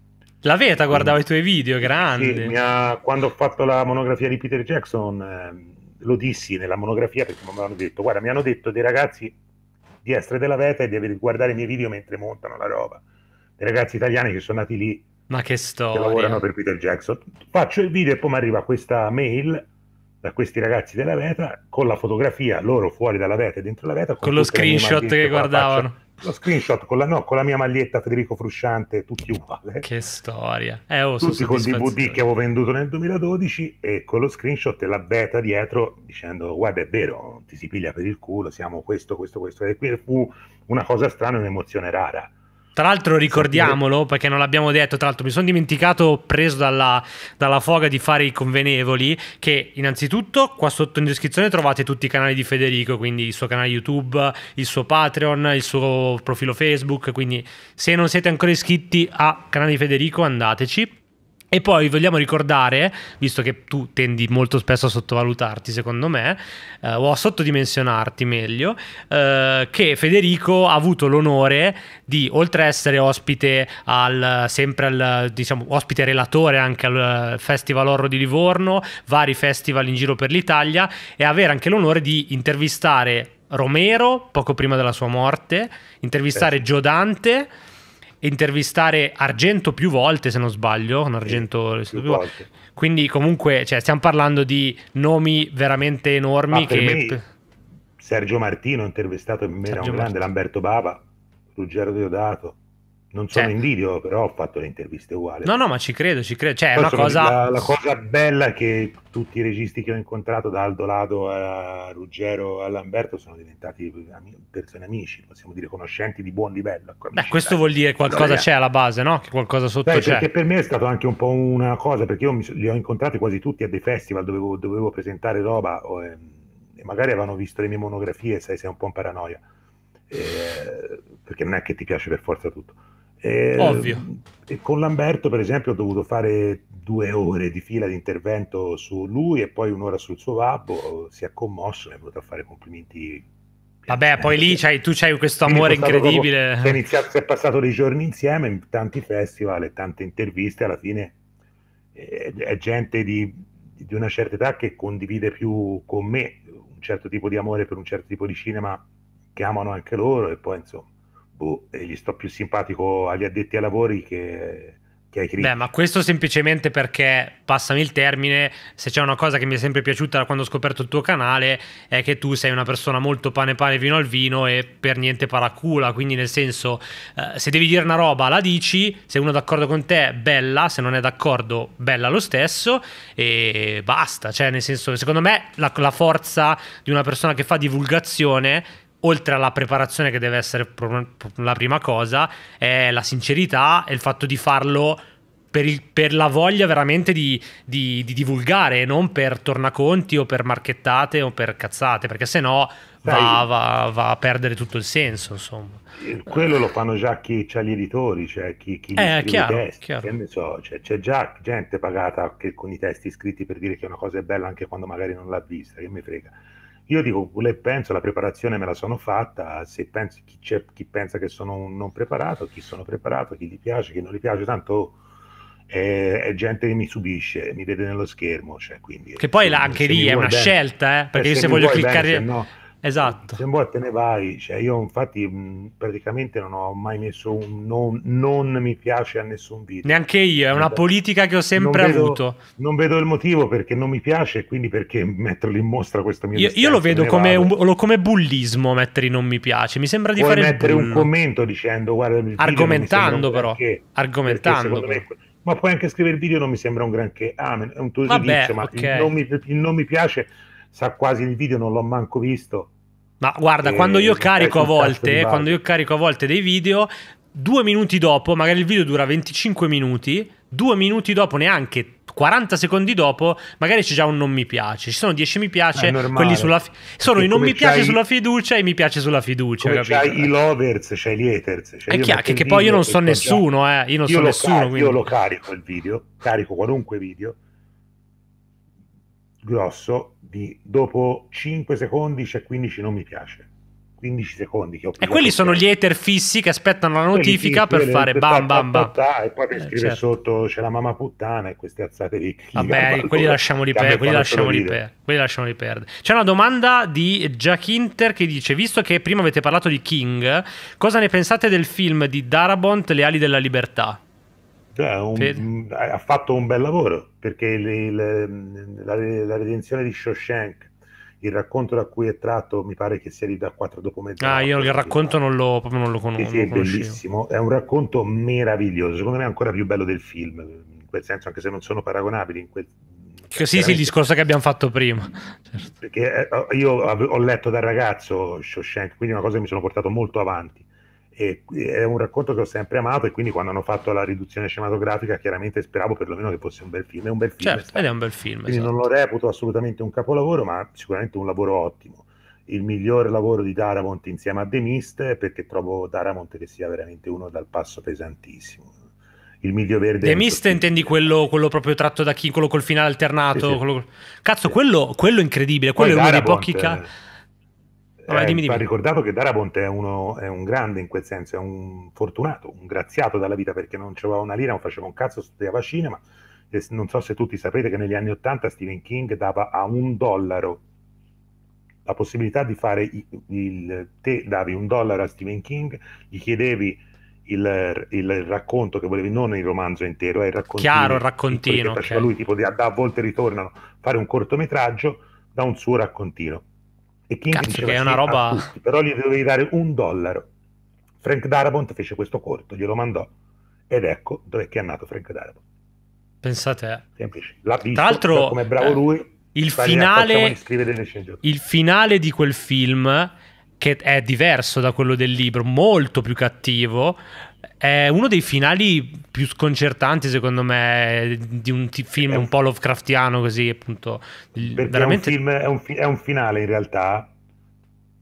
La Veta guardava Quindi, mm. i tuoi video, grande. Sì, ha, quando ho fatto la monografia di Peter Jackson, eh, lo dissi nella monografia perché mi hanno detto, guarda, mi hanno detto dei ragazzi di Estre della Veta e di guardare i miei video mentre montano la roba. Dei ragazzi italiani che sono nati lì ma che storia. Che lavorano per Peter Jackson. Faccio il video e poi mi arriva questa mail da questi ragazzi della Veta con la fotografia loro fuori dalla Veta e dentro la Veta. Con, con lo screenshot che guardavano. lo screenshot con la, no, con la mia maglietta Federico Frusciante, tutti uguali. Che storia. Eh, oh, tutti col DVD che avevo venduto nel 2012 e con lo screenshot e la beta dietro dicendo guarda è vero, ti si piglia per il culo, siamo questo, questo, questo. E qui fu una cosa strana, un'emozione rara tra l'altro ricordiamolo, perché non l'abbiamo detto, tra l'altro mi sono dimenticato, preso dalla, dalla, foga di fare i convenevoli, che innanzitutto qua sotto in descrizione trovate tutti i canali di Federico, quindi il suo canale YouTube, il suo Patreon, il suo profilo Facebook, quindi se non siete ancora iscritti a canale di Federico andateci. E poi vogliamo ricordare, visto che tu tendi molto spesso a sottovalutarti, secondo me, eh, o a sottodimensionarti meglio, eh, che Federico ha avuto l'onore di, oltre a essere ospite al, sempre al, diciamo, ospite relatore anche al eh, Festival Horror di Livorno, vari festival in giro per l'Italia, e avere anche l'onore di intervistare Romero poco prima della sua morte, intervistare Giodante intervistare Argento più volte, se non sbaglio, un Argento sì, più più volte. Volte. Quindi comunque cioè, stiamo parlando di nomi veramente enormi. Che... Me, Sergio Martino intervistato in un grande, Martino. Lamberto Bava, Ruggero Deodato, non sono certo. in video, però ho fatto le interviste uguali. No, no, ma ci credo, ci credo. Cioè, è una cosa... La, la, cosa bella è che tutti i registi che ho incontrato, da Aldo Lado a Ruggero a Lamberto, sono diventati persone amici, possiamo dire conoscenti di buon livello. Ecco, Beh, questo vuol dire che qualcosa allora, c'è alla base, no? Che qualcosa sotto Beh, c'è. Perché per me è stato anche un po' una cosa, perché io mi, li ho incontrati quasi tutti a dei festival, dovevo, dovevo presentare roba, o, eh, e magari avevano visto le mie monografie, sai, sei un po' in paranoia. Eh, perché non è che ti piace per forza tutto eh, Ovvio. E con Lamberto, per esempio, ho dovuto fare due ore di fila di intervento su lui e poi un'ora sul suo babbo. Si è commosso e è venuto a fare complimenti. Vabbè, eh, poi lì c'hai, tu c'hai questo amore incredibile. Proprio, si, è iniziato, si è passato dei giorni insieme in tanti festival e tante interviste. Alla fine è, eh, è gente di, di una certa età che condivide più con me un certo tipo di amore per un certo tipo di cinema che amano anche loro e poi insomma boh, gli sto più simpatico agli addetti ai lavori che, che ai critici. Beh, ma questo semplicemente perché, passami il termine, se c'è una cosa che mi è sempre piaciuta da quando ho scoperto il tuo canale, è che tu sei una persona molto pane pane vino al vino e per niente paracula, quindi nel senso, eh, se devi dire una roba la dici, se uno è d'accordo con te, bella, se non è d'accordo, bella lo stesso e basta, cioè nel senso, secondo me la, la forza di una persona che fa divulgazione oltre alla preparazione che deve essere la prima cosa, è la sincerità e il fatto di farlo per, il, per la voglia veramente di, di, di divulgare, non per tornaconti o per marchettate o per cazzate, perché sennò Va, va, va, a perdere tutto il senso, insomma. Eh, quello lo fanno già chi ha gli editori, cioè chi, chi eh, chiaro, testi, ne So, cioè, c'è già gente pagata che, con i testi scritti per dire che una cosa è bella anche quando magari non l'ha vista, che mi frega io dico quello che penso, la preparazione me la sono fatta, se penso, chi, chi, pensa che sono un non preparato, chi sono preparato, chi gli piace, chi non gli piace, tanto è, è gente che mi subisce, mi vede nello schermo. Cioè, quindi, che poi se, anche lì è una bene, scelta, eh? perché se eh, io se voglio cliccare... Bene, no, Esatto. Se vuoi te ne vai, cioè, io infatti mh, praticamente non ho mai messo un non, non, mi piace a nessun video. Neanche io, è una politica che ho sempre non vedo, avuto. Non vedo il motivo perché non mi piace quindi perché metterlo in mostra questa mia Io, io lo vedo come, un, come, bullismo mettere i non mi piace, mi sembra di Puoi fare... mettere un commento dicendo guarda... Argomentando però, perché, argomentando. Perché però. Me, ma puoi anche scrivere il video non mi sembra un granché, ah, è un tuo Vabbè, giudizio, ma okay. il, non mi, il non mi piace sa quasi il video, non l'ho manco visto. Ma guarda, e, eh, quando io carico a volte, quando io carico a volte dei video, due minuti dopo, magari il video dura 25 minuti, due minuti dopo neanche 40 secondi dopo, magari c'è già un non mi piace. Ci sono 10 mi piace, quelli sulla fi- sono i non mi piace sulla fiducia e mi piace sulla fiducia. Come c'hai i lovers, c'hai gli haters. Cioè è chiaro che, che poi io non so nessuno, già... eh. Io non io so nessuno. Car- Io lo carico il video, carico qualunque video grosso di dopo 5 secondi c'è 15 non mi piace. 15 secondi che ho E quelli sono gli hater fissi che aspettano la notifica per fare bam bam bam. E poi per eh, scrivere certo. sotto c'è la mamma puttana e queste alzate di Vabbè, quelli lasciamoli, per, quelli, lasciamoli per, quelli lasciamoli perdere. C'è una domanda di Jack Inter che dice, visto che prima avete parlato di King, cosa ne pensate del film di Darabont, Le ali della libertà? cioè, un, un, ha fatto un bel lavoro perché il, il, la, la, redenzione di Shawshank il racconto da cui è tratto mi pare che sia di da 4 documenti. Ah, io il racconto non lo, proprio non lo conosco. Sì, è bellissimo, è un racconto meraviglioso, secondo me è ancora più bello del film, in quel senso anche se non sono paragonabili. In quel... Cioè, sì, sì, il discorso che abbiamo fatto prima. Certo. Perché eh, io ho letto da ragazzo Shawshank, quindi è una cosa che mi sono portato molto avanti e è un racconto che ho sempre amato e quindi quando hanno fatto la riduzione cinematografica chiaramente speravo perlomeno che fosse un bel film è un bel film certo, ed è un bel film quindi esatto. non lo esatto. reputo assolutamente un capolavoro ma sicuramente un lavoro ottimo il miglior lavoro di Daramont insieme a The Mist perché trovo Daramont che sia veramente uno dal passo pesantissimo il miglio verde. The Mist intendi quello, quello, proprio tratto da chi, quello col finale alternato? Sì, sì. Quello... Cazzo, sì. quello, quello incredibile, quello Poi è uno Darabont, dei pochi casi. Eh Vabbè, dimmi, eh, dimmi. Va ricordato che Darabont è, uno, è, un grande in quel senso, è un fortunato, un graziato dalla vita perché non c'aveva una lira, non faceva un cazzo, studiava cinema. E non so se tutti sapete che negli anni Ottanta Stephen King dava a un dollaro la possibilità di fare il, il te davi un dollaro a Stephen King, gli chiedevi il, il, racconto che volevi, non il romanzo intero, è eh, il raccontino. Chiaro, il raccontino. Che okay. lui tipo di, da a volte ritornano, fare un cortometraggio da un suo raccontino. E King Cazzo, che è una roba... Tutti, però gli dovevi dare un dollaro. Frank Darabont fece questo corto, glielo mandò ed ecco dove è nato Frank Darabont. Pensate a... Eh. Semplice. L'ha visto, Tra l'altro, come bravo eh, il finale, il finale di quel film che è diverso da quello del libro, molto più cattivo, è uno dei finali più sconcertanti, secondo me, di un t- film un, un po' Lovecraftiano, così appunto. Veramente... È un, film, è, un fi- è un finale in realtà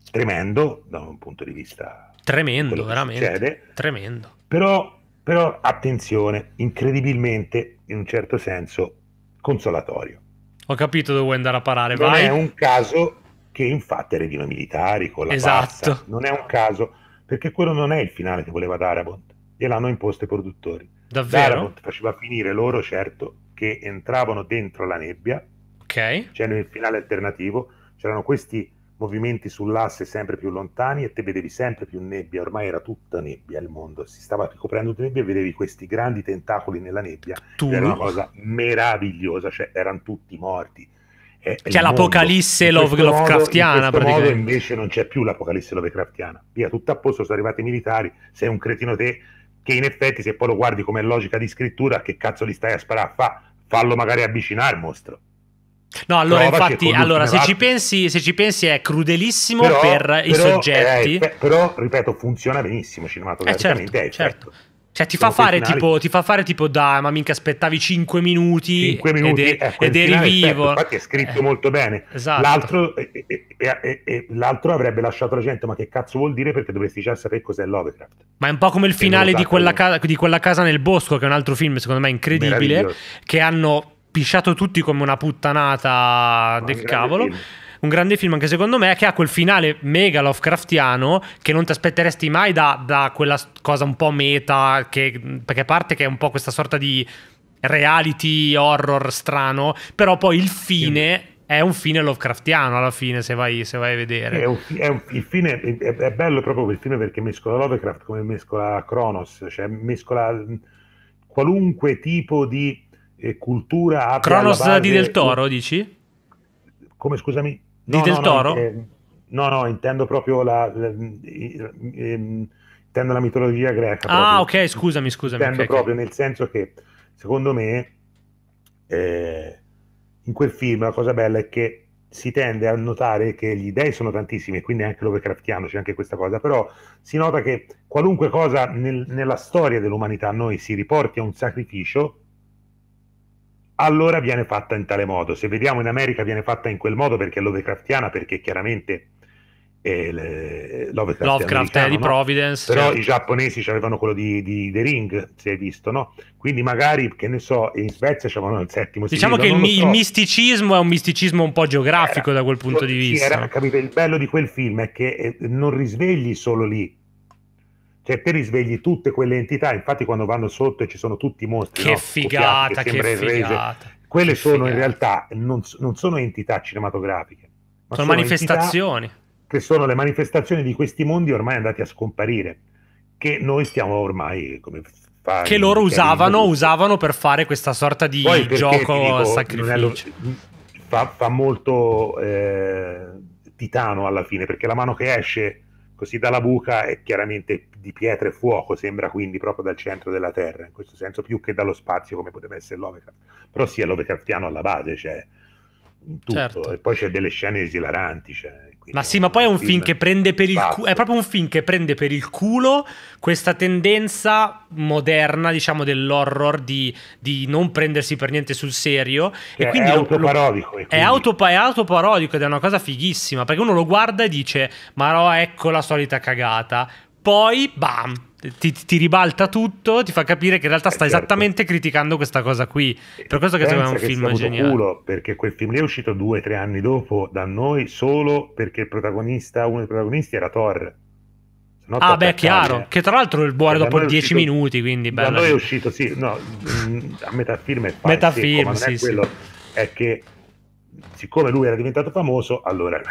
tremendo da un punto di vista tremendo, veramente succede, tremendo. Però, però, attenzione, incredibilmente in un certo senso consolatorio. Ho capito dove vuoi andare a parare. Non vai. è un caso che infatti eredino militari con la esatto. Pazza. non è un caso perché quello non è il finale che voleva Darabont, gliel'hanno imposto i produttori. Davvero? Darabont faceva finire loro, certo, che entravano dentro la nebbia, okay. cioè nel finale alternativo c'erano questi movimenti sull'asse sempre più lontani e te vedevi sempre più nebbia, ormai era tutta nebbia il mondo, si stava ricoprendo di nebbia e vedevi questi grandi tentacoli nella nebbia, era una cosa meravigliosa, cioè erano tutti morti, eh, è, cioè, è l'apocalisse Love, Lovecraftiana. Modo, in modo invece non c'è più l'apocalisse Lovecraftiana. Via, tutto a posto, sono arrivati i militari, sei un cretino te, che in effetti se poi lo guardi come logica di scrittura, che cazzo li stai a sparare? Fa, fallo magari avvicinare il mostro. No, allora Prova infatti, allora, se, ci pensi, se, ci pensi, è crudelissimo però, per però, i soggetti. Eh, eh, però, ripeto, funziona benissimo cinematograficamente. Eh, certo, certo. Cioè, ti fa, fare, tipo, ti fa, fare tipo, da, ma minchè, aspettavi 5 minuti, 5 minuti ed, è, ecco, eri vivo. infatti è scritto eh, molto bene. Esatto. L'altro, eh, eh, l'altro, avrebbe lasciato la gente, ma che cazzo vuol dire perché dovresti già sapere cos'è Lovecraft. Ma è un po' come il finale di quella, casa, di quella, casa nel bosco, che è un altro film secondo me incredibile, che hanno pisciato tutti come una puttanata ma del un cavolo. Film un grande film anche secondo me, che ha quel finale mega Lovecraftiano che non ti aspetteresti mai da, da, quella cosa un po' meta, che, perché parte che è un po' questa sorta di reality horror strano, però poi il fine... è un fine Lovecraftiano alla fine, se vai, se vai a vedere. È un, è un, il fine è, è, bello proprio quel film perché mescola Lovecraft come mescola Kronos, cioè mescola qualunque tipo di eh, cultura. Kronos base, di Del Toro, dici? Come scusami? Di no, Del no, Toro? Eh, no, no, intendo proprio la, la, la, ehm, ehm, intendo la mitologia greca. Ah, proprio. ok, scusami, scusami. Intendo okay, proprio okay. nel senso che, secondo me, eh, in quel film la cosa bella è che si tende a notare che gli dei sono tantissimi, quindi anche l'overcraftiano c'è anche questa cosa, però si nota che qualunque cosa nel, nella storia dell'umanità noi si riporti a un sacrificio, allora viene fatta in tale modo. Se vediamo in America viene fatta in quel modo perché è Lovecraftiana, perché chiaramente eh, le, Lovecraft, Lovecraft è di no? Providence. Però certo. i giapponesi avevano quello di, di, The Ring, si è visto, no? Quindi magari, che ne so, in Svezia c'erano il settimo Diciamo che il, mi, so. il, misticismo è un misticismo un po' geografico era, da quel punto di vista. Era, capito, il bello di quel film è che eh, non risvegli solo lì cioè te risvegli tutte quelle entità, infatti quando vanno sotto ci sono tutti i mostri. Che no? figata, che, che figata. Quelle che sono figata. in realtà, non, non, sono entità cinematografiche. Ma sono, sono manifestazioni. Che sono le manifestazioni di questi mondi ormai andati a scomparire, che noi stiamo ormai come che loro usavano, usavano, per fare questa sorta di Poi gioco dico, sacrificio. Lo, fa, fa, molto eh, titano alla fine, perché la mano che esce così dalla buca è chiaramente di pietra e fuoco, sembra quindi proprio dal centro della Terra, in questo senso più che dallo spazio come poteva essere Lovecraft. Però sì, è Lovecraftiano alla base, cioè tutto. Certo. E poi c'è delle scene esilaranti. Cioè, ma sì, ma poi è un film, film che prende per il culo. È proprio un film che prende per il culo questa tendenza moderna, diciamo, dell'horror di, di non prendersi per niente sul serio. Cioè, e quindi è autoparodico. Lo, È, autopa- è autoparodico ed è una cosa fighissima. Perché uno lo guarda e dice: Ma no, ecco la solita cagata poi bam, ti, ti, ribalta tutto, ti fa capire che in realtà eh, sta certo. esattamente criticando questa cosa qui. Per questo che secondo me è un film geniale. Culo, perché quel film lì è uscito due o tre anni dopo da noi solo perché il protagonista, uno dei protagonisti era Thor. No, ah, beh, chiaro. Che tra l'altro il buore dopo 10 minuti, quindi bello. Da noi è uscito, sì, no, mm, a metà film è fatto. Metà film, secco, sì, sì. è che siccome lui era diventato famoso, allora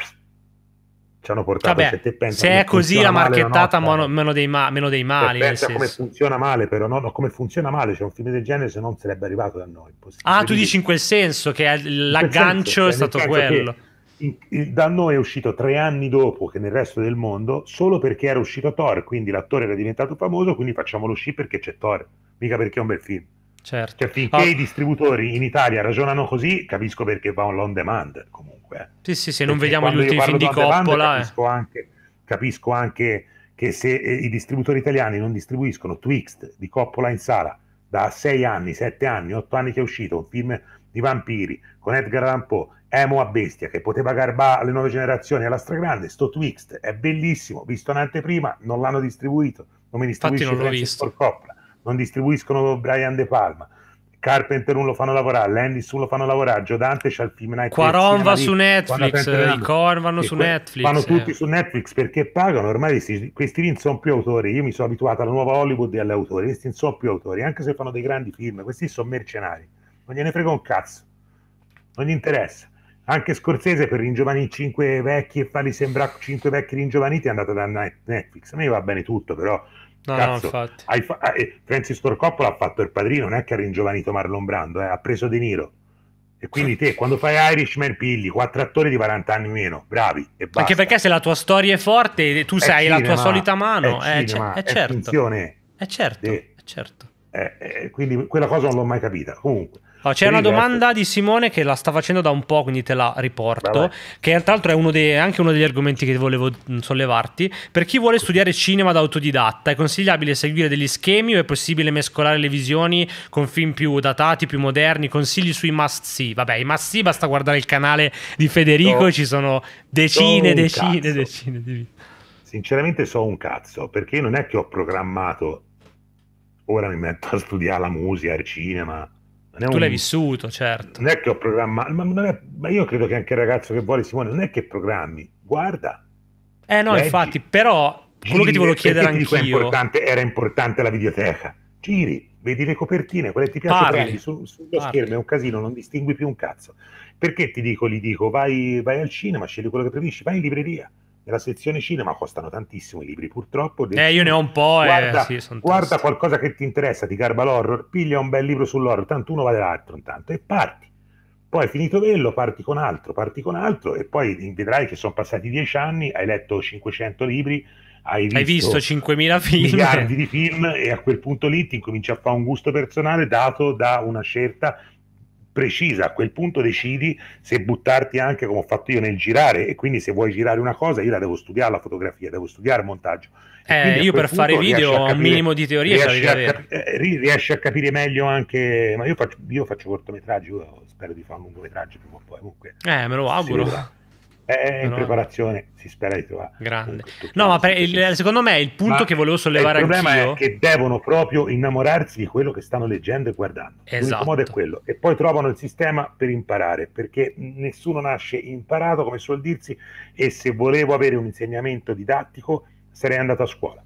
ci hanno portato Vabbè, cioè, se, pensi, se è così la marchettata cioè. mono, meno, dei ma- meno, dei mali cioè, pensa come funziona male però no, no, come funziona male c'è cioè un film del genere se non sarebbe arrivato da noi ah tu dici in quel senso che l'aggancio senso, è stato quello in, in, da noi è uscito tre anni dopo che nel resto del mondo solo perché era uscito Thor quindi l'attore era diventato famoso quindi facciamolo uscire perché c'è Thor mica perché è un bel film Certo. Cioè, finché ah. i distributori in Italia ragionano così, capisco perché va on demand comunque. Eh. Sì, sì, se non vediamo gli ultimi film di Coppola. Capisco, eh. anche, capisco anche che se eh, i distributori italiani non distribuiscono Twixt di Coppola in sala da 6 anni, 7 anni, 8 anni che è uscito, un film di vampiri con Edgar Allan Poe, Emo a bestia, che poteva garbare alle nuove generazioni alla stragrande, sto Twixt è bellissimo, visto un'anteprima, non l'hanno distribuito, non mi distribuisce Infatti non l'ho visto. Coppola non distribuiscono Brian De Palma. Carpenter non lo fanno lavorare, Landis non lo fanno lavorare, Giodante c'ha il film Night Quaron va su Netflix, i Corn eh, vanno su Netflix. Vanno eh. tutti eh. su Netflix perché pagano, ormai questi, questi film sono più autori, io mi sono abituato alla nuova Hollywood e agli autori, questi non sono più autori, anche se fanno dei grandi film, questi sono mercenari, non gliene frega un cazzo, non gli interessa. Anche Scorsese per ringiovanire cinque vecchi e farli sembrare cinque vecchi ringiovaniti è andato da Netflix, a me va bene tutto però No, Cazzo, no, infatti. Hai fa- eh, eh, Francis Ford Coppola ha fatto il padrino, non è che ha ringiovanito Marlon Brando, eh, ha preso De Niro. E quindi te, quando fai Irishman, pigli quattro attori di 40 anni meno, bravi e basta. Anche perché se la tua storia è forte, eh, tu è sai cinema, la tua solita mano, è, eh, cinema, eh, c- è, certo. È certo, de- è certo. quindi quella cosa non l'ho mai capita. Comunque, allora, c'è una domanda di Simone che la sta facendo da un po', quindi te la riporto. Vabbè. Che tra l'altro è uno dei, anche uno degli argomenti che volevo sollevarti. Per chi vuole studiare cinema da autodidatta, è consigliabile seguire degli schemi o è possibile mescolare le visioni con film più datati, più moderni? Consigli sui must see. Vabbè, i must see basta guardare il canale di Federico, no. ci sono decine, no, decine, cazzo. decine di video. Sinceramente so un cazzo, perché non è che ho programmato ora mi metto a studiare la musica, il cinema tu un... l'hai vissuto, certo. Non è che ho programmato, ma, è... ma, io credo che anche il ragazzo che vuole Simone non è che programmi, guarda. Eh no, leggi, infatti, però quello giri, che ti volevo chiedere anch'io... Importante, era importante la videoteca. Giri, vedi le copertine, quelle ti piacciono, prendi su, sullo schermo, è un casino, non distingui più un cazzo. Perché ti dico, gli dico, vai, vai al cinema, scegli quello che preferisci, vai in libreria nella sezione cinema costano tantissimo i libri purtroppo. Eh, io ne ho un po'. Eh, guarda, eh, sì, guarda qualcosa che ti interessa, ti garba l'horror, piglia un bel libro sull'horror, tanto uno vale l'altro intanto, e parti. Poi finito quello, parti con altro, parti con altro, e poi vedrai che sono passati dieci anni, hai letto 500 libri, hai visto, hai visto 5.000 film. miliardi di film, e a quel punto lì ti incomincia a fare un gusto personale dato da una scelta precisa, a quel punto decidi se buttarti anche come ho fatto io nel girare e quindi se vuoi girare una cosa io la devo studiare la fotografia, devo studiare il montaggio. Eh, io per fare video ho un minimo di teoria riesci a, cap- eh, riesci a capire meglio anche, ma io faccio, io faccio cortometraggi, io spero di fare un lungometraggio prima o poi comunque. Eh, me lo auguro è eh, eh, in no. preparazione, si spera di trovare. Grande. No, ma per, il, secondo me il punto ma che volevo sollevare anch'io... Il problema anch'io... è che devono proprio innamorarsi di quello che stanno leggendo e guardando. Esatto. L'unico modo è esatto. quello. E poi trovano il sistema per imparare, perché nessuno nasce imparato, come suol dirsi, e se volevo avere un insegnamento didattico sarei andato a scuola.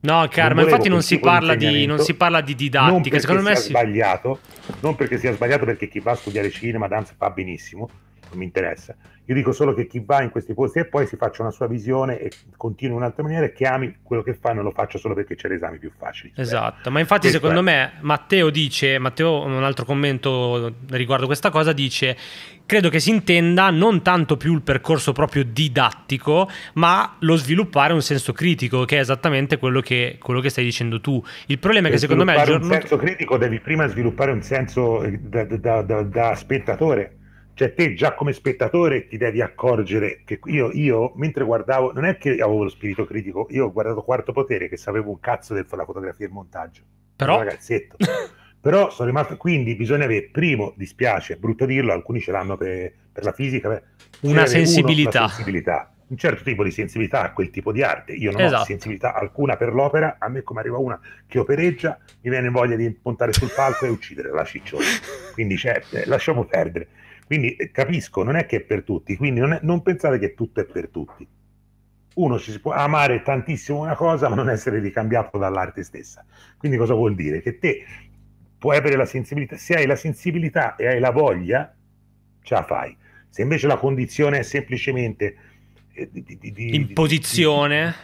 No, Carmen, infatti non si, di, non si, parla di, didattica. secondo me sia si... sbagliato, non perché sia sbagliato, perché chi va a studiare cinema, danza fa benissimo, non mi interessa. Io dico solo che chi va in questi posti e poi si faccia una sua visione e continua in un'altra maniera e chiami quello che fa, non lo faccio solo perché c'è l'esame più facile. Esatto, ma infatti Questo secondo è. me Matteo dice, Matteo un altro commento riguardo questa cosa dice, credo che si intenda non tanto più il percorso proprio didattico, ma lo sviluppare un senso critico, che è esattamente quello che, quello che stai dicendo tu. Il problema è che secondo me... Per sviluppare un senso critico devi prima sviluppare un senso eh, da, da, da, da spettatore cioè te già come spettatore ti devi accorgere che io, io mentre guardavo, non è che avevo lo spirito critico, io ho guardato Quarto Potere che sapevo un cazzo della fotografia e il montaggio. Però... Ragazzetto. Però sono rimasto, quindi bisogna avere, primo, dispiace, è brutto dirlo, alcuni ce l'hanno per, per la fisica, per, una, sensibilità. Uno, una sensibilità un certo tipo di sensibilità a quel tipo di arte. Io non esatto. ho sensibilità alcuna per l'opera, a me come arriva una che opereggia, mi viene voglia di puntare sul palco e uccidere la cicciola. Quindi cioè, eh, lasciamo perdere. Quindi capisco, non è che è per tutti, quindi non, è, non pensate che tutto è per tutti. Uno ci si può amare tantissimo una cosa ma non essere ricambiato dall'arte stessa. Quindi cosa vuol dire? Che te puoi avere la sensibilità, se hai la sensibilità e hai la voglia, ce la fai. Se invece la condizione è semplicemente... Eh, di, di, di, Imposizione?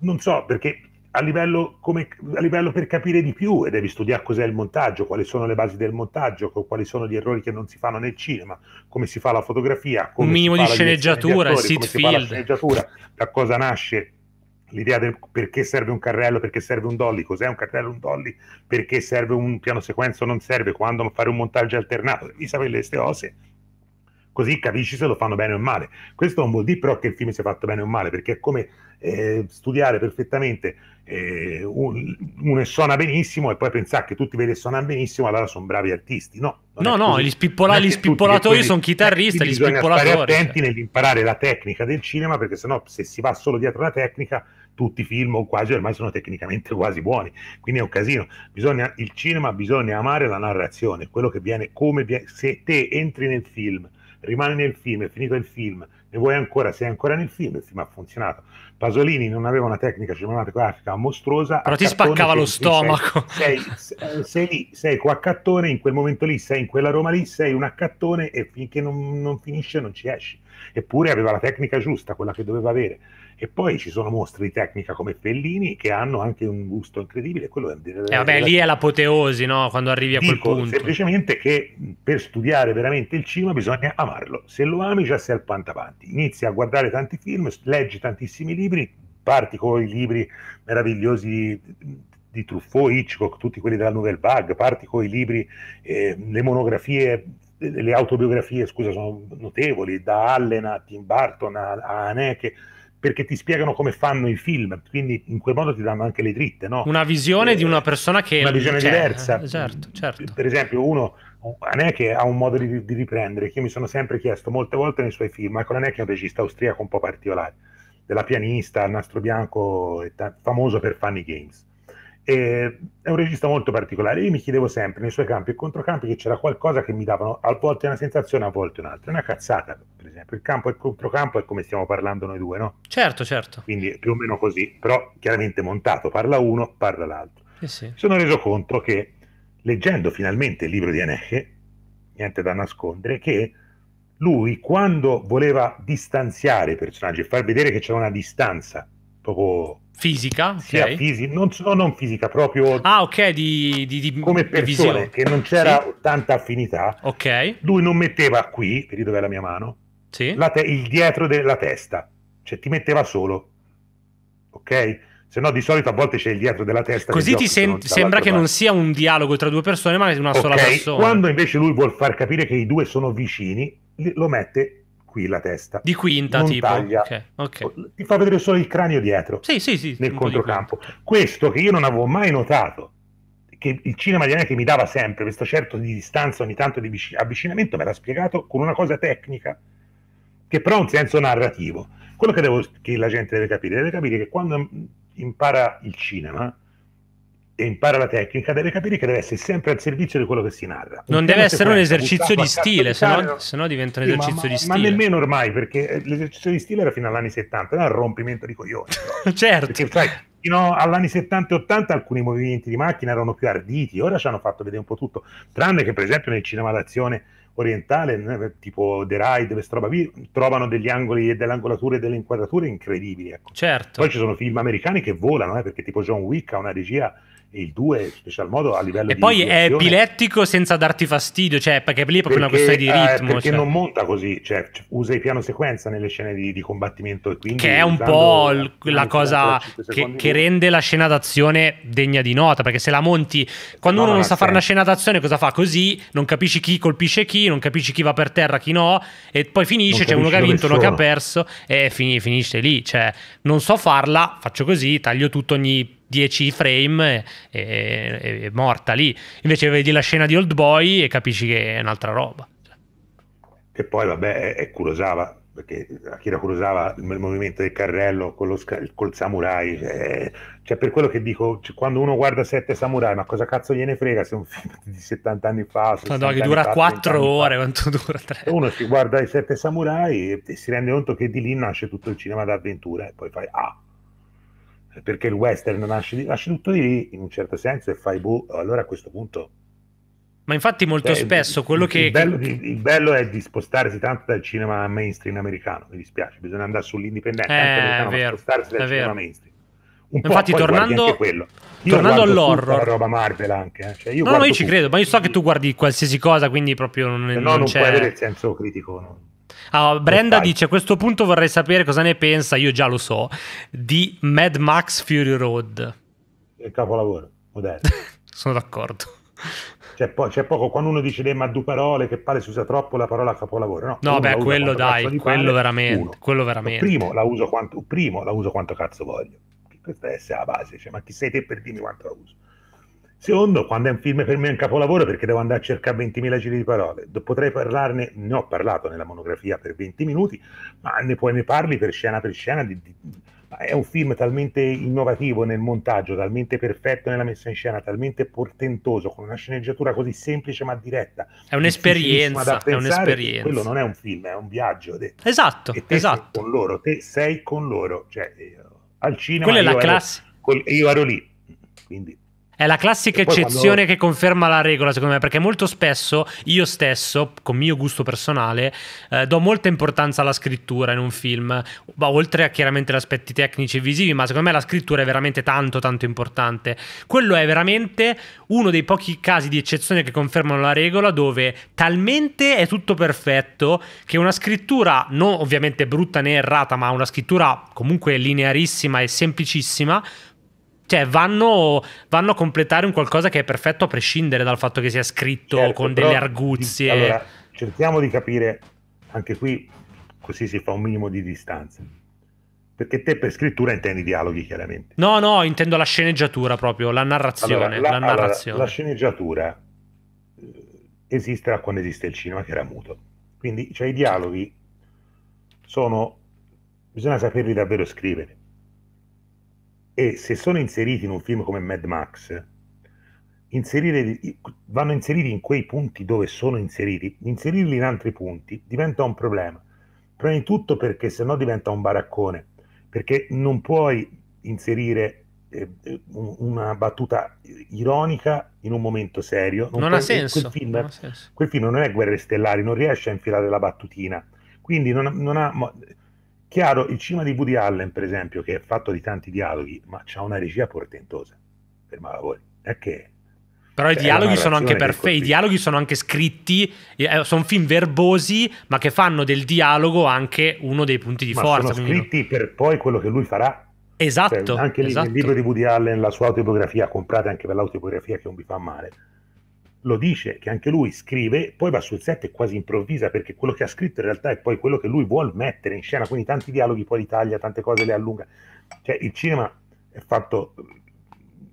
non so, perché a livello, come, a livello, per capire di più e devi studiare cos'è il montaggio, quali sono le basi del montaggio, quali sono gli errori che non si fanno nel cinema, come si fa la fotografia, come un minimo di sceneggiatura, il sit field, da cosa nasce l'idea del perché serve un carrello, perché serve un dolly, cos'è un carrello, un dolly, perché serve un piano sequenza o non serve, quando fare un montaggio alternato, devi sapere queste cose così capisci se lo fanno bene o male. Questo non vuol dire però che il film sia fatto bene o male, perché è come eh, studiare perfettamente eh, un, uno e suona benissimo e poi pensare che tutti ve li suonano benissimo allora sono bravi artisti no no no gli, spippola- gli spippolatori sono chitarristi gli spippolatori bisogna stare cioè. attenti nell'imparare la tecnica del cinema perché sennò se si va solo dietro la tecnica tutti i film o quasi ormai sono tecnicamente quasi buoni quindi è un casino bisogna, il cinema bisogna amare la narrazione quello che viene come se te entri nel film rimani nel film è finito il film ne vuoi ancora, sei ancora nel film, il film ha funzionato. Pasolini non aveva una tecnica cinematografica mostruosa. Però ti spaccava lo stomaco. Sei, sei, sei, lì, sei qua accattone, in quel momento lì, sei in quella Roma lì, sei un accattone e finché non, non finisce non ci esci. Eppure aveva la tecnica giusta, quella che doveva avere. E poi ci sono mostri di tecnica come Fellini che hanno anche un gusto incredibile. Quello è, eh vabbè, lì è l'apoteosi, no? Quando arrivi a quel punto. Semplicemente che per studiare veramente il cinema bisogna amarlo. Se lo ami, già sei al panto avanti. Inizi a guardare tanti film, leggi tantissimi libri, parti con i libri meravigliosi di Truffaut, Hitchcock, tutti quelli della Nouvelle Vague, parti con i libri, eh, le monografie le autobiografie, scusa, sono notevoli, da Allen a Tim Burton a, a Haneke, perché ti spiegano come fanno i film, quindi in quel modo ti danno anche le dritte. No? Una visione eh, di una persona che... Una visione c'è, cioè, diversa. Eh, certo, certo. Per esempio, uno, Haneke ha un modo di, di, riprendere, che io mi sono sempre chiesto molte volte nei suoi film, Michael Haneke è un regista austriaco un po' particolare, della pianista, al nastro bianco, famoso per Funny Games. Eh, è un regista molto particolare. Io mi chiedevo sempre nei suoi campi e controcampi che c'era qualcosa che mi davano a volte una sensazione, a volte un'altra. Una cazzata, per esempio. Il campo e il controcampo è come stiamo parlando noi due, no? Certo, certo. Quindi più o meno così, però chiaramente montato, parla uno, parla l'altro. Eh sì. Sono reso conto che leggendo finalmente il libro di Eneke, niente da nascondere, che lui quando voleva distanziare i personaggi e far vedere che c'era una distanza proprio fisica, okay. fisi- non, no, non fisica, proprio ah, okay, di, di, di come persone, che non c'era sì. tanta affinità. Ok, Lui non metteva qui, vedi dove è la mia mano, sì. la te- il dietro della testa, cioè ti metteva solo, ok? Se no, di solito a volte c'è il dietro della testa. Così ti sen- sembra che non sia un dialogo tra due persone, ma una sola persona. Quando invece lui vuol far capire che i due sono vicini, lo mette qui la testa. Di quinta, non tipo. Taglia, okay, okay. Ti fa vedere solo il cranio dietro. Sì, sì, sì. Nel controcampo. Questo che io non avevo mai notato, che il cinema di che mi dava sempre, questo certo di distanza ogni tanto di avvicinamento, me l'ha spiegato con una cosa tecnica, che però ha un senso narrativo. Quello che, devo, che la gente deve capire, deve capire che quando impara il cinema e impara la tecnica, deve capire che deve essere sempre al servizio di quello che si narra. Non deve essere un esercizio di stile, se no, se no diventa un sì, esercizio ma, ma, di stile. Ma nemmeno ormai, perché eh, l'esercizio di stile era fino agli anni 70, era un rompimento di coglioni. certo. Perché, sai, fino agli anni 70 e 80 alcuni movimenti di macchina erano più arditi, ora ci hanno fatto vedere un po' tutto, tranne che per esempio nel cinema d'azione orientale, eh, tipo The Ride, trova, trovano degli angoli e delle angolature e delle inquadrature incredibili. Ecco. Certo. Poi ci sono film americani che volano, eh, perché tipo John Wick ha una regia il 2 in special modo a livello e di poi è epilettico senza darti fastidio cioè perché lì è proprio perché, una questione di eh, ritmo eh, perché cioè. non monta così cioè, usa il piano sequenza nelle scene di, di combattimento che è un po' la, la cosa che, che, rende la scena d'azione degna di nota perché se la monti quando no, uno non, non sa fare cioè una scena d'azione cosa fa così non capisci chi colpisce chi non capisci chi va per terra chi no e poi finisce c'è cioè uno che ha vinto uno che ha perso e fin- finisce lì cioè non so farla faccio così taglio tutto ogni 10 frame e, e, e morta lì. Invece vedi la scena di Old Boy e capisci che è un'altra roba. Che poi, vabbè, è, è Kurosawa, perché Akira Kurosawa il movimento del carrello con lo, col samurai cioè, cioè, per quello che dico cioè, quando uno guarda sette samurai ma cosa cazzo gliene frega se è un film di 70 anni fa Madonna, che dura fa, 4 ore quanto dura 3 uno si guarda i sette samurai e, e si rende conto che di lì nasce tutto il cinema d'avventura e poi fai ah perché il western nasce, nasce tutto di lì in un certo senso e fai boh, allora a questo punto ma infatti molto cioè, spesso quello il, che... Il bello, Il, il bello, è di spostarsi tanto dal cinema mainstream americano, mi dispiace, bisogna andare sull'indipendente, eh, è vero, spostarsi dal cinema mainstream. Un infatti, tornando, Tornando all'horror, la roba Marvel anche. Eh. Cioè io no, no, io ci credo, ma io so che tu guardi qualsiasi cosa, quindi proprio non, no, non, non c'è... puoi avere il senso critico. No. Allora, ah, Brenda dice: A questo punto vorrei sapere cosa ne pensa. Io già lo so. Di Mad Max Fury Road. Il capolavoro, moderno. Sono d'accordo. C'è, po- c'è, poco quando uno dice ma due parole che pare si usa troppo la parola capolavoro no, no beh quello dai quello veramente, quello veramente, quello veramente primo la uso quanto cazzo voglio questa deve essere la base, cioè, ma chi sei te per dirmi quanto la uso? Secondo, quando è un film per me è un capolavoro perché devo andare a cercare 20.000 giri di parole. Potrei parlarne, ne ho parlato nella monografia per 20 minuti, ma ne, poi ne parli per scena per scena. Di, di, è un film talmente innovativo nel montaggio, talmente perfetto nella messa in scena, talmente portentoso, con una sceneggiatura così semplice ma diretta. È un'esperienza, è un'esperienza. Quello non è un film, è un viaggio. Esatto, e te esatto. Sei con loro, te sei con loro. Cioè, eh, al cinema. Quella è la classe. Ero, io ero lì, quindi è la classica eccezione quando... che conferma la regola, secondo me, perché molto spesso io stesso, con mio gusto personale, eh, do molta importanza alla scrittura in un film, ma oltre a chiaramente gli aspetti tecnici e visivi, ma secondo me la scrittura è veramente tanto tanto importante. Quello è veramente uno dei pochi casi di eccezione che confermano la regola dove talmente è tutto perfetto che una scrittura non ovviamente brutta né errata, ma una scrittura comunque linearissima e semplicissima cioè, vanno, vanno, a completare un qualcosa che è perfetto a prescindere dal fatto che sia scritto certo, con delle arguzie. Allora, cerchiamo di capire, anche qui così si fa un minimo di distanza. Perché te per scrittura intendi dialoghi, chiaramente. No, no, intendo la sceneggiatura proprio, la narrazione. Allora, la, la, narrazione. Allora, la sceneggiatura eh, esiste da quando esiste il cinema che era muto. Quindi cioè, i dialoghi sono... bisogna saperli davvero scrivere e se sono inseriti in un film come Mad Max, inserire, vanno inseriti in quei punti dove sono inseriti, inserirli in altri punti diventa un problema. Prima di tutto perché sennò diventa un baraccone, perché non puoi inserire eh, eh, una battuta ironica in un momento serio. Non, non ha senso, quel film, non ha senso. Quel film non è Guerre Stellari, non riesce a infilare la battutina. Quindi non, non ha Chiaro, il cinema di Woody Allen, per esempio, che è fatto di tanti dialoghi, ma c'ha una regia portentosa, ferma lavori. È che però i cioè, dialoghi sono anche perfetti, i dialoghi sono anche scritti, eh, sono film verbosi, ma che fanno del dialogo anche uno dei punti di ma forza. Sono scritti no. per poi quello che lui farà. Esatto. Cioè, anche esatto. il libro di Woody Allen, la sua autobiografia, comprate anche per l'autobiografia che non vi fa male lo dice che anche lui scrive, poi va sul set e quasi improvvisa perché quello che ha scritto in realtà è poi quello che lui vuole mettere in scena, quindi tanti dialoghi poi li taglia, tante cose le allunga. Cioè il cinema è fatto mm,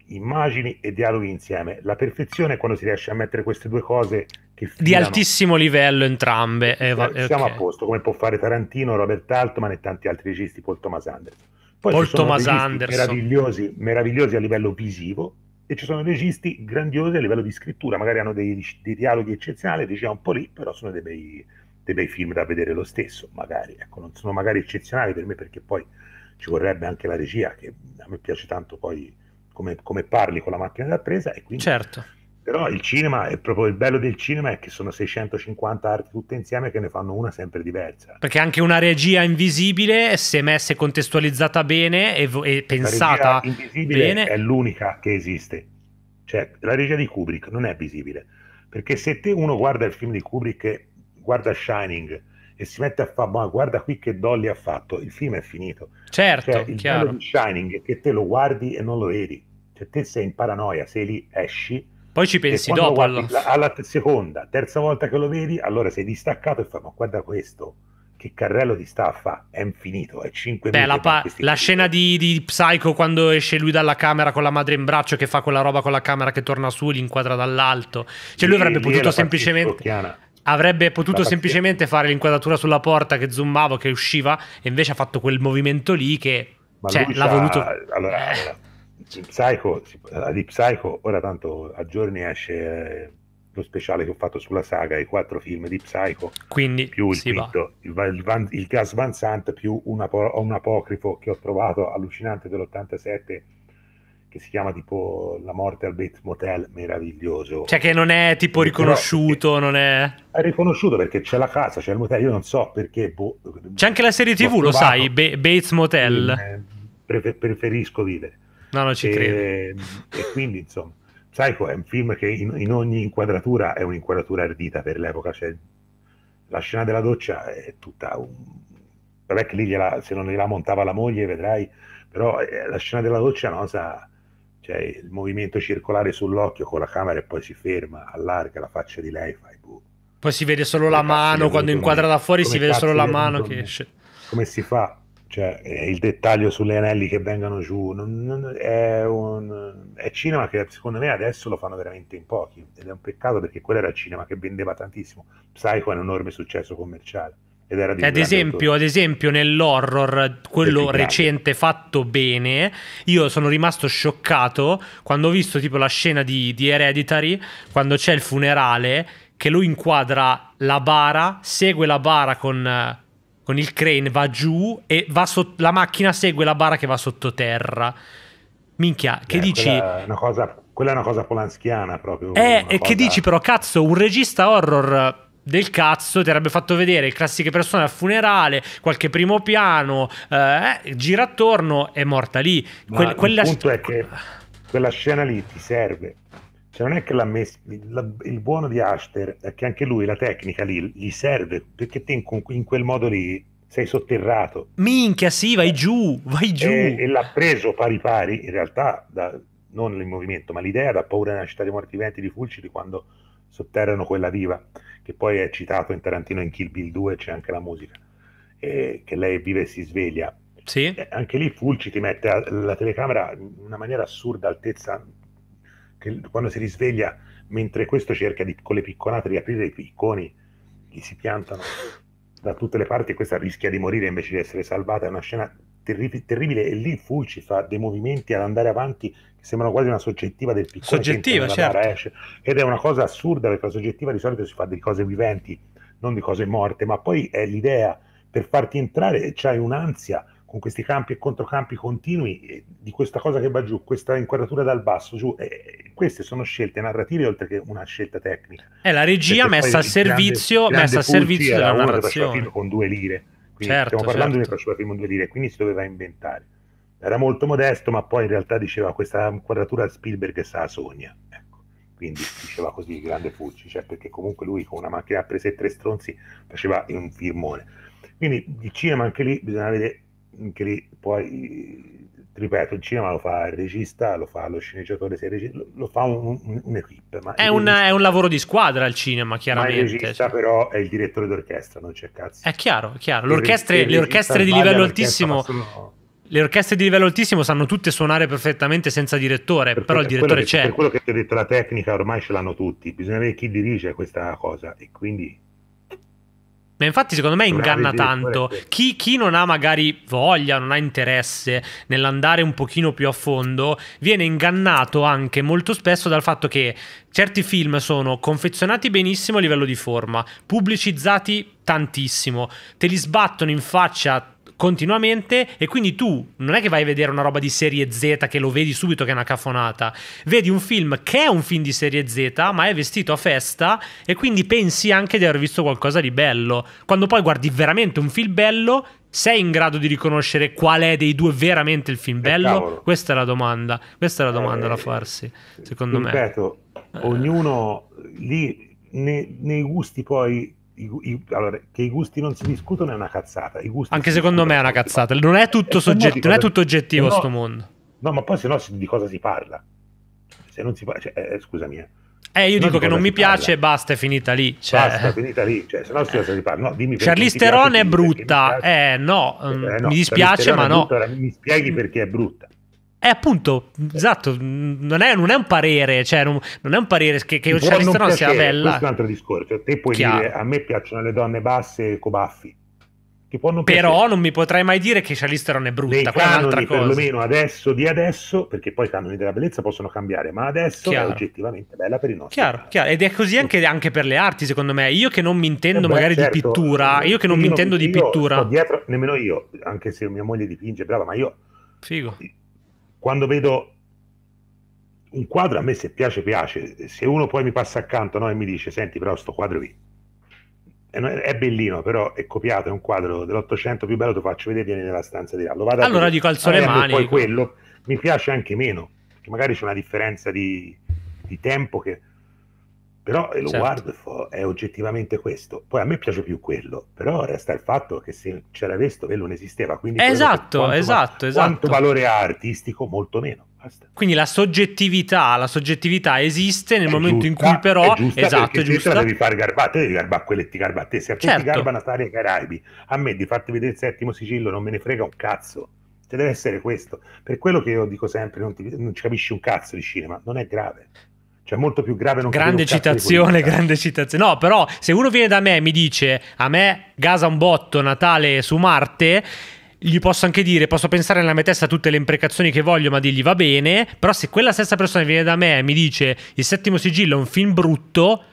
immagini e dialoghi insieme. La perfezione è quando si riesce a mettere queste due cose che filano. di altissimo livello entrambe. Eh, va- eh, Siamo okay. a posto, come può fare Tarantino, Robert Altman e tanti altri registi, Paul Thomas Anderson. Poi Paul Thomas Anderson. Meravigliosi, meravigliosi a livello visivo, e ci sono registi grandiosi a livello di scrittura, magari hanno dei, dei dialoghi eccezionali, diciamo un po' lì, però sono dei bei, dei bei, film da vedere lo stesso, magari, ecco, non sono magari eccezionali per me perché poi ci vorrebbe anche la regia, che a me piace tanto poi come, come parli con la macchina da presa e quindi... Certo però il cinema, è proprio il bello del cinema è che sono 650 arti tutte insieme che ne fanno una sempre diversa. Perché anche una regia invisibile, se messa e contestualizzata bene e, e pensata la invisibile bene... è l'unica che esiste. Cioè, la regia di Kubrick non è visibile. Perché se te uno guarda il film di Kubrick, guarda Shining, e si mette a fare, ma guarda qui che Dolly ha fatto, il film è finito. Certo, cioè, il bello di Shining è che te lo guardi e non lo vedi. Cioè, te sei in paranoia, se lì esci poi ci pensi dopo. Guardi, alla... alla... seconda, terza volta che lo vedi, allora sei distaccato e fai, ma guarda questo, che carrello di staffa, è infinito, è 5 Beh, la, pa- la scena di, di, Psycho quando esce lui dalla camera con la madre in braccio che fa quella roba con la camera che torna su, li inquadra dall'alto. Cioè lui avrebbe potuto semplicemente... Avrebbe potuto semplicemente fare l'inquadratura sulla porta che zoomava, che usciva, e invece ha fatto quel movimento lì che... Ma cioè, l'ha voluto... Allora, allora eh. Psycho, di Psycho, ora tanto a giorni esce eh, lo speciale che ho fatto sulla saga, i quattro film di Psycho, Quindi, più il, pitto, il, il, van, il, gas Van Sant, più una, un apocrifo che ho trovato allucinante dell'87 che si chiama tipo La morte al Bates Motel, meraviglioso. Cioè che non è tipo riconosciuto, non è... È riconosciuto perché c'è la casa, c'è il motel, io non so perché... Boh, c'è anche la serie tv, lo sai, Bates Motel. Eh, preferisco vivere. No, non ci e, credo. E quindi, insomma, Psycho è un film che in, in ogni inquadratura è un'inquadratura ardita per l'epoca. Cioè, la scena della doccia è tutta un... Vabbè che lì gliela, se non gliela montava la moglie, vedrai, però eh, la scena della doccia è una Cioè, il movimento circolare sull'occhio con la camera e poi si ferma, allarga la faccia di lei, fai buh. Poi si vede solo la mano, quando inquadra da fuori si vede solo la mano che esce. Come si fa? cioè, eh, il dettaglio sulle anelli che vengono giù non, non, è, un, è, cinema che secondo me adesso lo fanno veramente in pochi ed è un peccato perché quello era il cinema che vendeva tantissimo Psycho è un enorme successo commerciale ed era di ad, esempio, ad esempio nell'horror quello recente fatto bene io sono rimasto scioccato quando ho visto tipo la scena di, di Hereditary quando c'è il funerale che lui inquadra la bara segue la bara con con il crane va giù e va so- la macchina segue la bara che va sottoterra. Minchia, che eh, dici? Quella è una cosa, quella è una cosa polanskiana proprio. Eh, cosa... che dici però, cazzo, un regista horror del cazzo ti avrebbe fatto vedere il classiche persone al funerale, qualche primo piano, eh, eh gira attorno, è morta lì. Que- quella... Il punto è che quella scena lì ti serve cioè non è che l'ha messo, la, il buono di Ashter è che anche lui la tecnica lì gli serve perché te in, in quel modo lì sei sotterrato. Minchia, sì, vai eh, giù, vai giù. E, e l'ha preso pari pari, in realtà, da, non il movimento, ma l'idea da Paura della città dei morti venti di Fulcidi quando sotterrano quella viva che poi è citato in Tarantino in Kill Bill 2, c'è anche la musica, e, che lei vive e si sveglia. Sì. anche lì Fulci ti mette la telecamera in una maniera assurda, altezza che quando si risveglia, mentre questo cerca di, con le picconate di aprire i picconi che si piantano da tutte le parti, questa rischia di morire invece di essere salvata. È una scena terri- terribile e lì Fulci fa dei movimenti ad andare avanti che sembrano quasi una soggettiva del piccone. Soggettiva, certo. Ed è una cosa assurda perché la soggettiva di solito si fa di cose viventi, non di cose morte, ma poi è l'idea per farti entrare e c'hai un'ansia con questi campi e controcampi continui, di questa cosa che va giù, questa inquadratura dal basso giù, eh, queste sono scelte narrative oltre che una scelta tecnica. È eh, la regia messa a servizio, grande, messa grande a servizio della narrazione. Con due lire, quindi certo, stiamo parlando certo. di una faceva con due lire, quindi si doveva inventare. Era molto modesto, ma poi in realtà diceva questa inquadratura Spielberg che sa sogna. Ecco. Quindi diceva così il grande Fulci, cioè perché comunque lui con una macchina a prese tre stronzi faceva un filmone. Quindi il cinema anche lì bisogna avere poi ripeto il cinema lo fa il regista lo fa lo sceneggiatore regista, lo, lo, fa un, un, un'equipe ma è, un, regista, è un lavoro di squadra il cinema chiaramente ma il regista sì. Cioè. però è il direttore d'orchestra non c'è cazzo è chiaro è chiaro le orchestre, le orchestre di livello altissimo le orchestre di livello altissimo sanno tutte suonare perfettamente senza direttore, per però il direttore che, c'è. Per quello che ti ho detto, la tecnica ormai ce l'hanno tutti, bisogna vedere chi dirige questa cosa e quindi ma infatti secondo me inganna tanto. Chi, chi, non ha magari voglia, non ha interesse nell'andare un pochino più a fondo, viene ingannato anche molto spesso dal fatto che certi film sono confezionati benissimo a livello di forma, pubblicizzati tantissimo, te li sbattono in faccia continuamente e quindi tu non è che vai a vedere una roba di serie Z che lo vedi subito che è una cafonata, vedi un film che è un film di serie Z ma è vestito a festa e quindi pensi anche di aver visto qualcosa di bello, quando poi guardi veramente un film bello sei in grado di riconoscere qual è dei due veramente il film eh, bello? Questa è la domanda, questa è la domanda eh, da farsi, eh, secondo ripeto, me. Ripeto, eh. ognuno lì ne, nei gusti poi i, i, allora, che i gusti non si discutono è una cazzata. Anche secondo me è una cazzata. Non è tutto, soggetti, cosa... non è tutto oggettivo questo no, mondo. No, ma poi se no di cosa si parla? Se non si parla, cioè, eh, scusami. Eh. eh io dico che non mi piace e basta, è finita lì. Cioè... Basta, è finita lì. Cioè, se no, eh. si eh. parla. No, dimmi Charlize Theron è brutta. Eh no, eh, mm, no, mi dispiace, ma no. Brutta, mi spieghi perché è brutta. Eh, appunto, esatto, non è, non è un parere, cioè non, non, è un parere che, che Charlize non sia bella. Questo è un altro discorso, te puoi Chiaro. dire a me piacciono le donne basse e cobaffi. Non Però non mi potrai mai dire che Charlize Theron è brutta, Nei quella canoni, cosa. perlomeno adesso, di adesso, perché poi i canoni della bellezza possono cambiare, ma adesso chiaro. è oggettivamente bella per i nostri. Chiaro, chiaro. ed è così anche, anche, per le arti, secondo me. Io che non mi intendo eh beh, magari certo, di pittura, io che non io mi intendo non, di pittura. Dietro, nemmeno io, anche se mia moglie dipinge, brava, ma io... Figo quando vedo un quadro, a me se piace, piace. Se uno poi mi passa accanto no, e mi dice, senti, però sto quadro qui è bellino, però è copiato, è un quadro dell'Ottocento più bello, te lo faccio vedere, viene nella stanza di là. Lo vado allora dico alzo le mani. Poi quello mi piace anche meno, perché magari c'è una differenza di, di tempo che però eh, lo certo. guardo fo, è oggettivamente questo. Poi a me piace più quello, però resta il fatto che se c'era questo Vestovelo non esisteva. Quindi esatto, esatto, quanto, esatto, esatto. Quanto valore ha artistico, molto meno. Basta. Quindi la soggettività, la soggettività esiste nel è momento giusta, in cui però... È giusta esatto, è giusta. devi fare garbate, devi garbare a che ti garba a te. Se a te certo. ti garba Natalia Caraibi, a me di farti vedere il settimo sigillo non me ne frega un cazzo cioè, deve essere questo. Per quello che io dico sempre, non, ti, non, ci capisci un cazzo di cinema, non è grave. Cioè, molto più grave non Grande citazione, grande citazione. No, però, se uno viene da me e mi dice a me gasa un botto Natale su Marte gli posso anche dire, posso pensare nella mia testa tutte le imprecazioni che voglio, ma dirgli va bene. Però se quella stessa persona viene da me e mi dice il settimo sigillo è un film brutto,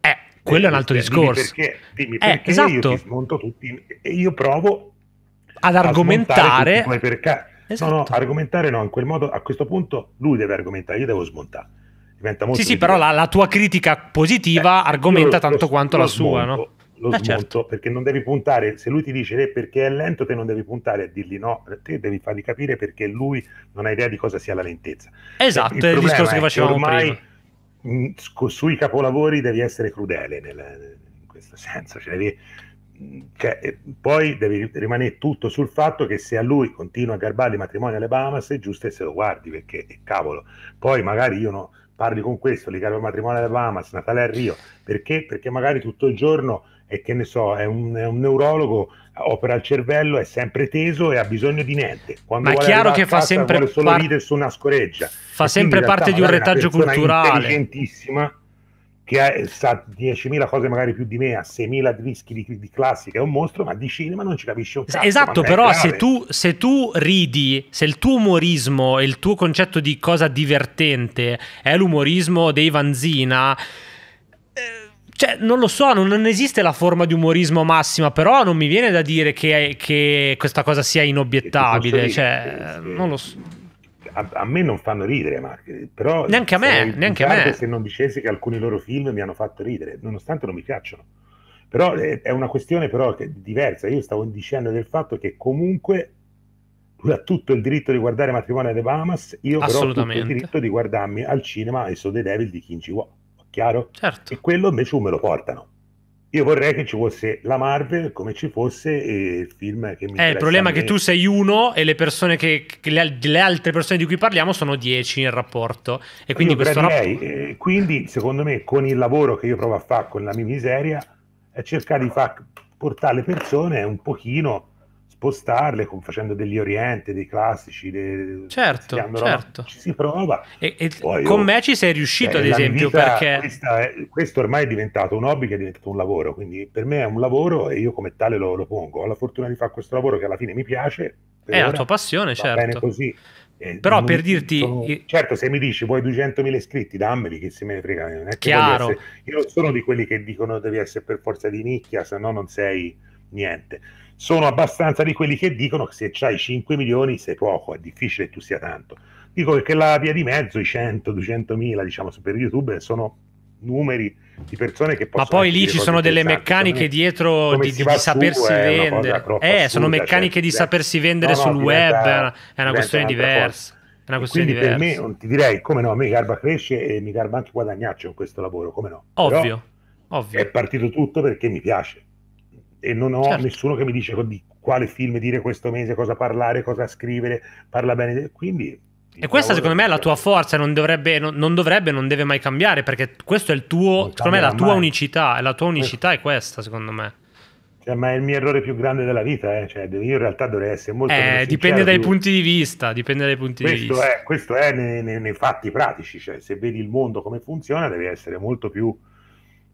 eh, quello eh, è un eh, altro dimmi discorso. Perché, eh, dimmi eh, esatto. io ti smonto tutti e io provo ad argomentare. Come perché... Esatto. No, no, esatto. argomentare no, in quel modo a questo punto lui deve argomentare, io devo smontare diventa molto... Sì, sì, però la, la, tua critica positiva eh, argomenta lo, tanto lo, quanto lo la smonto, sua, no? Lo eh, certo. perché non devi puntare, se lui ti dice eh, perché è lento, te non devi puntare a dirgli no, te devi fargli capire perché lui non ha idea di cosa sia la lentezza. Cioè, esatto, il è il discorso che facevo ormai prima. Mh, mm, sui capolavori devi essere crudele nel, in questo senso, cioè devi, mm, cioè, eh, poi deve rimanere tutto sul fatto che se a lui continua a garbare il matrimonio alle Bahamas è giusto e se lo guardi perché eh, cavolo poi magari io no, parli con questo, legare al matrimonio alle Bahamas, Natale a Rio, perché? Perché magari tutto il giorno è che ne so, è un, è un neurologo, opera il cervello, è sempre teso e ha bisogno di niente. Quando Ma è chiaro che fa casa, sempre solo par- su una scoreggia. Fa sempre parte di un retaggio culturale. Intelligentissima che sa 10.000 cose magari più di me, ha 6.000 dischi di, di classica, è un mostro, ma di cinema non ci capisce un cazzo. Esatto, però se tu, se tu, ridi, se il tuo umorismo e il tuo concetto di cosa divertente è l'umorismo dei Vanzina... Eh, cioè, non lo so, non, esiste la forma di umorismo massima, però non mi viene da dire che, che questa cosa sia inobiettabile. Cioè, non lo so a, a, me non fanno ridere Marvel, eh, però neanche a me, neanche a me. se non dicessi che alcuni loro film mi hanno fatto ridere, nonostante non mi piacciono. Però è, eh, è una questione però che, diversa, io stavo dicendo del fatto che comunque lui ha tutto il diritto di guardare Matrimonio alle Bahamas, io però ho tutto il diritto di guardarmi al cinema e So dei Devil di Kinji Wo, chiaro? Certo. E quello invece me lo portano io vorrei che ci fosse la Marvel come ci fosse il film che mi Eh, il problema è che tu sei uno e le persone che, che le, le, altre persone di cui parliamo sono dieci in rapporto. E quindi, questo prenderei, rapp- eh, quindi secondo me, con il lavoro che io provo a fare con la mia miseria, è eh, cercare di far portare le persone un pochino spostarle con, facendo degli oriente, dei classici. Le, certo, certo. ci si prova. E, e Poi, con oh, me ci sei riuscito, eh, ad esempio, vita, perché... È, questo ormai è diventato un hobby che è diventato un lavoro, quindi per me è un lavoro e io come tale lo, lo pongo. Ho la fortuna di fare questo lavoro che alla fine mi piace. È ora, la tua passione, certo. Bene così. Eh, però per dirti sono... certo se mi dici vuoi 200.000 iscritti dammeli che se me ne frega non è chiaro essere... io non sono di quelli che dicono devi essere per forza di nicchia se no non sei niente sono abbastanza di quelli che dicono che se hai 5 milioni sei poco, è difficile che tu sia tanto. Dico che la via di mezzo, i 100, 200 mila, diciamo, per YouTube sono numeri di persone che possono... Ma poi lì ci sono delle meccaniche dietro di, di, eh, cioè di sapersi vendere. Eh, sono meccaniche cioè, di sapersi vendere no, sul diventa, web, è una, è una questione diversa. Cosa. È una questione quindi diversa. per me, non ti direi, come no, a me garba cresce e mi garba anche guadagnarci con questo lavoro, come no. Ovvio, Però ovvio. È partito tutto perché mi piace e non ho certo. nessuno che mi dice di quale film dire questo mese, cosa parlare, cosa scrivere, parla bene. Quindi e questa secondo me è la tua forza, non dovrebbe, non, non dovrebbe, non, deve mai cambiare, perché questo è il tuo, secondo me è la tua mai. unicità, la tua unicità eh. è questa secondo me. Cioè, ma è il mio errore più grande della vita, eh. cioè, io in realtà dovrei essere molto... Eh, dipende dai più... punti di vista, dipende dai punti questo di vista. È, questo è nei, nei, nei fatti pratici, cioè, se vedi il mondo come funziona devi essere molto più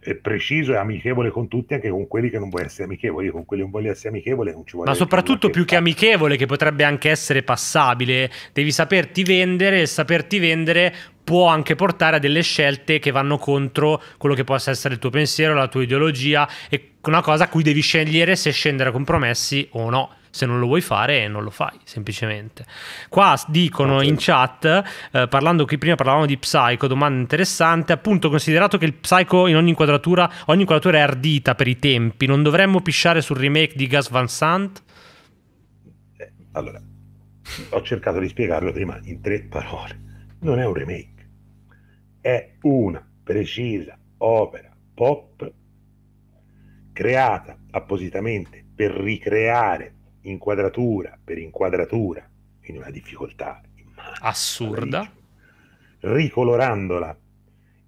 è preciso e amichevole con tutti, anche con quelli che non vuoi essere amichevole. Io con quelli che non voglio essere amichevole non ci vuole. Ma soprattutto più che, che amichevole, che potrebbe anche essere passabile, devi saperti vendere e saperti vendere può anche portare a delle scelte che vanno contro quello che possa essere il tuo pensiero, la tua ideologia, e una cosa a cui devi scegliere se scendere a compromessi o no. Se non lo vuoi fare, non lo fai, semplicemente. Qua dicono okay. in chat, eh, parlando qui prima parlavamo di Psycho, domanda interessante, appunto considerato che il Psycho in ogni inquadratura, ogni inquadratura è ardita per i tempi, non dovremmo pisciare sul remake di Gas Van Sant? Eh, allora, ho cercato di spiegarlo prima in tre parole. Non è un remake, è una precisa opera pop creata appositamente per ricreare inquadratura per inquadratura in una difficoltà assurda, ricolorandola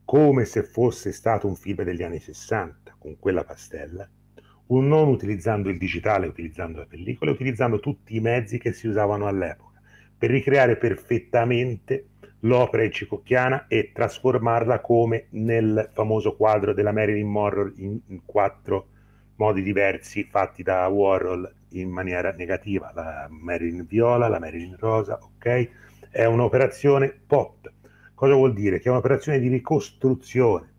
come se fosse stato un film degli anni 60 con quella pastella, un non utilizzando il digitale, utilizzando la pellicola, utilizzando tutti i mezzi che si usavano all'epoca per ricreare perfettamente l'opera cicocchiana e trasformarla come nel famoso quadro della Marilyn Monroe in, in quattro modi diversi fatti da Warhol in maniera negativa, la Marilyn viola, la Marilyn rosa, ok? È un'operazione pop. Cosa vuol dire? Che è un'operazione di ricostruzione.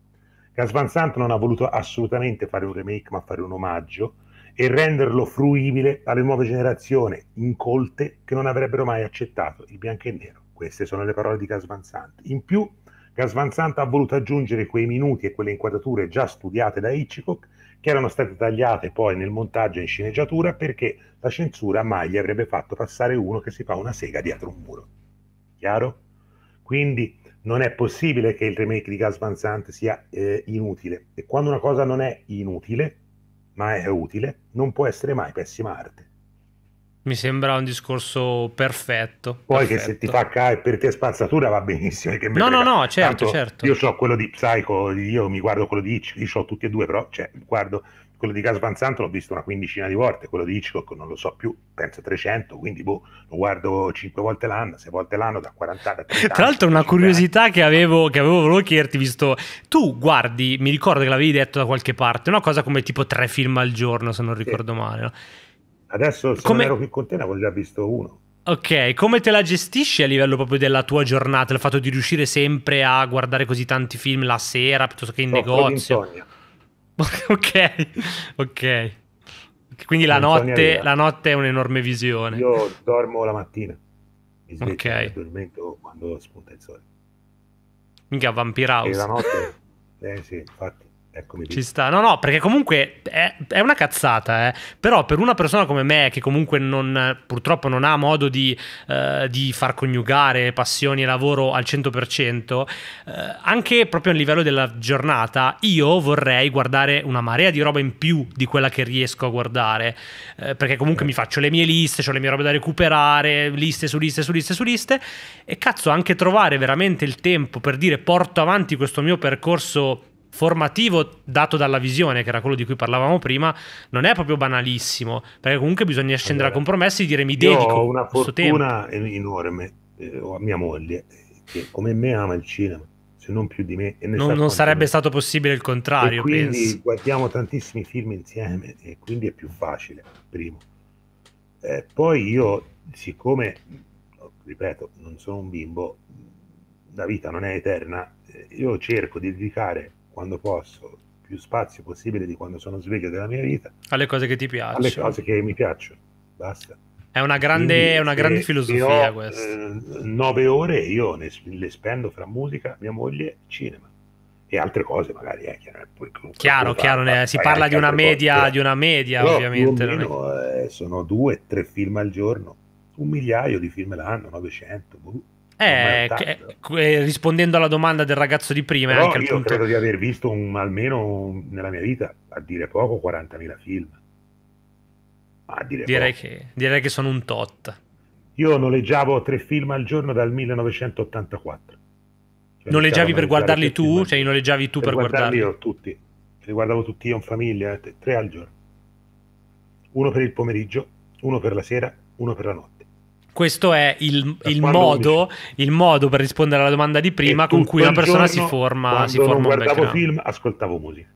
Gas Van Sant non ha voluto assolutamente fare un remake, ma fare un omaggio e renderlo fruibile alle nuove generazioni incolte che non avrebbero mai accettato il bianco e il nero. Queste sono le parole di Gas Van Sant. In più, Gas Van Sant ha voluto aggiungere quei minuti e quelle inquadrature già studiate da Hitchcock che erano state tagliate poi nel montaggio in sceneggiatura perché la censura mai gli avrebbe fatto passare uno che si fa una sega dietro un muro. Chiaro? Quindi non è possibile che il remake di Gas Van Sant sia eh, inutile. E quando una cosa non è inutile, ma è utile, non può essere mai pessima arte. Mi sembra un discorso perfetto. Poi perfetto. che se ti fa cae per te spazzatura va benissimo. Eh, no, no, no, certo, Tanto certo. Io so quello di Psycho, io mi guardo quello di Hitchcock, io so tutti e due, però cioè, guardo quello di Gas Panzanto, l'ho visto una quindicina di volte, quello di Hitchcock non lo so più, penso 300, quindi boh, lo guardo 5 volte l'anno, 6 volte l'anno, da 40 a 30 Tra l'altro una curiosità che avevo, che avevo, volevo chiederti, visto, tu guardi, mi ricordo che l'avevi detto da qualche parte, una cosa come tipo tre film al giorno, se non ricordo sì. male, no? Adesso se come... ero qui con te ne avevo già visto uno. Ok, come te la gestisci a livello proprio della tua giornata? Il fatto di riuscire sempre a guardare così tanti film la sera piuttosto che in Soffro negozio? ok, ok. Quindi la notte, la notte, è un'enorme visione. Io dormo la mattina, mi sveglio okay. dormento quando spunta il sole. Mica vampire house E la notte, eh sì, infatti. Eccomi Ci sta, no, no, perché comunque è, è una cazzata, eh. però per una persona come me, che comunque non, purtroppo non ha modo di, eh, di, far coniugare passioni e lavoro al 100%, eh, anche proprio a livello della giornata, io vorrei guardare una marea di roba in più di quella che riesco a guardare, eh, perché comunque mi faccio le mie liste, ho le mie robe da recuperare, liste su liste su liste su liste, e cazzo, anche trovare veramente il tempo per dire porto avanti questo mio percorso formativo dato dalla visione, che era quello di cui parlavamo prima, non è proprio banalissimo, perché comunque bisogna scendere allora, a compromessi e dire mi dedico ho una fortuna enorme, eh, ho mia moglie, che come me ama il cinema, se non più di me. non, non sarebbe me. stato possibile il contrario, e quindi penso. guardiamo tantissimi film insieme e quindi è più facile, primo. Eh, poi io, siccome, ripeto, non sono un bimbo, la vita non è eterna, eh, io cerco di dedicare quando posso, più spazio possibile di quando sono sveglio della mia vita. Alle cose che ti piacciono. Alle cose che mi piacciono, basta. È una grande, Quindi, è una grande filosofia ho, questa. Eh, nove ore io ne, le spendo fra musica, mia moglie, cinema e altre cose magari. Eh, chiaro, poi, chiaro, chiaro fa, si parla di una, media, di una media, però, ovviamente. Meno, è... eh, sono due, tre film al giorno, un migliaio di film l'anno, 900. Boh. Eh, che, eh, rispondendo alla domanda del ragazzo di prima, anche io punto... credo di aver visto un, almeno nella mia vita, a dire poco, 40.000 film. A dire direi, che, direi che sono un tot. Io noleggiavo tre film al giorno dal 1984. Cioè noleggiavi per guardarli tu? Cioè, noleggiavi tu per, per guardarli? Io tutti. Li guardavo tutti io in famiglia, eh, tre al giorno. Uno per il pomeriggio, uno per la sera, uno per la notte. Questo è il, il, modo, il, modo, per rispondere alla domanda di prima con cui una persona si forma. Si forma Quando guardavo film, ascoltavo musica.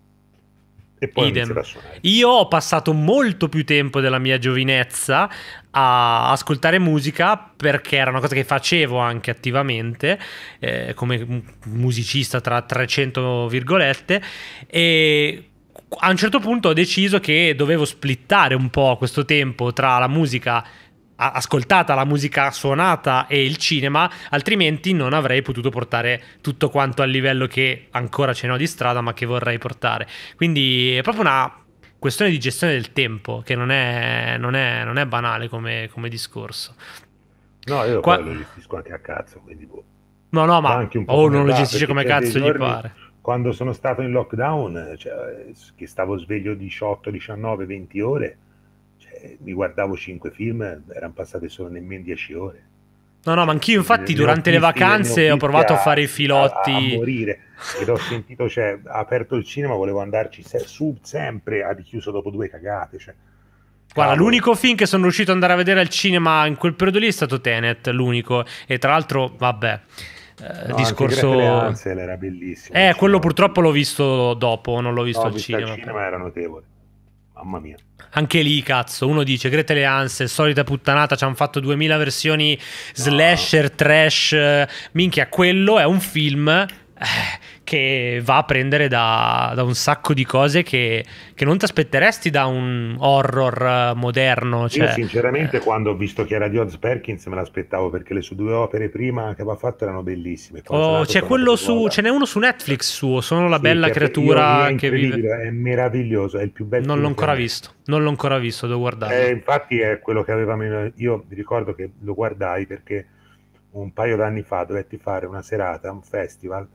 E poi Idem. Io ho passato molto più tempo della mia giovinezza a ascoltare musica perché era una cosa che facevo anche attivamente eh, come musicista tra 300 virgolette e a un certo punto ho deciso che dovevo splittare un po' questo tempo tra la musica ascoltata la musica suonata e il cinema, altrimenti non avrei potuto portare tutto quanto al livello che ancora ce n'ho di strada, ma che vorrei portare. Quindi è proprio una questione di gestione del tempo che non è, non è, non è banale come, come, discorso. No, io Qua... lo gestisco anche a cazzo, quindi boh. No, no, ma, ma anche oh, non lo gestisce come cazzo gli pare. Quando sono stato in lockdown, eh, cioè, che stavo sveglio 18, 19, 20 ore, mi guardavo cinque film, erano passate solo nemmeno dieci ore. No, no, ma anch'io cioè, infatti ne durante ne le vacanze ho provato a, a, fare i filotti. A, a morire, ed ho sentito, cioè, aperto il cinema, volevo andarci se, su sempre, ha richiuso dopo due cagate, cioè. Guarda, l'unico film che sono riuscito ad andare a vedere al cinema in quel periodo lì è stato Tenet, l'unico. E tra l'altro, vabbè, eh, no, discorso... Ansel era bellissimo. Eh, diciamo. quello cinema. purtroppo l'ho visto dopo, non l'ho visto no, al visto cinema. Il cinema era notevole, mamma mia anche lì, cazzo, uno dice Gretel e Hansel, solita puttanata, ci hanno fatto 2000 versioni slasher, trash, eh, minchia, quello è un film eh, che va a prendere da, da un sacco di cose che, che non ti aspetteresti da un horror eh, moderno. Cioè... Io sinceramente eh. quando ho visto che era di Oz Perkins me l'aspettavo perché le sue due opere prima che aveva fatto erano bellissime. Oh, c'è quello su, ce n'è uno su Netflix suo, sono la sì, bella creatura che vive. È meraviglioso, è il più bello. Non l'ho ancora visto, non l'ho ancora visto, devo guardare. Eh, infatti è quello che avevamo, io mi ricordo che lo guardai perché un paio d'anni fa dovetti fare una serata, un festival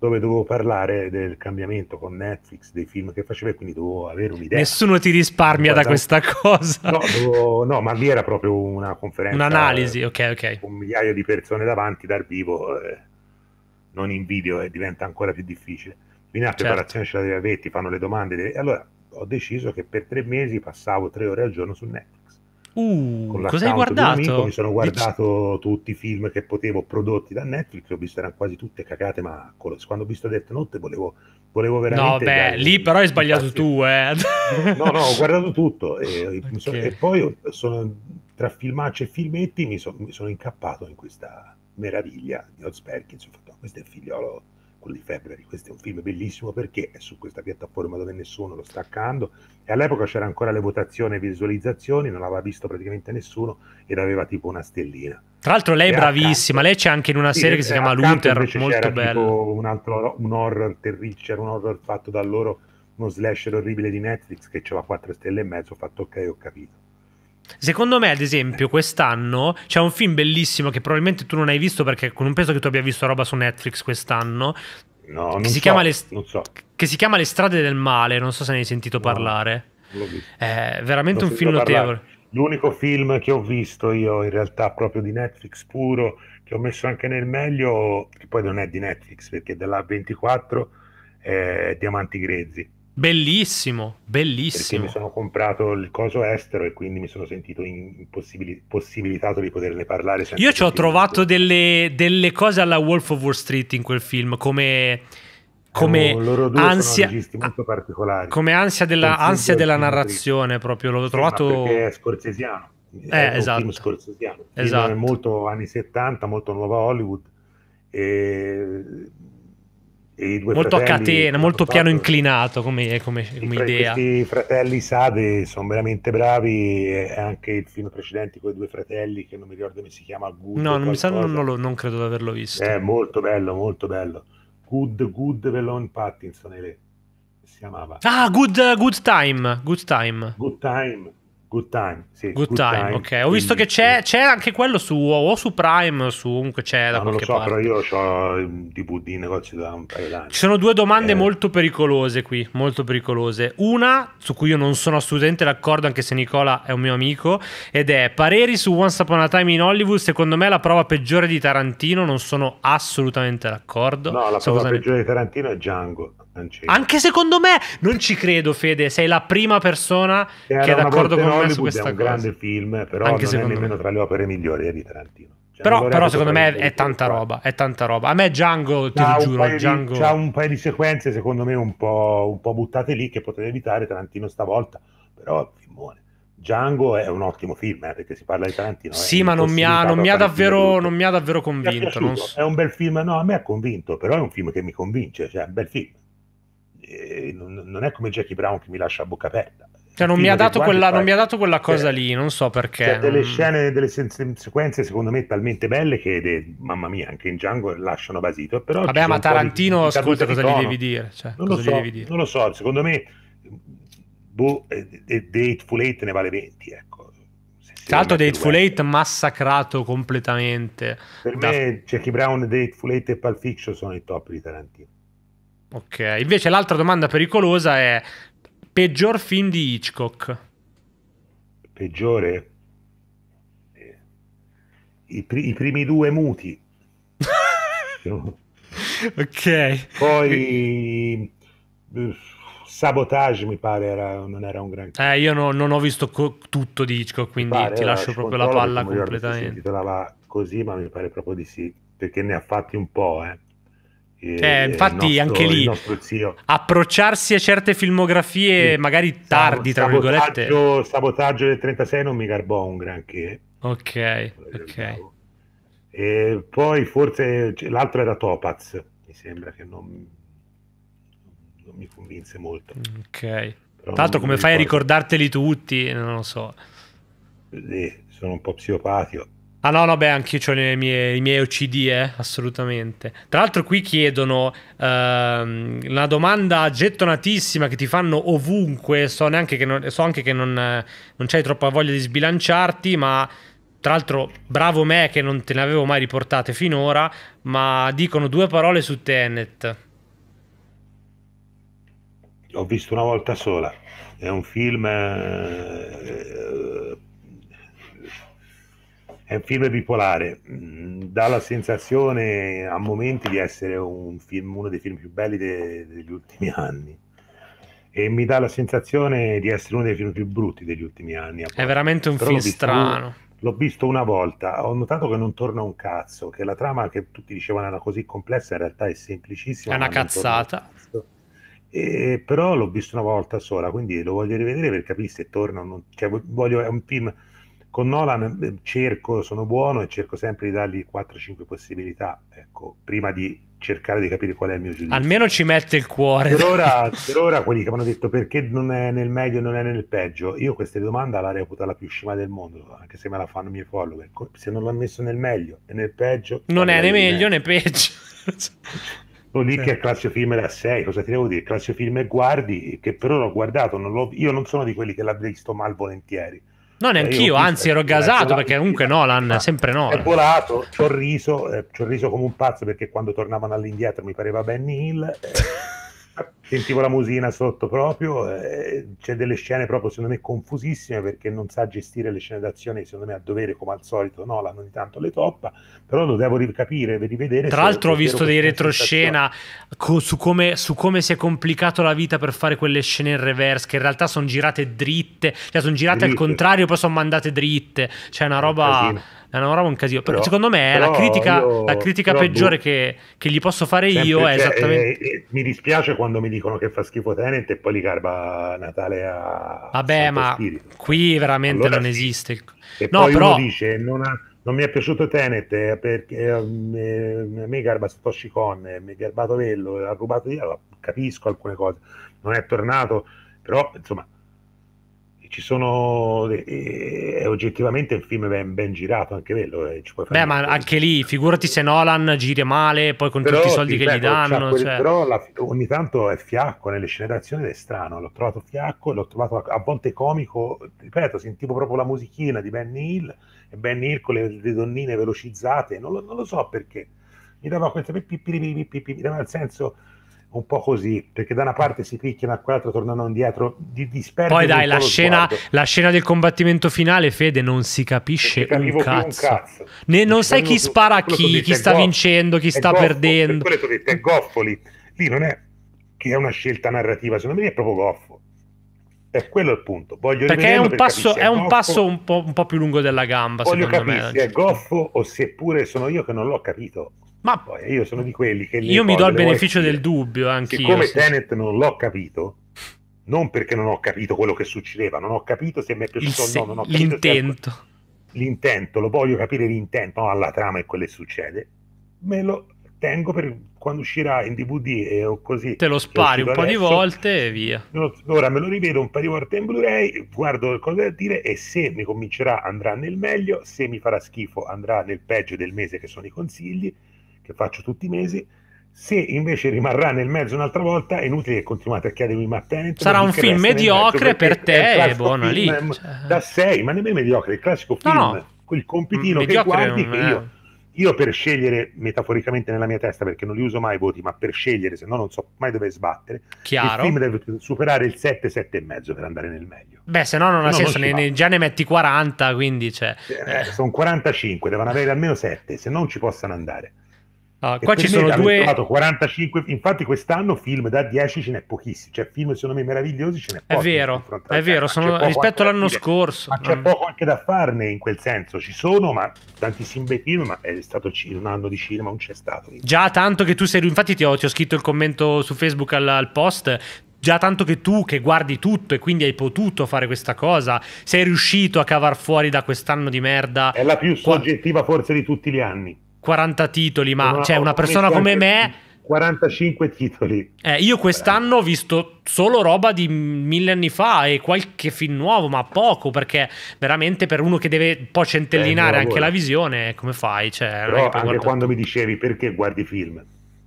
dove dovevo parlare del cambiamento con Netflix, dei film che facevo e quindi dovevo avere un'idea. Nessuno ti risparmia Guarda, da questa cosa. No, dovevo, no, ma lì era proprio una conferenza. Un'analisi, eh, ok, ok. Con migliaia di persone davanti dal vivo, eh, non in video, e eh, diventa ancora più difficile. Quindi la certo. preparazione ce la devi avere, ti fanno le domande. Allora ho deciso che per tre mesi passavo tre ore al giorno su Netflix Uh, cosa hai guardato? Amico, mi sono guardato Dici... tutti i film che potevo prodotti da Netflix, ho visto erano quasi tutte cagate, ma quando ho visto Death Note volevo, volevo veramente... No, beh, lì però hai sbagliato tu, eh. no, no, ho guardato tutto e, okay. e poi sono... tra filmacce e filmetti mi, son... mi, sono incappato in questa meraviglia di Oz Perkins, ho fatto questo è il figliolo quello di February. Questo è un film bellissimo perché è su questa piattaforma dove nessuno lo sta accando e all'epoca c'era ancora le votazioni e visualizzazioni, non l'aveva visto praticamente nessuno ed aveva tipo una stellina. Tra l'altro lei è bravissima, lei c'è anche in una serie sì, che si chiama Luther, molto bella. Un altro un horror terribile, c'era un horror fatto da loro, uno slasher orribile di Netflix che aveva 4 stelle e mezzo, ho fatto ok, ho capito. Secondo me, ad esempio, quest'anno c'è un film bellissimo che probabilmente tu non hai visto perché non penso che tu abbia visto roba su Netflix quest'anno. No, che, si so, chiama le, so. che si chiama Le strade del male, non so se ne hai sentito no, parlare. È veramente non un film notevole. L'unico film che ho visto io in realtà proprio di Netflix puro, che ho messo anche nel meglio, che poi non è di Netflix perché è della 24, è Diamanti Grezzi Bellissimo, bellissimo. Perché mi sono comprato il coso estero e quindi mi sono sentito impossibilitato possibili- di poterne parlare. Io ci ho trovato delle, delle, cose alla Wolf of Wall Street in quel film, come, come eh, no, ansia, molto particolari. come ansia della, ansia della narrazione proprio, l'ho trovato... Sì, perché è scorsesiano, eh, è eh, esatto. film scorsesiano, esatto. film molto anni 70, molto nuova Hollywood. E molto fratelli, a catena, molto piano fatto, inclinato come, come, come i, idea. Questi fratelli Sade sono veramente bravi e anche il film precedente con i due fratelli che non mi ricordo come si chiama Good No, non, mi sa, non, non, lo, non credo di averlo visto. È eh, molto bello, molto bello. Good, Good Velon Pattinson eh, si chiamava. Ah, Good, good Time, Good Time. Good Time Good Time, sì, Good, good time, time, ok. Ho visto che c'è, c'è, anche quello su, o su Prime, su comunque c'è da no, qualche parte. Non lo so, parte. però io ho DVD in negozio da un paio d'anni. Ci sono due domande eh. molto pericolose qui, molto pericolose. Una, su cui io non sono assolutamente d'accordo, anche se Nicola è un mio amico, ed è pareri su Once Upon a Time in Hollywood, secondo me è la prova peggiore di Tarantino, non sono assolutamente d'accordo. No, la so prova peggiore ne... di Tarantino è Django. Anche secondo me, non ci credo, Fede. Sei la prima persona C'era eh, che è d'accordo con Hollywood me su questa cosa. È un cosa. grande film, eh, però Anche non è nemmeno me. tra le opere migliori eh, di Tarantino. Cioè, però, però secondo me è, tanta roba, è tanta roba. A me Django, ti giuro, Django... C'ha un paio di sequenze, secondo me, un po', un po' buttate lì che poteva evitare Tarantino stavolta. Però, filmone. Django è un ottimo film eh, perché si parla di Tarantino. Sì, ma non mi, ha, non, mi davvero, non mi, ha, davvero, convinto. È, so. è, un bel film, no, a me ha convinto, però è un film che mi convince, cioè è un bel film non, è come Jackie Brown che mi lascia a bocca aperta. Cioè, non, mi ha, quella, non mi ha, dato quella, cosa cioè, lì, non so perché. Cioè, delle scene, delle sen- sequenze secondo me talmente belle che, de- mamma mia, anche in Django lasciano basito. Però Vabbè, ma Tarantino, di, ascolta cosa gli devi dire. Cioè, non, lo so, devi dire. non lo so, secondo me, boh, eh, eh, Eight ne vale 20, ecco. Tra l'altro Dateful Eight massacrato completamente. Per da... me Jackie Brown, Dateful Eight e Pulp Fiction sono i top di Tarantino. Ok, invece l'altra domanda pericolosa è peggior film di Hitchcock. Peggiore? Eh, I, pri- i primi due muti. ok. Poi Sabotage mi pare era, non era un gran Eh, io no, non ho visto co- tutto di Hitchcock, quindi pare, ti lascio proprio la palla completamente. Si intitolava così, ma mi pare proprio di sì, perché ne ha fatti un po', eh. Cioè, eh, infatti nostro, anche lì approcciarsi a certe filmografie sì. magari tardi, Sab- tra virgolette. Sabotaggio, sabotaggio del 36 non mi garbò un granché. Ok, ok. E poi forse l'altro era Topaz, mi sembra che non, non mi convinse molto. Ok. Però Tra l'altro, come fai a ricordarteli tutti? Non lo so. sì, sono un po' psicopatico. Ah no, no, beh, io ho le mie, i miei OCD, eh, assolutamente. Tra l'altro qui chiedono ehm, una domanda gettonatissima che ti fanno ovunque, so, neanche che non, so anche che non, eh, non c'hai troppa voglia di sbilanciarti, ma tra l'altro bravo me che non te ne avevo mai riportate finora, ma dicono due parole su Tenet. L'ho visto una volta sola, è un film... Eh, è un film bipolare, mm, dà la sensazione a momenti di essere un film, uno dei film più belli de, degli ultimi anni e mi dà la sensazione di essere uno dei film più brutti degli ultimi anni. È veramente un Però film strano. L'ho visto una volta, ho notato che non torna un cazzo, che la trama che tutti dicevano era così complessa in realtà è semplicissima. È una cazzata. e, però l'ho visto una volta sola, quindi lo voglio rivedere per capire se torna o non... Cioè, voglio, è un film con Nolan eh, cerco, sono buono e cerco sempre di dargli 4-5 possibilità, ecco, prima di cercare di capire qual è il mio giudizio. Almeno ci mette il cuore. Per ora, per ora quelli che mi hanno detto perché non è nel meglio non è nel peggio, io questa domanda la reputo la più scema del mondo, anche se me la fanno i miei follower. Se non l'ha messo nel meglio e nel peggio... Non è né meglio né peggio. Lo lì cioè. che è certo. Classio Film da 6, cosa ti devo dire? Classio Film e guardi, che per ora ho guardato, non io non sono di quelli che l'ha visto malvolentieri No, eh, neanch'io, anzi ero gasato perché comunque Nolan, sempre Nolan. È volato, ci ho riso, eh, ci ho riso come un pazzo perché quando tornavano all'indietro mi pareva Benny Hill. Eh. sentivo la musina sotto proprio, eh, c'è delle scene proprio secondo me confusissime perché non sa gestire le scene d'azione secondo me a dovere come al solito no, l'hanno ogni tanto le toppa, però lo devo capire, rivedere. Tra l'altro ho visto dei retroscena co- su, come, su, come, si è complicato la vita per fare quelle scene in reverse che in realtà sono girate dritte, cioè sono girate dritte. al contrario poi sono mandate dritte, cioè una roba... è una roba un casino. Però, secondo me però, la critica, io, la critica peggiore boh, che, che, gli posso fare io è esattamente... Eh, eh, mi dispiace quando mi dicono dicono che fa schifo Tenet e poi li garba Natale a Vabbè, Santo ma Spirito. qui veramente allora non sì. esiste. Il... E no, poi però... dice non, ha, non, mi è piaciuto Tenet eh, perché eh, eh, a me garba Satoshi Kon, mi è garbato quello, ha rubato io, capisco alcune cose. Non è tornato, però insomma ci sono eh, oggettivamente il film ben, ben girato anche quello eh, beh ma questo. anche lì figurati se Nolan gira male poi con però, tutti i soldi che gli danno cioè, cioè... però la, ogni tanto è fiacco nelle scene d'azione ed è strano l'ho trovato fiacco l'ho trovato a, a volte comico ripeto sentivo proprio la musichina di Benny Hill e Benny Hill con le, le donnine velocizzate non lo, non lo so perché mi dava questa mi dava il senso un po' così, perché da una parte si picchiano, dall'altra tornano indietro, di, disperdi. Poi dai, la scena, la scena, del combattimento finale, Fede, non si capisce un cazzo. un cazzo. Ne, non sai chi spara a chi, chi sta vincendo, chi sta goffo, perdendo. Per quello che ho detto, è Goffoli. Lì non è che è una scelta narrativa, secondo me è proprio Goffo è quello il punto. Voglio Perché è un, per passo, capire, è, un goffo, passo un po', un po', più lungo della gamba. Voglio capire me. se è goffo o seppure sono io che non l'ho capito. Ma Poi io sono di quelli che. Io mi do il beneficio del dubbio anche io. Siccome sì. Tenet non l'ho capito, non perché non ho capito quello che succedeva, non ho capito se mi è piaciuto il, o no, non ho L'intento. Certo. L'intento, lo voglio capire l'intento, no, alla trama e quello che succede. Me lo tengo per quando uscirà in DVD e eh, così te lo spari un po' di volte e via. Ora me lo rivedo un paio di volte in Blu-ray, guardo cosa da dire e se mi comincerà andrà nel meglio, se mi farà schifo andrà nel peggio del mese che sono i consigli che faccio tutti i mesi. Se invece rimarrà nel mezzo un'altra volta, è inutile che continuate a chiedermi ma Tenet sarà un film mediocre per te, è buono lì. Cioè... Da 6, ma nemmeno mediocre, il classico film, no, quel compitino mm, mediocre, che guardi che io io per scegliere metaforicamente nella mia testa perché non li uso mai i voti ma per scegliere se no non so mai dove sbattere Chiaro. il film deve superare il 7 7,5 per andare nel meglio beh se no non ha senso non ne, già ne metti 40 quindi cioè... eh, sono 45 devono avere almeno 7 se non ci possono andare Ah, qua ci sono due. 45, infatti, quest'anno film da 10 ce n'è pochissimi. Cioè, film secondo me meravigliosi ce n'è pochi. È vero, è vero sono... rispetto all'anno scorso. Ma c'è mm. poco anche da farne in quel senso. Ci sono, ma tantissimi bei film. Ma è stato un anno di cinema, non c'è stato. Già tanto che tu sei. Infatti, ti ho, ti ho scritto il commento su Facebook al, al post già tanto che tu che guardi tutto e quindi hai potuto fare questa cosa, sei riuscito a cavar fuori da quest'anno di merda. È la più soggettiva forse di tutti gli anni. 40 titoli, ma no, cioè una persona come me... 45 titoli. Eh, io quest'anno ho visto solo roba di mille anni fa e qualche film nuovo, ma poco, perché veramente per uno che deve un po' centellinare eh, anche la visione, come fai? Cioè, anche guardare... quando mi dicevi perché guardi film,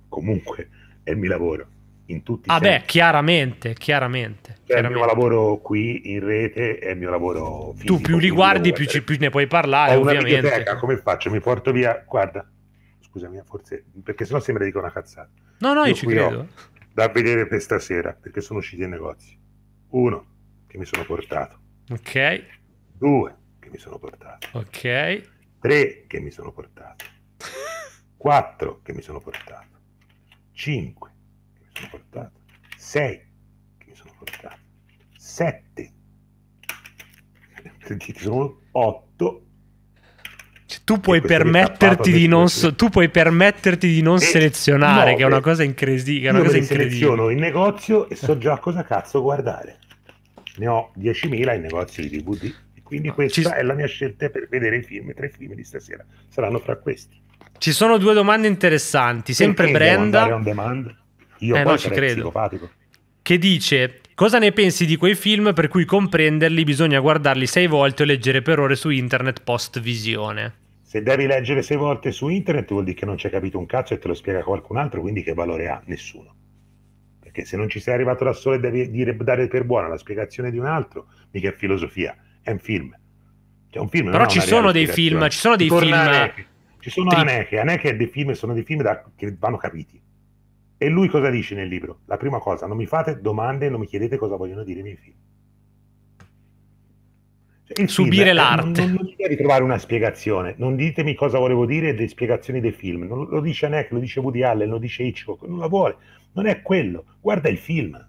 comunque è il mio lavoro in tutti i ah sensi. beh, chiaramente, chiaramente, cioè, chiaramente. Il mio lavoro qui in rete è il mio lavoro fisico, Tu più li guardi, più, ci, più, ne puoi parlare, Ho ovviamente. Una come faccio? Mi porto via, guarda, scusami, forse, perché sennò sembra di dico una cazzata. No, no, io, io ci credo. Da vedere per stasera, perché sono usciti i negozi. Uno, che mi sono portato. Ok. Due, che mi sono portato. Ok. Tre, che mi sono portato. Quattro, che mi sono portato. Cinque che sono portato, 6 che mi sono portato, 7 cioè, sono 8 tu puoi, permetterti di non, so, tu puoi permetterti di non e selezionare, no, che è una eh, cosa, incredi- una cosa incredibile. seleziono in negozio e so già cosa cazzo guardare. Ne ho 10.000 in negozio di DVD. E quindi no, questa ci... è la mia scelta per vedere i film, tre film di stasera. Saranno fra questi. Ci sono due domande interessanti, sempre Perché Brenda. Io eh, poi no, ci credo. psicopatico. Che dice, cosa ne pensi di quei film per cui comprenderli bisogna guardarli sei volte o leggere per ore su internet post visione? Se devi leggere sei volte su internet vuol dire che non ci hai capito un cazzo e te lo spiega qualcun altro, quindi che valore ha? Nessuno perché se non ci sei arrivato da solo e devi dire, dare per buona la spiegazione di un altro, mica è filosofia, è un film. Cioè, un film Però ci sono dei film, ci sono dei film... Ci sono Tri... Aneke, dei film, sono dei film da, che vanno capiti. E lui cosa dice nel libro? La prima cosa, non mi fate domande, non mi chiedete cosa vogliono dire i miei figli. Cioè, Subire film, l'arte. Non, non, mi devi trovare una spiegazione, non ditemi cosa volevo dire e le spiegazioni dei film. Non lo dice Neck, lo dice Woody Allen, lo dice Hitchcock, non la vuole. Non è quello, guarda il film.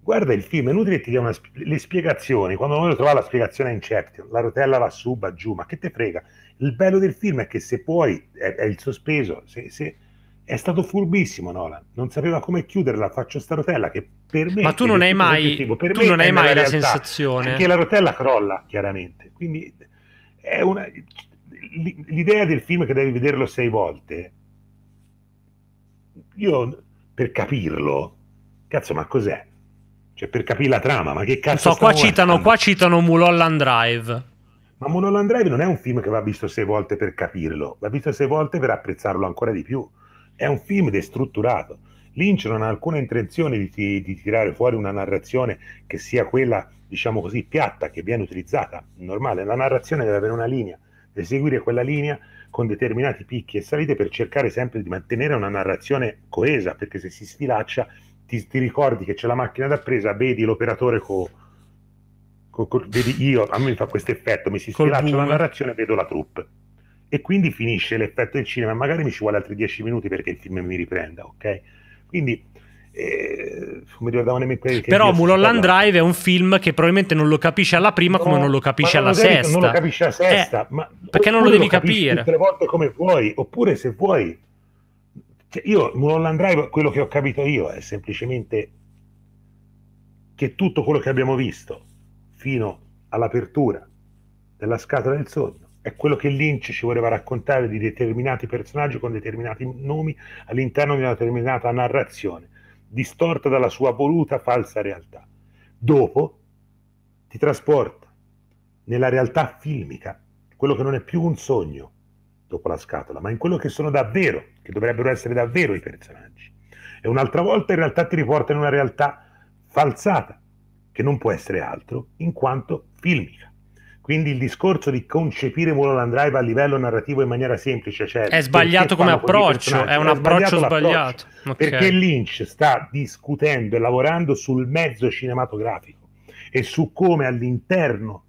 Guarda il film, è inutile che ti dia una le spiegazioni. Quando voglio trovare la spiegazione è incerto, la rotella va su, va giù, ma che te frega? Il bello del film è che se puoi, è, è il sospeso, se, se è stato furbissimo Nolan, non sapeva come chiuderla, faccio sta rotella che per me... Ma tu non hai mai, tu non hai mai la realtà. sensazione... Che la rotella crolla, chiaramente. Quindi è una... L'idea del film che devi vederlo sei volte, io per capirlo, cazzo ma cos'è? Cioè per capire la trama, ma che cazzo... Non so, qua citano, qua citano Mulholland Drive. Ma Mulholland Drive non è un film che va visto sei volte per capirlo, va visto sei volte per apprezzarlo ancora di più è un film destrutturato. Lynch non ha alcuna intenzione di, di, tirare fuori una narrazione che sia quella, diciamo così, piatta che viene utilizzata, normale. La narrazione deve avere una linea, deve seguire quella linea con determinati picchi e salite per cercare sempre di mantenere una narrazione coesa, perché se si sfilaccia ti, ti ricordi che c'è la macchina d'appresa, vedi l'operatore con... Co, co, vedi io, a me fa questo effetto, mi si sfilaccia la narrazione e vedo la troupe e quindi finisce l'effetto del cinema. Magari mi ci vuole altri dieci minuti perché il film mi riprenda, ok? Quindi eh, però Mulholland Drive è un film che probabilmente non lo capisce alla prima no, come non lo capisce alla sesta non lo capisce alla eh, sesta eh, perché non lo devi lo capire tutte volte come vuoi oppure se vuoi cioè io Mulholland Drive quello che ho capito io è semplicemente che tutto quello che abbiamo visto fino all'apertura della scatola del sogno è quello che Lynch ci voleva raccontare di determinati personaggi con determinati nomi all'interno di una determinata narrazione, distorta dalla sua voluta falsa realtà. Dopo ti trasporta nella realtà filmica, quello che non è più un sogno dopo la scatola, ma in quello che sono davvero, che dovrebbero essere davvero i personaggi. E un'altra volta in realtà ti riporta in una realtà falsata, che non può essere altro in quanto filmica. Quindi il discorso di concepire Mulholland Drive a livello narrativo in maniera semplice, cioè è sbagliato come approccio, è un è approccio sbagliato, sbagliato. perché Lynch sta discutendo e lavorando sul mezzo cinematografico e su come all'interno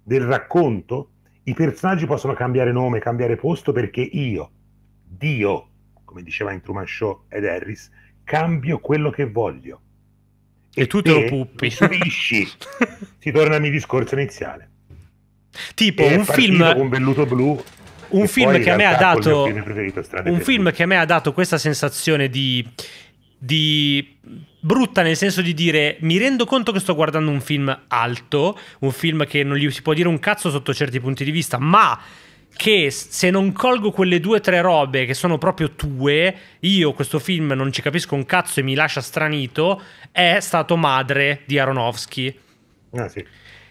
del racconto i personaggi possono cambiare nome, cambiare posto perché io, Dio, come diceva in Truman Show ed Harris, cambio quello che voglio e tu te lo puppi. Stupisci. si torna al mio discorso iniziale. Tipo e un film con velluto blu. Un film che a me ha dato un film, film che a me ha dato questa sensazione di di brutta nel senso di dire mi rendo conto che sto guardando un film alto, un film che non gli si può dire un cazzo sotto certi punti di vista, ma che se non colgo quelle due o tre robe che sono proprio tue, io questo film non ci capisco un cazzo e mi lascia stranito, è stato madre di Aronofsky. Ah, sì.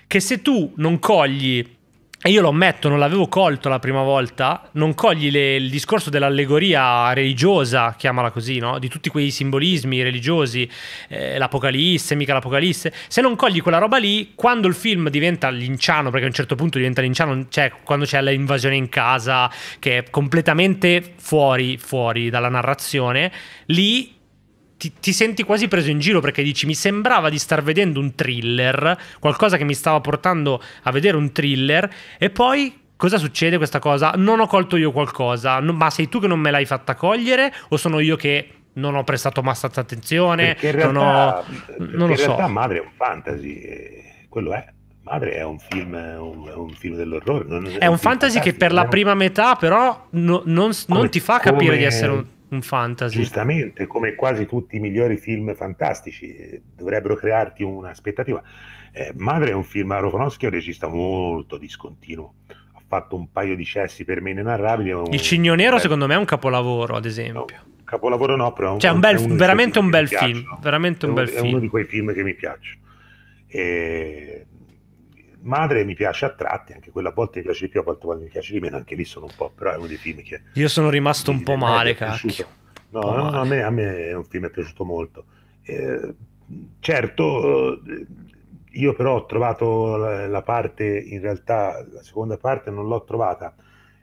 Che se tu non cogli e io lo ammetto, non l'avevo colto la prima volta, non cogli le, il discorso dell'allegoria religiosa, chiamala così, no? di tutti quei simbolismi religiosi, eh, l'Apocalisse, mica l'Apocalisse, se non cogli quella roba lì, quando il film diventa linciano, perché a un certo punto diventa linciano, cioè quando c'è l'invasione in casa, che è completamente fuori, fuori dalla narrazione, lì ti, ti, senti quasi preso in giro perché dici mi sembrava di star vedendo un thriller, qualcosa che mi stava portando a vedere un thriller e poi cosa succede questa cosa? Non ho colto io qualcosa, no, ma sei tu che non me l'hai fatta cogliere o sono io che non ho prestato abbastanza attenzione? Perché in realtà, non, ho, non lo in realtà Madre è un fantasy, eh, quello è. Madre è un film, un, un film dell'orrore. Non, è, è, un, un fantasy che per la eh. prima metà però no, non, come, ti fa capire come... di essere un un fantasy. Giustamente, come quasi tutti i migliori film fantastici, eh, dovrebbero crearti un'aspettativa. Eh, Madre è un film, Aronofsky è un regista molto discontinuo, ha fatto un paio di cessi per me inenarrabili. Un... Il Cigno Nero Beh. secondo me è un capolavoro, ad esempio. No, capolavoro no, però... Un, cioè, un bel, veramente un bel film, veramente un bel film. È uno di quei film che mi piacciono. E Madre mi piace a tratti, anche quella a volte mi piace di più, a volte mi piace di meno, anche lì sono un po', però è uno dei film che... Io sono rimasto un po' male, cacchio. No, no, male. A, me, a, me, è un film che è piaciuto molto. Eh, certo, eh, io però ho trovato la, parte, in realtà la seconda parte non l'ho trovata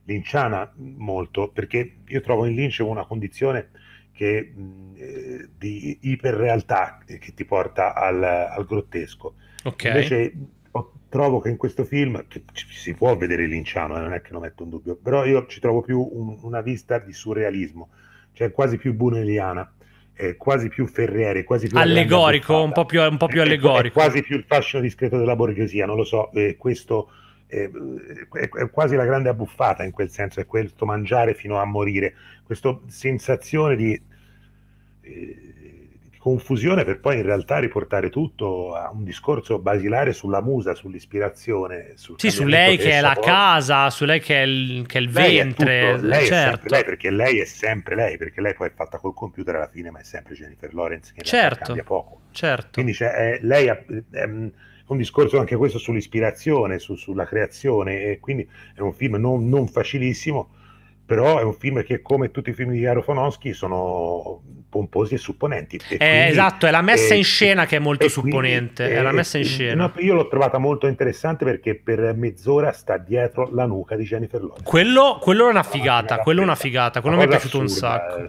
linciana molto, perché io trovo in Lynch una condizione che, eh, di iperrealtà eh, che ti porta al, al grottesco. Okay. Invece Oh, trovo che in questo film che si può vedere Linciano, eh, non è che lo metto in dubbio, però io ci trovo più un, una vista di surrealismo, cioè quasi più buneliana. Eh, quasi più Ferrieri, quasi più allegorico, un po' più, un po più eh, eh, allegorico, quasi più il fascino discreto della borghesia. Non lo so, questo è quasi la grande abbuffata in quel senso, è questo mangiare fino a morire, questa sensazione di eh, confusione per poi in realtà riportare tutto a un discorso basilare sulla musa, sull'ispirazione. Sul sì, su lei che è la porta. casa, su lei che è il, che è il lei ventre. È lei, certo. è lei, perché lei è sempre lei, perché lei poi è fatta col computer alla fine, ma è sempre Jennifer Lawrence che certo. cambia poco. Certo. Quindi cioè, è, lei ha un discorso anche questo sull'ispirazione, su, sulla creazione, e quindi è un film non, non facilissimo però è un film che come tutti i film di Arofonowski sono pomposi e supponenti e eh, quindi, esatto, è la messa eh, in scena che è molto supponente quindi, è la messa in scena no, io l'ho trovata molto interessante perché per mezz'ora sta dietro la nuca di Jennifer Lawrence quello, quello è una ah, figata, quello è una figata quello mi è piaciuto assurda. un sacco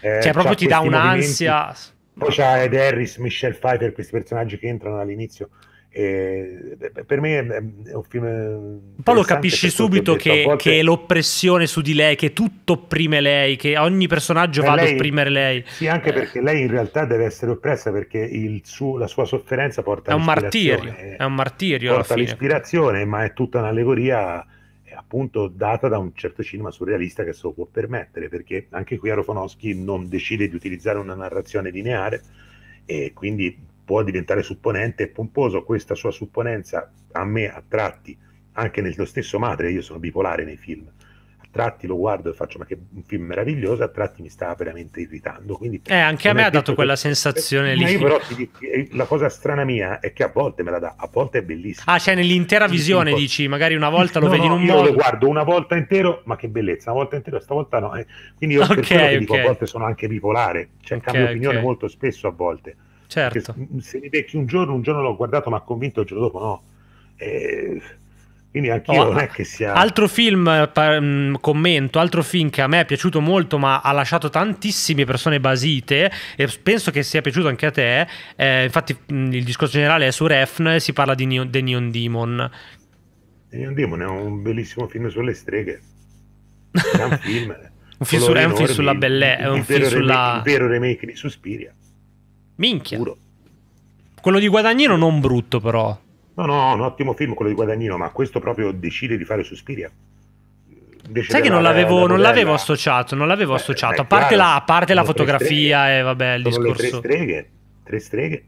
eh, cioè eh, proprio ti dà un'ansia poi c'ha Ed Harris, Michelle Pfeiffer questi personaggi che entrano all'inizio e per me è un film. Un po' lo capisci subito che, volte... che, l'oppressione su di lei, che tutto opprime lei, che ogni personaggio Beh, va lei, ad opprimere lei. Sì, anche eh. perché lei in realtà deve essere oppressa perché suo, la sua sofferenza porta a un martirio, eh. è un martirio porta all'ispirazione, ma è tutta un'allegoria appunto data da un certo cinema surrealista che se lo può permettere, perché anche qui Arofonowski non decide di utilizzare una narrazione lineare e quindi può diventare supponente e pomposo, questa sua supponenza a me a tratti, anche nello stesso madre, io sono bipolare nei film, a tratti lo guardo e faccio ma che un film meraviglioso, a tratti mi sta veramente irritando. Quindi, eh, anche a me ha dato quella che... sensazione lì. Io però eh, la cosa strana mia è che a volte me la dà, a volte è bellissima. Ah, cioè nell'intera visione tipo... dici, magari una volta lo no, vedi no, in un io modo. Io lo guardo una volta intero, ma che bellezza, una volta intero, stavolta no. Eh. Quindi io okay, okay. dico, a volte sono anche bipolare, cioè okay, cambio opinione molto spesso a volte Certo. se mi becchi un giorno, un giorno l'ho guardato ma convinto, il giorno dopo no. E... quindi anch'io oh, non è che sia... Altro film, mm, commento, altro film che a me è piaciuto molto ma ha lasciato tantissime persone basite e penso che sia piaciuto anche a te, eh, infatti mm, il discorso generale è su Refn, si parla di Neon, The Neon Demon. The Neon Demon è un bellissimo film sulle streghe, è un film. un film, su, è un film sulla bellezza, è un film un vero remake di Suspiria. Minchia. Puro. Quello di Guadagnino non brutto però. No, no, un ottimo film quello di Guadagnino, ma questo proprio decide di fare Suspiria. Invece Sai che non l'avevo, non l'avevo, associato, non l'avevo eh, associato, a parte, la, a parte la, fotografia e vabbè il Sono discorso. Tre streghe, tre streghe,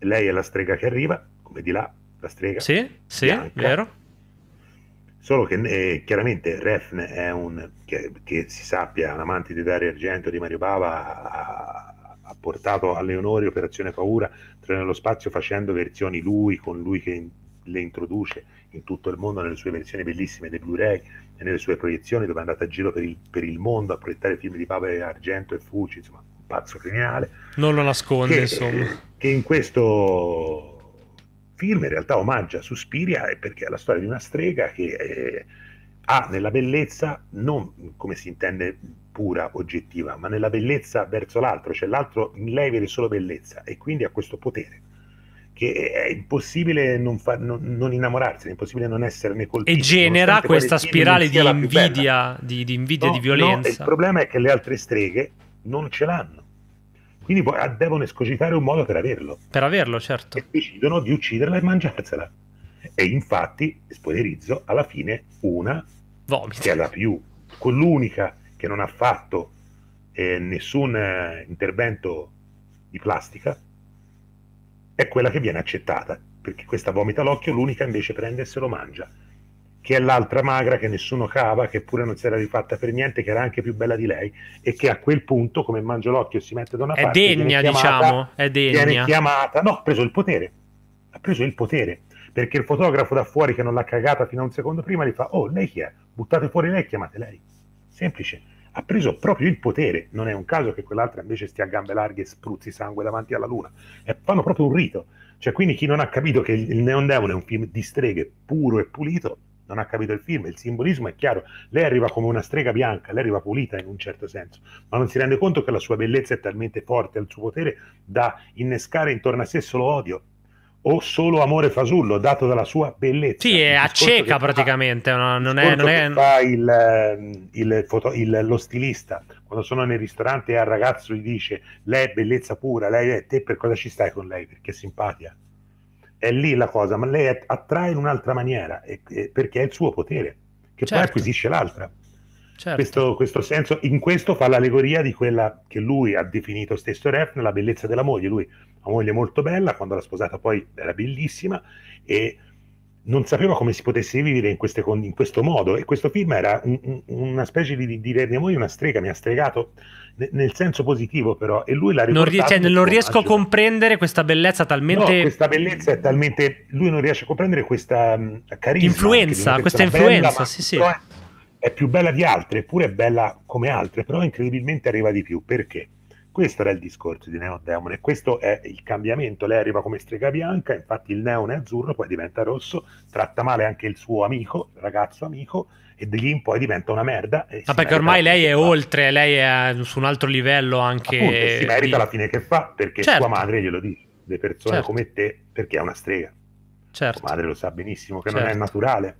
lei è la strega che arriva, come di là, la strega. Sì, sì, vero. Solo che eh, chiaramente Refn è un, che, che, si sappia, un amante di Dario Argento, di Mario Bava, portato a Leonori Operazione Paura, Treno nello spazio facendo versioni lui, con lui che le introduce in tutto il mondo nelle sue versioni bellissime dei Blu-ray e nelle sue proiezioni dove è andata a giro per il, per il mondo a proiettare film di Papa e Argento e Fuci, insomma, un pazzo criminale. Non lo nasconde, che, insomma. Che in questo film in realtà omaggia Suspiria perché è la storia di una strega che eh, ha nella bellezza, non come si intende pura, oggettiva, ma nella bellezza verso l'altro, cioè l'altro in lei vede solo bellezza e quindi ha questo potere che è impossibile non, fa, non, non innamorarsi, è impossibile non esserne colpito. E genera questa spirale di invidia, di, di invidia, no, di, violenza. No, il problema è che le altre streghe non ce l'hanno. Quindi ah, devono escogitare un modo per averlo. Per averlo, certo. E decidono di ucciderla e mangiarsela. E infatti, spoilerizzo, alla fine una, Vomita. che è la più, con l'unica che non ha fatto eh, nessun eh, intervento di plastica, è quella che viene accettata, perché questa vomita l'occhio, l'unica invece prende e se lo mangia, che è l'altra magra che nessuno cava, che pure non si era rifatta per niente, che era anche più bella di lei, e che a quel punto, come mangia l'occhio e si mette da una è parte, degna, chiamata, diciamo, è degna. viene chiamata, no, ha preso il potere, ha preso il potere, perché il fotografo da fuori che non l'ha cagata fino a un secondo prima gli fa, oh, lei chi è? Buttate fuori lei, chiamate lei. Semplice ha preso proprio il potere. Non è un caso che quell'altra invece stia a gambe larghe e spruzzi sangue davanti alla luna. E fanno proprio un rito. Cioè, quindi chi non ha capito che il Neon Devil è un film di streghe puro e pulito, non ha capito il film, il simbolismo è chiaro, lei arriva come una strega bianca, lei arriva pulita in un certo senso, ma non si rende conto che la sua bellezza è talmente forte, il suo potere da innescare intorno a sé solo odio, o solo amore fasullo dato dalla sua bellezza. Sì, è a cieca praticamente, fa, non, è, non è... fa il, ehm, il foto, il, lo stilista quando sono nel ristorante e al ragazzo gli dice lei è bellezza pura, lei è te per cosa ci stai con lei? Perché è simpatia. È lì la cosa, ma lei attrae in un'altra maniera perché è il suo potere che certo. poi acquisisce l'altra. Certo. Questo, questo, senso, in questo fa l'allegoria di quella che lui ha definito stesso Ref, la bellezza della moglie. Lui ha una moglie molto bella, quando l'ha sposata poi era bellissima e non sapeva come si potesse vivere in, queste, in questo modo e questo film era un, un, una specie di, dire mia moglie una strega, mi ha stregato nel senso positivo però e lui la non, cioè, non riesco a comprendere questa bellezza talmente no, questa bellezza è talmente lui non riesce a comprendere questa um, carisma influenza, questa influenza bella, sì, sì è più bella di altre, eppure è bella come altre, però incredibilmente arriva di più. Perché? Questo era il discorso di Neon Demon e questo è il cambiamento. Lei arriva come strega bianca, infatti il neon è azzurro, poi diventa rosso, tratta male anche il suo amico, il ragazzo amico, e di lì in poi diventa una merda. Ma perché ormai lei è oltre, lei è su un altro livello anche. Appunto, si merita di... la fine che fa perché certo. sua madre glielo dice. Le persone certo. come te, perché è una strega. Certo. Sua madre lo sa benissimo che certo. non è certo. naturale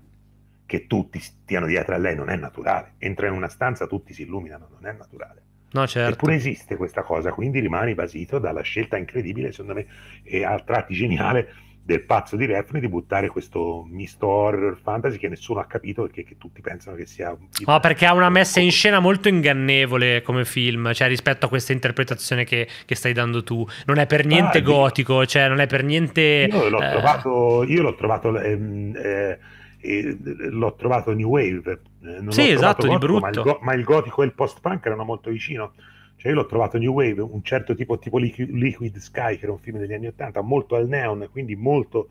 che tutti stiano dietro a lei non è naturale. Entra in una stanza, tutti si illuminano, non è naturale. No, certo. Eppure esiste questa cosa, quindi rimani basito dalla scelta incredibile, secondo me, e a tratti geniale del pazzo di Refn di buttare questo misto horror fantasy che nessuno ha capito perché che tutti pensano che sia... No, perché ha una messa in scena molto ingannevole come film, cioè rispetto a questa interpretazione che, che stai dando tu. Non è per niente ah, gotico, cioè non è per niente... Io l'ho eh... trovato... Io l'ho trovato ehm, eh, eh, l'ho trovato new wave. Eh, non sì, esatto, gotico, di brutto. Ma il, ma il, gotico e il post-punk erano molto vicino. Cioè io l'ho trovato new wave, un certo tipo, tipo Liquid Sky, che era un film degli anni Ottanta, molto al neon, quindi molto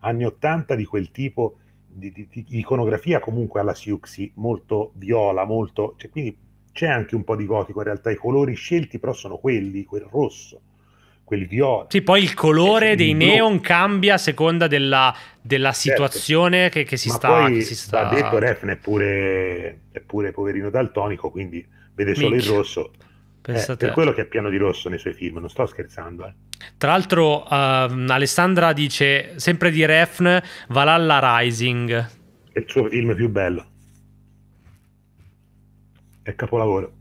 anni Ottanta di quel tipo di, di, di iconografia comunque alla Siuxi, molto viola, molto... Cioè, quindi c'è anche un po' di gotico in realtà, i colori scelti però sono quelli, quel rosso quel viola. Sì, poi il colore eh, dei blu. neon cambia a seconda della, della certo. situazione certo. che, che, si sta, poi, che si sta... detto Refn è pure, è pure poverino daltonico, quindi vede solo Minchia. il rosso. Eh, per quello che è pieno di rosso nei suoi film, non sto scherzando. Eh. Tra l'altro, uh, Alessandra dice sempre di Refn Valhalla Rising. È il suo film più bello. È capolavoro.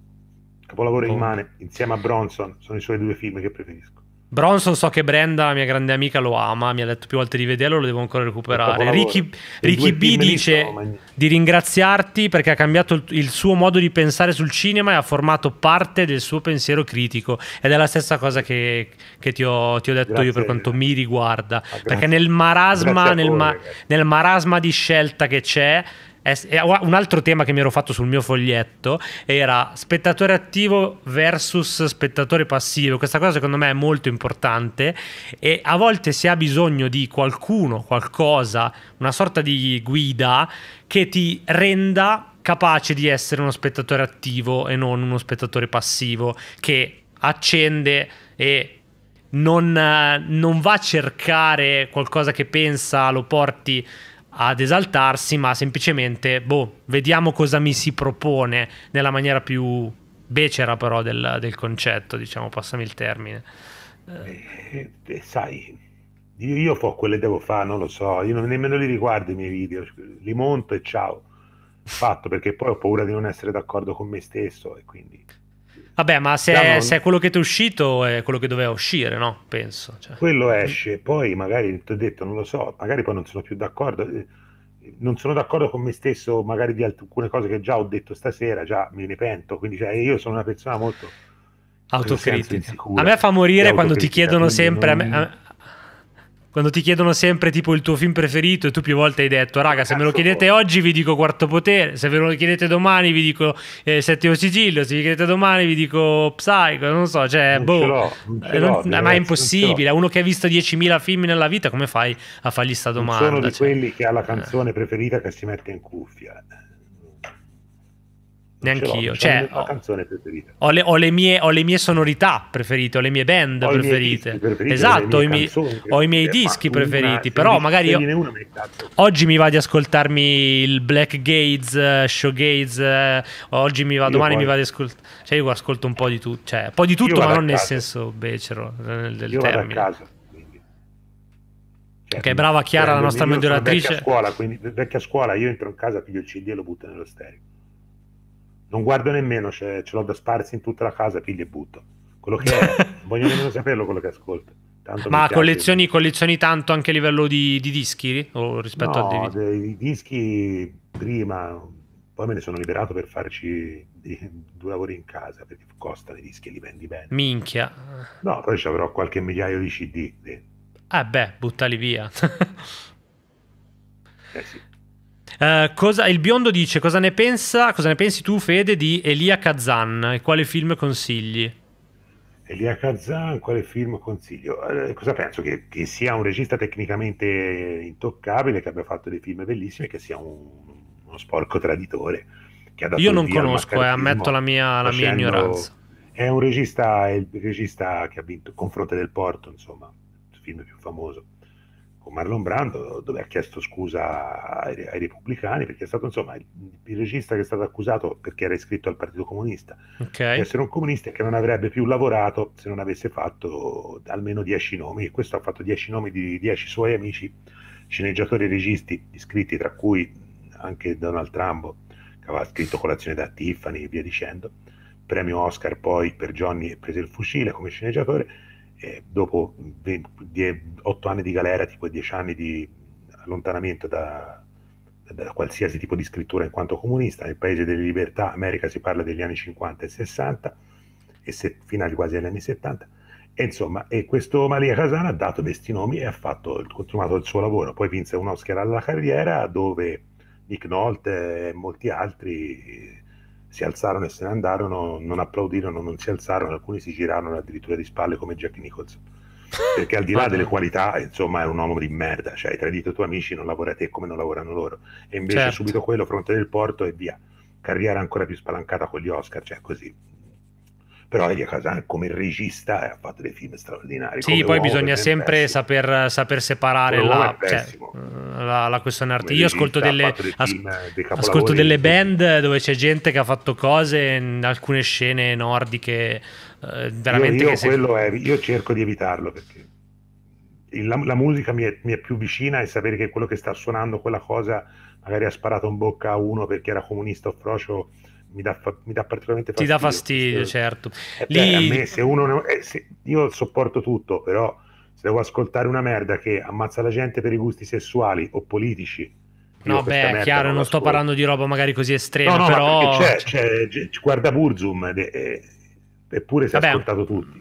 Capolavoro oh. immane, insieme a Bronson, sono i suoi due film che preferisco. Bronson so che Brenda, la mia grande amica, lo ama, mi ha detto più volte di vederlo, lo devo ancora recuperare. Ricky, Ricky B dice di ringraziarti perché ha cambiato il, il, suo modo di pensare sul cinema e ha formato parte del suo pensiero critico ed è la stessa cosa che, che ti, ho, ti, ho, detto grazie. io per quanto mi riguarda, ah, perché nel marasma, voi, nel, ma, nel marasma di scelta che c'è eh, un altro tema che mi ero fatto sul mio foglietto era spettatore attivo versus spettatore passivo. Questa cosa secondo me è molto importante e a volte si ha bisogno di qualcuno, qualcosa, una sorta di guida che ti renda capace di essere uno spettatore attivo e non uno spettatore passivo che accende e non, eh, non va a cercare qualcosa che pensa, lo porti ad esaltarsi, ma semplicemente, boh, vediamo cosa mi si propone nella maniera più becera però del, del concetto, diciamo, passami il termine. Eh, eh, sai, io, io fo quelle devo fare, non lo so, io non, nemmeno li riguardo i miei video, li monto e ciao, fatto, perché poi ho paura di non essere d'accordo con me stesso e quindi... Vabbè, ma se, non... se, è quello che ti è uscito, è quello che doveva uscire, no? Penso. Cioè. Quello esce, poi magari ti ho detto, non lo so, magari poi non sono più d'accordo. Eh, non sono d'accordo con me stesso, magari di alcune cose che già ho detto stasera, già mi ne pento. Quindi, cioè, io sono una persona molto autocritica. A me fa morire quando ti chiedono sempre. Non... A, me, quando ti chiedono sempre tipo il tuo film preferito e tu più volte hai detto raga se me lo chiedete oggi vi dico Quarto Potere, se ve lo chiedete domani vi dico eh, Settimo Sigillo, se vi chiedete domani vi dico Psycho, non so, cioè non boh, l'ho, non eh, non, eh, ma è impossibile, uno che ha visto 10.000 film nella vita come fai a fargli sta domanda? sono di cioè, quelli che ha la eh. canzone preferita che si mette in cuffia. Neanch'io. Cioè, la canzone preferita. Ho le, ho, le mie, ho le, mie, sonorità preferite, ho le mie band ho preferite. preferite. Esatto, ho, mie, ho, i miei dischi preferiti. Una, però magari io, oggi mi va di ascoltarmi il Black Gates, eh, Show Gates. Eh, oggi mi va, io domani poi. mi va di ascoltare. Cioè, io ascolto un po' di tutto. Cioè, un po' di tutto, ma non nel senso becero. Nel, eh, del io termine. vado a casa. Cioè, ok, brava Chiara, la nostra miglioratrice. Vecchia scuola, quindi vecchia scuola, io entro in casa, piglio il CD e lo butto nello stereo non guardo nemmeno, cioè, ce l'ho da sparsi in tutta la casa, pigli e butto. Quello che è, voglio nemmeno saperlo quello che ascolto. Tanto Ma collezioni, collezioni, tanto anche a livello di, di dischi eh, o rispetto no, al DVD? I dischi prima, poi me ne sono liberato per farci due lavori in casa perché costano i dischi e li vendi bene. Minchia. No, poi ci avrò qualche migliaio di CD. Eh beh, buttali via. eh sì. Uh, cosa, il biondo dice cosa ne, pensa, cosa ne pensi tu Fede di Elia Kazan e quale film consigli? Elia Kazan, quale film consiglio? Eh, cosa penso? Che, che, sia un regista tecnicamente intoccabile, che abbia fatto dei film bellissimi, che sia un, uno sporco traditore. Che Io non conosco, eh, ammetto la mia, la mia ignoranza. È un regista, è il regista che ha vinto Confronte del Porto, insomma, il film più famoso. Marlon Brando, dove ha chiesto scusa ai, ai repubblicani perché è stato insomma il, il, regista che è stato accusato perché era iscritto al Partito Comunista okay. di essere un comunista e che non avrebbe più lavorato se non avesse fatto almeno dieci nomi. E questo ha fatto dieci nomi di dieci suoi amici sceneggiatori e registi iscritti, tra cui anche Donald Trump, che aveva scritto Colazione da Tiffany e via dicendo, premio Oscar poi per Johnny e prese il fucile come sceneggiatore eh, dopo 8 anni di galera, tipo 10 anni di allontanamento da, da, qualsiasi tipo di scrittura in quanto comunista, nel paese delle libertà, America si parla degli anni 50 e 60 e se, fino agli quasi agli anni 70. E insomma, e questo Maria Casana ha dato questi nomi e ha fatto, continuato il suo lavoro. Poi vinse un Oscar alla carriera dove Nick Nolte e molti altri si alzarono e se ne andarono, non applaudirono, non si alzarono, alcuni si girarono addirittura di spalle come Jack Nichols. Perché al di là delle qualità, insomma, è un uomo di merda, cioè hai tradito i tuoi amici, non lavora te come non lavorano loro. E invece certo. subito quello, fronte del porto e via. Carriera ancora più spalancata con gli Oscar, cioè così però Elia Kazan come regista eh, ha fatto dei film straordinari. Sì, come poi bisogna sempre saper, saper, separare la, cioè, eh, la, la, questione artistica. Io ascolto delle, film, ascolto delle band dove c'è gente che ha fatto cose in alcune scene nordiche eh, veramente... Io, io, se... è, io, cerco di evitarlo perché la, la musica mi è, mi è più vicina e sapere che quello che sta suonando quella cosa magari ha sparato in bocca a uno perché era comunista o frocio mi dà, mi dà particolarmente fastidio. Ti dà fastidio, certo. Eh, beh, Lì... me, se uno, eh, se, io sopporto tutto, però se devo ascoltare una merda che ammazza la gente per i gusti sessuali o politici, No, beh, chiaro, non, non sto parlando di roba magari così estrema, no, no, però... C'è, c'è, c'è, guarda Burzum, eh, eppure si è ascoltato tutti.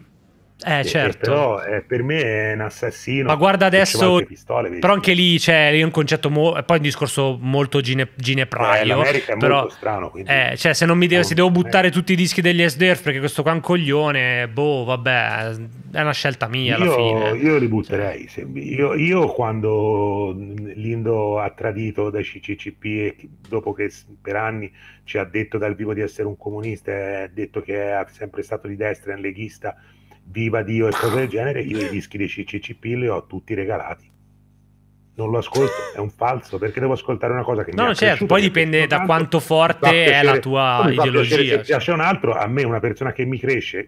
Eh, eh, certo. però eh, per me è un assassino. Ma guarda adesso, pistole, però anche lì c'è cioè, un concetto, mo- poi un discorso molto gine- ginepraio. Eh, L'America è però, molto strano. Quindi... Eh, cioè, se, non mi devo, se devo buttare tutti i dischi degli SDF perché questo qua è un coglione, boh, vabbè, è una scelta mia io, alla fine. Io li butterei. Cioè. Io, io, quando mm, Lindo ha tradito dai CCCP e dopo che per anni ci ha detto dal vivo di essere un comunista, ha detto che è sempre stato di destra, e un leghista viva Dio e cose del genere, io i dischi dei CCCP li ho tutti regalati. Non lo ascolto, è un falso, perché devo ascoltare una cosa che no, mi No, certo, poi dipende da tanto, quanto forte è la tua ideologia. Se piace un altro, a me una persona che mi cresce,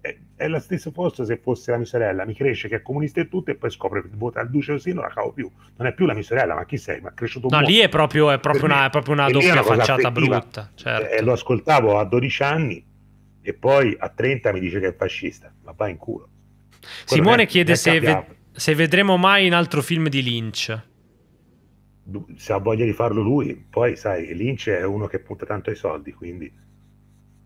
è, è la stessa cosa se fosse la mia sorella, mi cresce che è comunista e tutto e poi scopre che vota al Duce così, non la cavo più. Non è più la mia sorella, ma chi sei? Ma è cresciuto un No, lì è proprio, è proprio una, è proprio una doppia una facciata affettiva. brutta. Certo. Eh, lo ascoltavo a 12 anni, e poi a 30 mi dice che è fascista, ma va in culo. Quello Simone è, chiede se, ve- se, vedremo mai un altro film di Lynch. Se ha voglia di farlo lui, poi sai, Lynch è uno che punta tanto ai soldi, quindi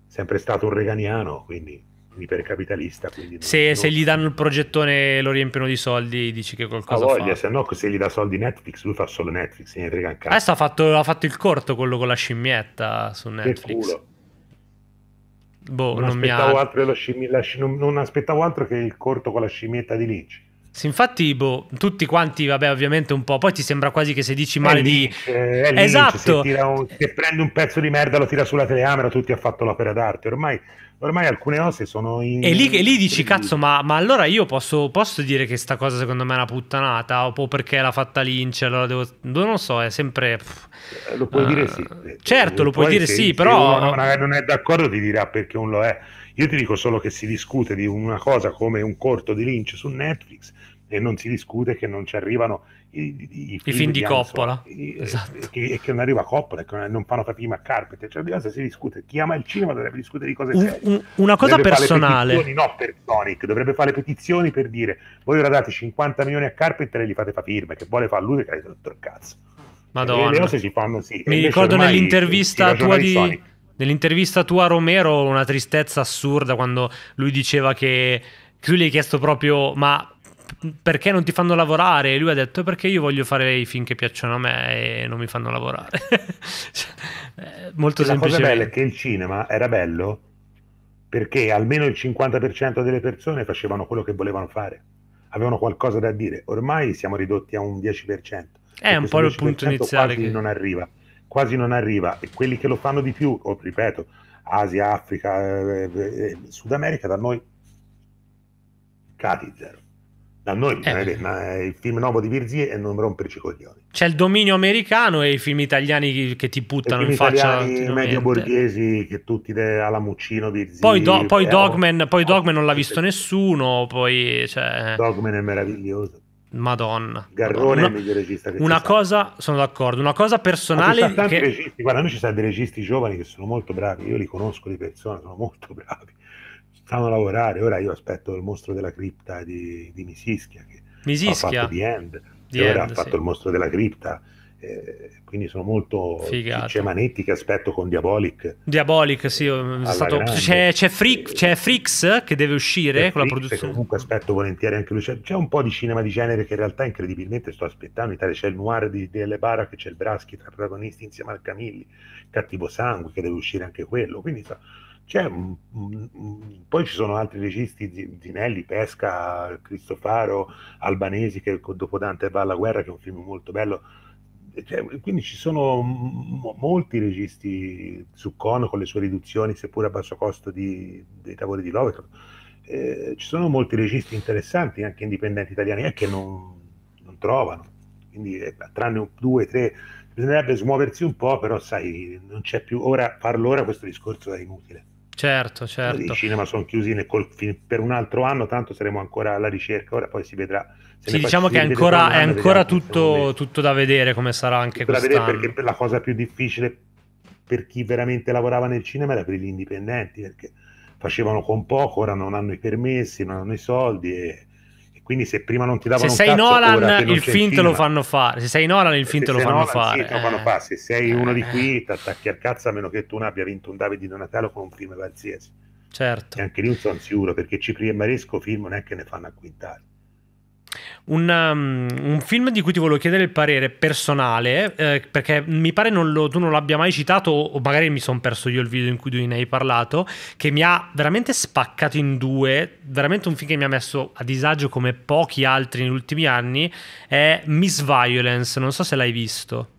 sempre stato un reganiano, quindi un ipercapitalista. Quindi se, non... se, gli danno il progettone lo riempiono di soldi, dici che qualcosa ha voglia, fa. se no se gli dà soldi Netflix, lui fa solo Netflix, se ne frega un cazzo. Adesso ha fatto, ha fatto il corto quello con la scimmietta su Netflix. Che culo Boh, non, non, aspettavo ha... scimm... sci... non, non, aspettavo altro che il corto con la scimmietta di Lynch. Sì, infatti, boh, tutti quanti, vabbè, ovviamente un po'. Poi ti sembra quasi che se dici male Lynch, di. Eh, Lynch, esatto. Se, un... se, prende un pezzo di merda, lo tira sulla telecamera, tutti ha fatto l'opera d'arte. Ormai ormai alcune cose sono in... E lì, lì dici, cazzo, ma, ma allora io posso, posso, dire che sta cosa secondo me è una puttanata, o perché l'ha fatta Lynch, allora devo... Boh, non lo so, è sempre... Eh, lo puoi uh, dire eh, sì. Certo, lo eh, puoi dire se, sì, se però... Se uno non è d'accordo ti dirà perché non lo è. Io ti dico solo che si discute di una cosa come un corto di Lynch su Netflix e non si discute che non ci arrivano i, i, i film, film, di, Coppola e, eh, esatto. che, che, non arriva a Coppola e che non fanno capire ma Carpenter cioè di si discute chi ama il cinema dovrebbe discutere di cose serie una cosa dovrebbe personale no per Sonic dovrebbe fare petizioni per dire voi ora date 50 milioni a Carpenter e gli fate fa firme che vuole fare lui perché è tutto il cazzo Madonna. Si fanno, sì. Mi ricordo nell'intervista tua di, nell'intervista tua a Romero una tristezza assurda quando lui diceva che, che lui gli ha chiesto proprio ma perché non ti fanno lavorare? E lui ha detto perché io voglio fare i film che piacciono a me e non mi fanno lavorare. Cioè, eh, molto semplice. La cosa bella è che il cinema era bello perché almeno il 50% delle persone facevano quello che volevano fare, avevano qualcosa da dire. Ormai siamo ridotti a un 10%. È un po' il punto iniziale. Quasi che... non arriva, quasi non arriva. E quelli che lo fanno di più, oh, ripeto, Asia, Africa, eh, eh, eh, Sud America, da noi cati zero da noi, eh. ma il film nuovo di Virzie è non romperci coglioni. C'è il dominio americano e i film italiani che ti puttano in faccia. I medio borghesi che tutti de- alla Muccino, Virzie. Poi, do, poi, eh, Dogman, poi oh, Dogman non l'ha visto nessuno, poi... Cioè... Eh. Dogman è meraviglioso. Madonna. Garrone Madonna. è il miglior regista che Una cosa, sa. sono d'accordo, una cosa personale... Che... Registi, guarda, noi ci sono dei registi giovani che sono molto bravi, io li conosco di persona, sono molto bravi stanno a lavorare. Ora io aspetto il mostro della cripta di, di Misischia che Misischia. ha fatto The End, The e ora ha fatto sì. il mostro della cripta. Eh, quindi sono molto Figato. c'è Manetti che aspetto con Diabolic Diabolic sì eh, stato... c'è, c'è, Frick, c'è Frix che deve uscire con Frix, la produzione comunque aspetto volentieri anche lui c'è, c'è, un po' di cinema di genere che in realtà incredibilmente sto aspettando in Italia c'è il noir di, di Le che c'è il Braschi tra protagonisti insieme al Camilli Cattivo Sangue che deve uscire anche quello quindi sta, un, un, un, poi ci sono altri registi, Zinelli, Pesca, Cristofaro, Albanesi, che dopo Dante va alla guerra, che è un film molto bello. Cioè, quindi ci sono m- molti registi su Cono con le sue riduzioni, seppur a basso costo, di, dei tavoli di Lovecraft. Eh, ci sono molti registi interessanti, anche indipendenti italiani, eh, che non, non, trovano. Quindi, eh, tranne due, tre, bisognerebbe smuoversi un po', però sai, non c'è più. Ora, farlo ora questo discorso è inutile. Certo, certo. I cinema sono chiusi col, per un altro anno, tanto saremo ancora alla ricerca, ora poi si vedrà. Sì, diciamo che ancora, è ancora tutto, tutto, da vedere come sarà anche tutto quest'anno. Da perché la cosa più difficile per chi veramente lavorava nel cinema era per gli indipendenti, perché facevano con poco, ora non hanno i permessi, non hanno i soldi e quindi se prima non ti davano se sei cazzo, Nolan, il film te lo fanno fare. Se sei Nolan, il finto lo fanno Nolan, fare. Sì, eh. lo fanno fare. Se sei uno di qui, eh. ti attacchi al cazzo a meno che tu non abbia vinto un Davide Di Natale con un film qualsiasi. Certo. E anche lì non sono sicuro perché Cipri e Maresco film non è che ne fanno a quintale una, um, un film di cui ti volevo chiedere il parere personale, eh, perché mi pare non lo, tu non l'abbia mai citato, o magari mi sono perso io il video in cui tu ne hai parlato, che mi ha veramente spaccato in due, veramente un film che mi ha messo a disagio come pochi altri negli ultimi anni, è Miss Violence, non so se l'hai visto.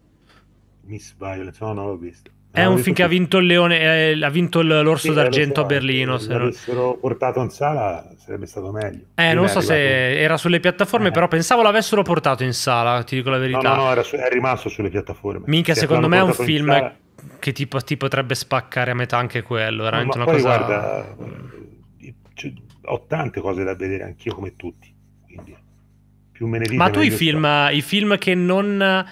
Miss Violence, no, non l'ho visto. È un film che ha vinto il Leone, eh, ha vinto l'Orso sì, d'Argento a Berlino. Se l'avessero non... portato in sala sarebbe stato meglio. Eh, non so arrivato... se era sulle piattaforme, eh. però pensavo l'avessero portato in sala, ti dico la verità. No, no, no su... è rimasto sulle piattaforme. Minchia, se secondo me è un film sala... che ti, ti, potrebbe spaccare a metà anche quello. Veramente no, ma una poi cosa... guarda, eh, cioè, ho tante cose da vedere anch'io come tutti, quindi più me ne dite Ma tu i film, i film che non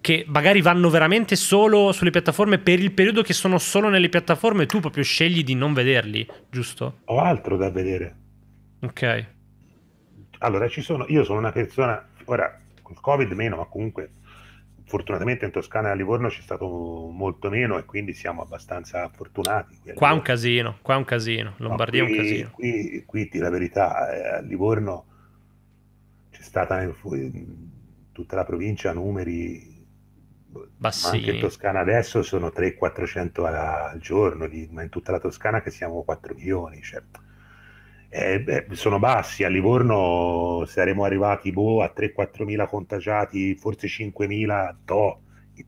che magari vanno veramente solo sulle piattaforme per il periodo che sono solo nelle piattaforme, tu proprio scegli di non vederli, giusto? Ho altro da vedere. Ok. Allora, ci sono, io sono una persona, ora, col Covid meno, ma comunque fortunatamente in Toscana e a Livorno c'è stato molto meno e quindi siamo abbastanza fortunati. Qua è un casino, qua è un casino, Lombardia qui, è un casino. Qui, qui ti la verità, eh, a Livorno c'è stata in, in tutta la provincia numeri bassini. Ma anche in Toscana adesso sono 300-400 al giorno, ma in tutta la Toscana che siamo 4 milioni. Cioè. Eh, beh, sono bassi, a Livorno saremo arrivati boh, a 3-4 mila contagiati, forse 5 mila,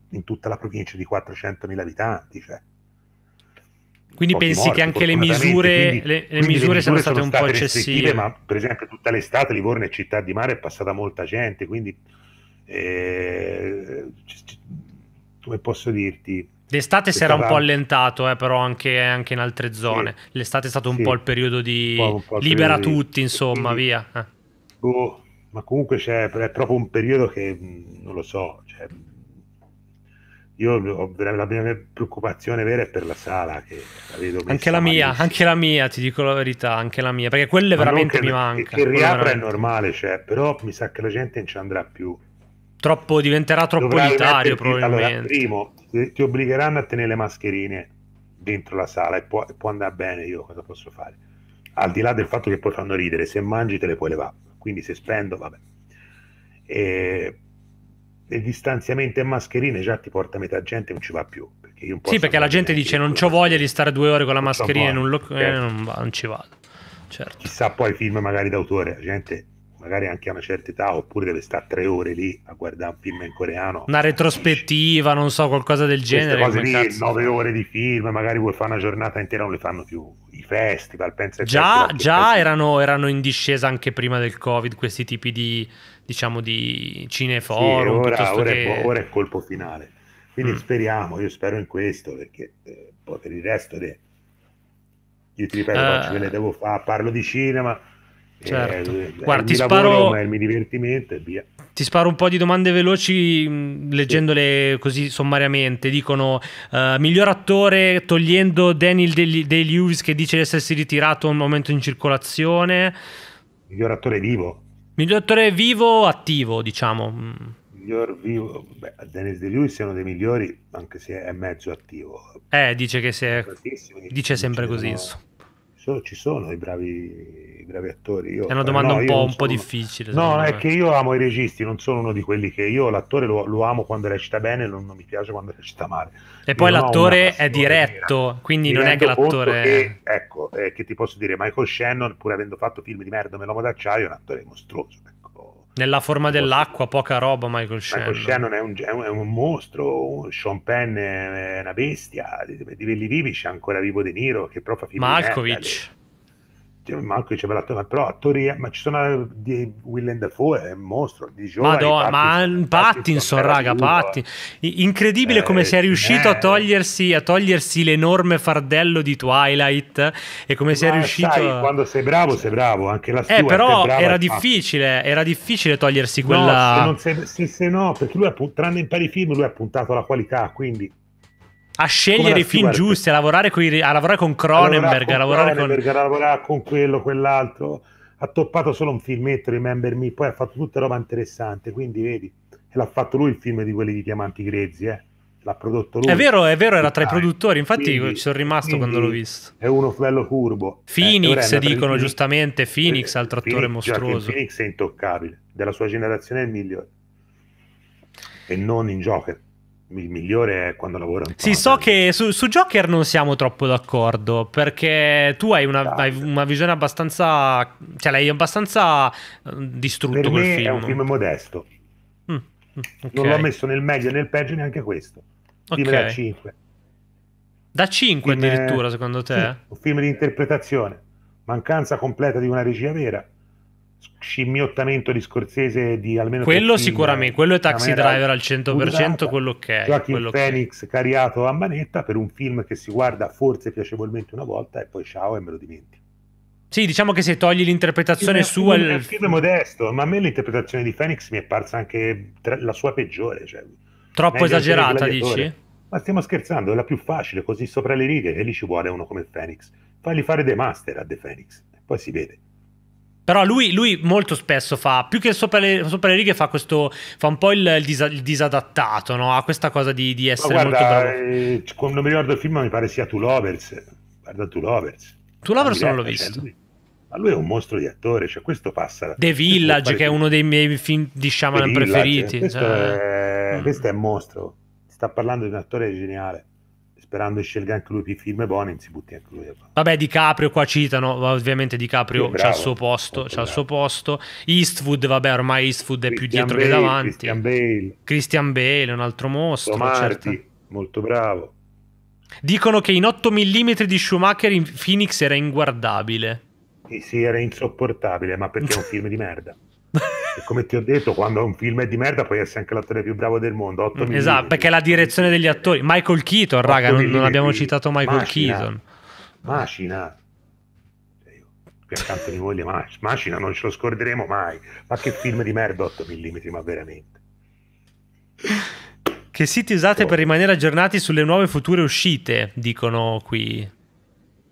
in tutta la provincia di 400 mila abitanti. Cioè. Quindi pensi morti, che anche le misure, quindi, le, le misure sono state un state po' eccessive? Ma per esempio tutta l'estate Livorno è città di mare, è passata molta gente, quindi eh, come posso dirti? L'estate si era un po' allentato, eh, però anche, anche, in altre zone. Sì, L'estate è stato un sì, po' il periodo di libera periodo tutti, di... insomma, Quindi, via. Eh. Boh, ma comunque c'è, è proprio un periodo che mm, non lo so. Cioè, io ho, la mia preoccupazione vera è per la sala, che la vedo anche la mia, malissimo. anche la mia, ti dico la verità, anche la mia, perché quelle ma veramente che, mi mancano Che, che riapra veramente. è normale, cioè, però mi sa che la gente non ci andrà più. Troppo, diventerà troppo Dovrai elitario probabilmente. Allora, primo, ti obbligheranno a tenere le mascherine dentro la sala e può, può, andare bene, io cosa posso fare? Al di là del fatto che poi fanno ridere, se mangi te le puoi levare, quindi se spendo vabbè. E, e distanziamento e mascherine già ti porta metà gente non ci va più. Perché io sì, perché la gente dice non ho voglia di stare due ore con la mascherina in un certo. eh, non, certo. non ci vado. Certo. Chissà poi film magari d'autore, la gente magari anche a una certa età, oppure deve stare tre ore lì a guardare un film in coreano. Una retrospettiva, non so, qualcosa del genere. Queste cose lì, nove ore di film, magari vuoi fare una giornata intera, non le fanno più. I festival, pensa Già, già erano, erano, in discesa anche prima del Covid questi tipi di, diciamo, di cineforum. Sì, ora, ora, che... è, ora, è, colpo finale. Quindi mm. speriamo, io spero in questo, perché eh, poi per il resto... De... Io ti ripeto, uh... faccio che le devo fare, parlo di cinema Certo. Eh, Guarda, ti sparo... Lavoro, è il mio divertimento e via. Ti sparo un po' di domande veloci mm, leggendole così sommariamente. Dicono uh, miglior attore togliendo Daniel Day-Lewis che dice di essersi ritirato un momento in circolazione. Miglior attore vivo. Miglior attore vivo attivo, diciamo. Mm. Miglior vivo, beh, Dennis De Lewis è uno dei migliori, anche se è mezzo attivo. Eh, dice che se... dice sempre così, insomma so, ci sono i bravi, i bravi attori. Io, è una eh, domanda no, un, po', sono... un, po', difficile. No, è me. che io amo i registi, non sono uno di quelli che io l'attore lo, lo amo quando recita bene, non, non mi piace quando recita male. E io poi l'attore è diretto, vera. quindi Mi non è che l'attore. Che, ecco, eh, che ti posso dire, Michael Shannon, pur avendo fatto film di merda, me l'uomo d'acciaio, è un attore mostruoso. Ecco. Nella forma dell'acqua, poca roba Michael Shannon. Michael Shannon è un, è un, è un mostro, Sean Penn è una bestia, di, di belli vivi c'è ancora vivo De Niro che però fa film Malkovich. Marco diceva l'attore, però attori, ma ci sono eh, di Willem Dafoe, è un mostro. Di giovani, Madonna, Pattinson, ma Pattinson, Pattinson raga, Pattinson. Incredibile eh, come sia riuscito eh. a, togliersi, a, togliersi, l'enorme fardello di Twilight e come ma sia riuscito... Sai, quando sei bravo, sei bravo, anche la Stewart Eh, però era difficile, era difficile togliersi quella... No, se, sei, se, se no, perché lui, ha, tranne in pari film, lui ha puntato alla qualità, quindi a scegliere i film giusti, a lavorare, coi, a lavorare con Cronenberg, a lavorare con, a lavorare con... a lavorare con quello, quell'altro. Ha toppato solo un filmetto, Remember Me, poi ha fatto tutta roba interessante, quindi vedi, l'ha fatto lui il film di quelli di Diamanti Grezzi, eh. L'ha prodotto lui. È vero, è vero, era tra i ah, produttori, infatti quindi, ci sono rimasto quando l'ho visto. È uno bello curvo. Eh, Phoenix, eh, dicono giustamente, Phoenix, altro attore Phoenix, mostruoso. Phoenix è intoccabile, della sua generazione è il migliore. E non in Joker il migliore è quando lavora. Sì, so cioè, che su, su, Joker non siamo troppo d'accordo perché tu hai una, hai una, visione abbastanza. cioè, l'hai abbastanza eh, distrutto per quel film. È un film modesto. Mm, okay. Non l'ho messo nel meglio e nel peggio neanche questo. Film okay. da 5. Da 5 film... addirittura, secondo te? Sì, un film di interpretazione, mancanza completa di una regia vera scimmiottamento di Scorsese di almeno quello sicuramente, quello è Taxi Driver al 100%, durata, quello ok Joaquin quello Phoenix okay. cariato a manetta per un film che si guarda forse piacevolmente una volta e poi ciao e me lo dimentico sì, diciamo che se togli l'interpretazione sua... È un film modesto, ma a me l'interpretazione di Phoenix mi è parsa anche la sua peggiore. Cioè, Troppo esagerata, dici? Ma stiamo scherzando, è la più facile, così sopra le righe, e lì ci vuole uno come Phoenix. Fagli fare dei Master a The Phoenix, poi si vede. Però lui, lui, molto spesso fa, più che sopra le, sopra le righe, fa, questo, fa un po' il, il, disa, il disadattato, no? ha questa cosa di, di essere guarda, molto bravo. Eh, quando mi ricordo il film mi pare sia Tulovers, guarda Tulovers. Tulovers non l'ho cioè, visto. Cioè lui, ma lui è un mostro di attore, cioè questo passa... The Village, che è uno dei miei film di Shaman Village, preferiti. Questo, cioè... è, mm. questo è un mostro, sta parlando di un attore geniale sperando scelga anche lui più film buoni, si butti anche lui. Vabbè, Di Caprio qua citano, ovviamente Di Caprio c'ha il suo posto, c'ha il suo posto. Eastwood, vabbè, ormai Eastwood è Christian più dietro Bale, che davanti. Christian Bale. Christian Bale, un altro mostro, Tomarti, certo. molto bravo. Dicono che in 8 mm di Schumacher in Phoenix era inguardabile. Sì, sì, era insopportabile, ma perché è un film di merda. E come ti ho detto, quando un film è di merda, puoi essere anche l'attore più bravo del mondo. 8 mm, esatto, perché la direzione degli attori. Michael Keaton, raga, non, non, abbiamo citato Michael macina, Keaton. Macina. Qui cioè, accanto di moglie, macina, non ce lo scorderemo mai. Ma che film di merda 8 mm, ma veramente. Che siti usate oh. per rimanere aggiornati sulle nuove future uscite, dicono qui